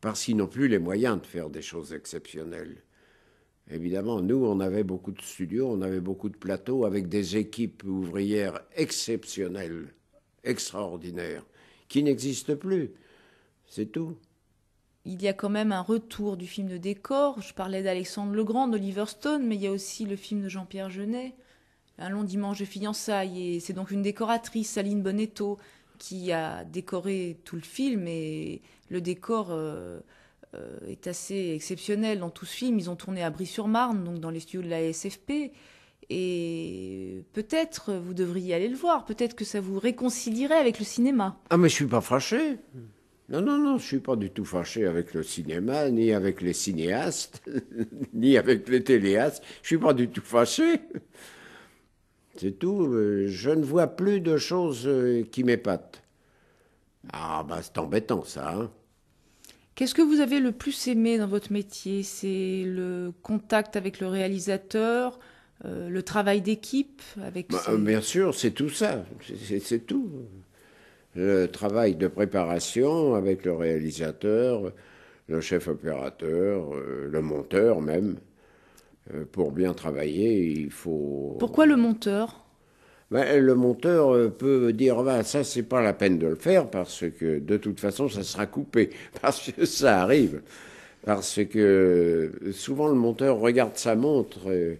parce qu'ils n'ont plus les moyens de faire des choses exceptionnelles. Évidemment, nous, on avait beaucoup de studios, on avait beaucoup de plateaux avec des équipes ouvrières exceptionnelles, extraordinaires, qui n'existent plus. C'est tout. Il y a quand même un retour du film de décor. Je parlais d'Alexandre Legrand, d'Oliver Stone, mais il y a aussi le film de Jean-Pierre Jeunet, Un long dimanche de fiançailles. Et c'est donc une décoratrice, Saline Bonetto, qui a décoré tout le film et le décor euh, euh, est assez exceptionnel dans tout ce film. Ils ont tourné à Brie-sur-Marne, donc dans les studios de la SFP. Et peut-être euh, vous devriez aller le voir, peut-être que ça vous réconcilierait avec le cinéma. Ah mais je suis pas fâché. Non, non, non, je suis pas du tout fâché avec le cinéma, ni avec les cinéastes, ni avec les téléastes. Je suis pas du tout fâché. C'est tout. Euh, je ne vois plus de choses euh, qui m'épatent. Ah, ben, c'est embêtant, ça. Hein. Qu'est-ce que vous avez le plus aimé dans votre métier C'est le contact avec le réalisateur, euh, le travail d'équipe avec. Bah, bien sûr, c'est tout ça. C'est tout. Le travail de préparation avec le réalisateur, le chef opérateur, le monteur même. Euh, pour bien travailler, il faut. Pourquoi le monteur ben, le monteur euh, peut dire ça, ben, ça c'est pas la peine de le faire parce que de toute façon ça sera coupé parce que ça arrive parce que souvent le monteur regarde sa montre euh,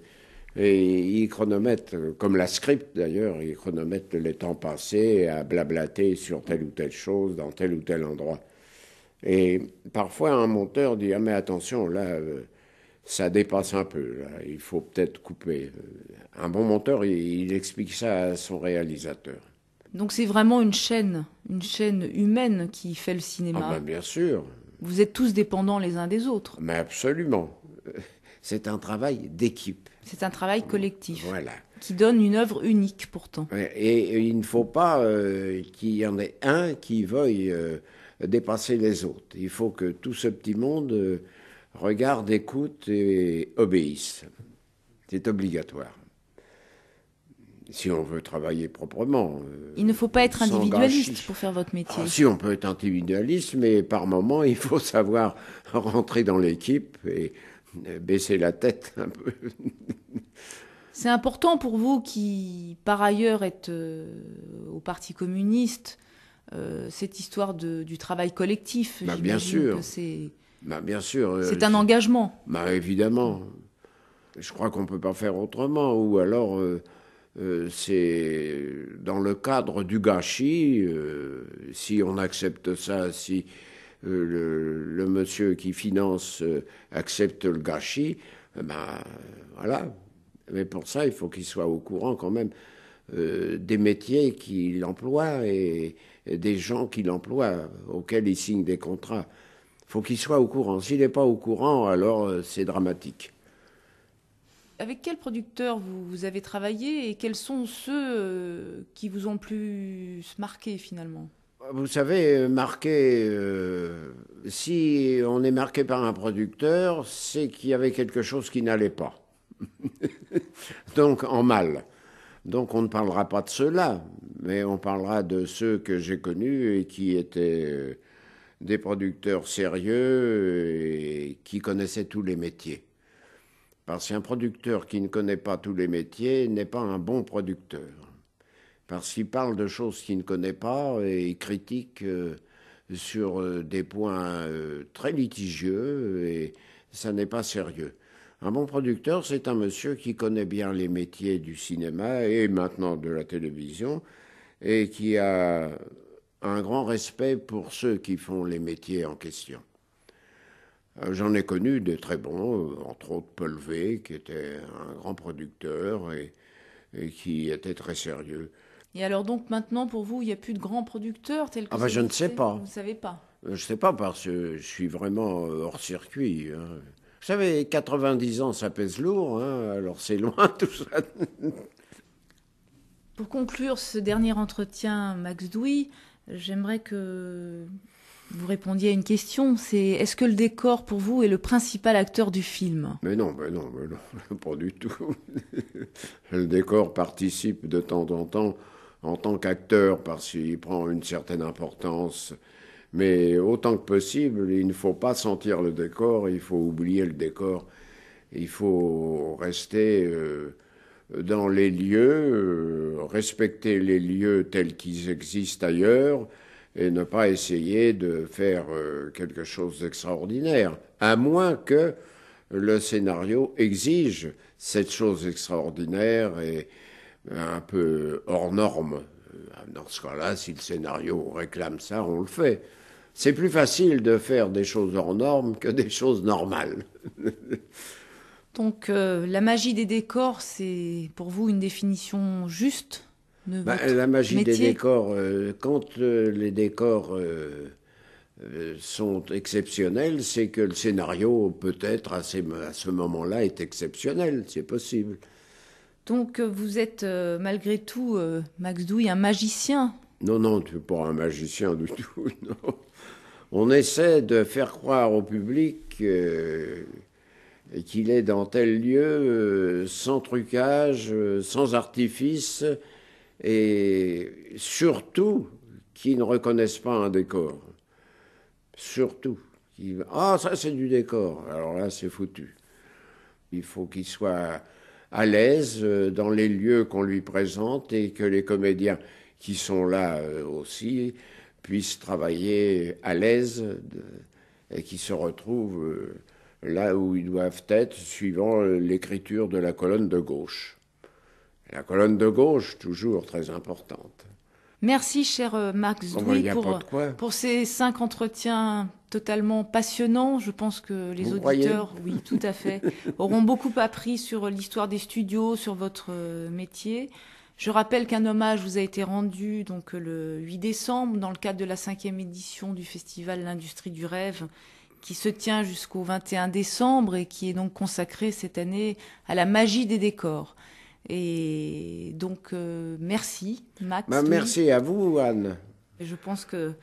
et, il chronomètre comme la script d'ailleurs il chronomètre les temps passés à blablater sur telle ou telle chose dans tel ou tel endroit et parfois un monteur dit ah mais attention là ça dépasse un peu. Il faut peut-être couper. Un bon monteur, il, explique ça à son réalisateur. Donc c'est vraiment une chaîne, une chaîne humaine qui fait le cinéma. Ah ben, bien sûr. Vous êtes tous dépendants les uns des autres. Mais absolument. C'est un travail d'équipe. C'est un travail collectif. Voilà. Qui donne une œuvre unique pourtant. Et, il ne faut pas euh, qu'il y en ait un qui veuille euh, dépasser les autres. Il faut que tout ce petit monde euh, Regarde, écoute et obéisse. C'est obligatoire. Si on veut travailler proprement. Euh, il ne faut pas être individualiste pour faire votre ah, métier. si on peut être individualiste, mais par moment, il faut savoir rentrer dans l'équipe et euh, baisser la tête un peu. C'est important pour vous qui, par ailleurs, êtes euh, au Parti communiste, cette histoire du travail collectif. Bah, bien sûr. Bah, bien sûr. Euh, c'est un engagement. Bah, évidemment. Je crois qu'on ne peut pas faire autrement. Ou alors, euh, euh, c'est dans le cadre du gâchis, si on accepte ça, si le, monsieur qui finance accepte le gâchis, ben voilà. Mais pour ça, il faut qu'il soit au courant quand même des métiers qu'il emploie et des gens qu'il emploie, auxquels il signe des contrats faut qu'il soit au courant. S'il n'est pas au courant, alors euh, c'est dramatique. Avec quels producteurs vous, avez travaillé et quels sont ceux euh, qui vous ont plus marqué finalement Vous savez, euh, marqué, si on est marqué par un producteur, c'est qu'il y avait quelque chose qui n'allait pas. Donc en mal. Donc on ne parlera pas de ceux-là, mais on parlera de ceux que j'ai connus et qui étaient des producteurs sérieux et qui connaissaient tous les métiers. Parce qu'un producteur qui ne connaît pas tous les métiers n'est pas un bon producteur. Parce qu'il parle de choses qu'il ne connaît pas et il critique euh, sur euh, des points euh, très litigieux et ça n'est pas sérieux. Un bon producteur, c'est un monsieur qui connaît bien les métiers du cinéma et maintenant de la télévision et qui a un grand respect pour ceux qui font les métiers en question. Euh, j'en ai connu de très bons, euh, entre autres Pelvé, qui était un grand producteur et, qui était très sérieux. Et alors donc maintenant, pour vous, il n'y a plus de grands producteurs tels que... Ah ben je ne sais pas. Vous ne savez pas. Euh, je ne sais pas parce que je suis vraiment hors circuit. Hein. Vous savez, 90 ans, ça pèse lourd, hein, alors c'est loin tout ça. pour conclure ce dernier entretien, Max Douy, J'aimerais que vous répondiez à une question, c'est est-ce que le décor pour vous est le principal acteur du film Mais non, mais pas du tout. le décor participe de temps en temps en tant qu'acteur parce qu'il prend une certaine importance. Mais autant que possible, il ne faut pas sentir le décor, il faut oublier le décor, il faut rester... Euh, dans les lieux, euh, respecter les lieux tels qu'ils existent ailleurs et ne pas essayer de faire euh, quelque chose d'extraordinaire, à moins que le scénario exige cette chose extraordinaire et euh, un peu hors norme. Dans ce cas-là, si le scénario réclame ça, on le fait. C'est plus facile de faire des choses hors normes que des choses normales. Donc euh, la magie des décors, c'est pour vous une définition juste de bah, La magie des décors, euh, quand euh, les décors sont exceptionnels, c'est que le scénario peut-être à, ce moment-là est exceptionnel, c'est possible. Donc vous êtes malgré tout, Max Douy, un magicien Non, non, tu n'es pas un magicien du tout, On essaie de faire croire au public qu'il est dans tel lieu euh, sans trucage, euh, sans artifice, et surtout qu'il ne reconnaissent pas un décor. Surtout. Ah, ça c'est du décor. Alors là, c'est foutu. Il faut qu'il soit à l'aise euh, dans les lieux qu'on lui présente et que les comédiens qui sont là aussi puissent travailler à l'aise et qui se retrouvent là où ils doivent être, suivant euh, l'écriture de la colonne de gauche. La colonne de gauche, toujours très importante. Merci, cher euh, Max oh, Douy, euh, pour, ces cinq entretiens totalement passionnants. Je pense que les auditeurs, oui, tout à fait, auront beaucoup appris sur l'histoire des studios, sur votre métier. Je rappelle qu'un hommage vous a été rendu donc le 8 décembre dans le cadre de la cinquième édition du festival L'industrie du rêve qui se tient jusqu'au 21 décembre et qui est donc consacré cette année à la magie des décors. Et donc, euh, merci, Max. Bah, merci à vous, Anne. Je pense que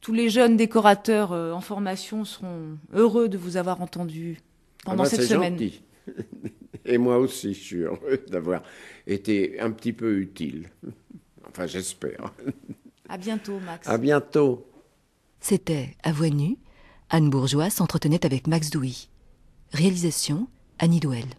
tous les jeunes décorateurs euh, en formation seront heureux de vous avoir entendu pendant ah bah, cette semaine. Gentil. Et moi aussi, je suis heureux d'avoir été un petit peu utile. Enfin, j'espère. À bientôt, Max. À bientôt. C'était À Voix Nue Anne Bourgeois s'entretenait avec Max Douy. Réalisation Annie Douel.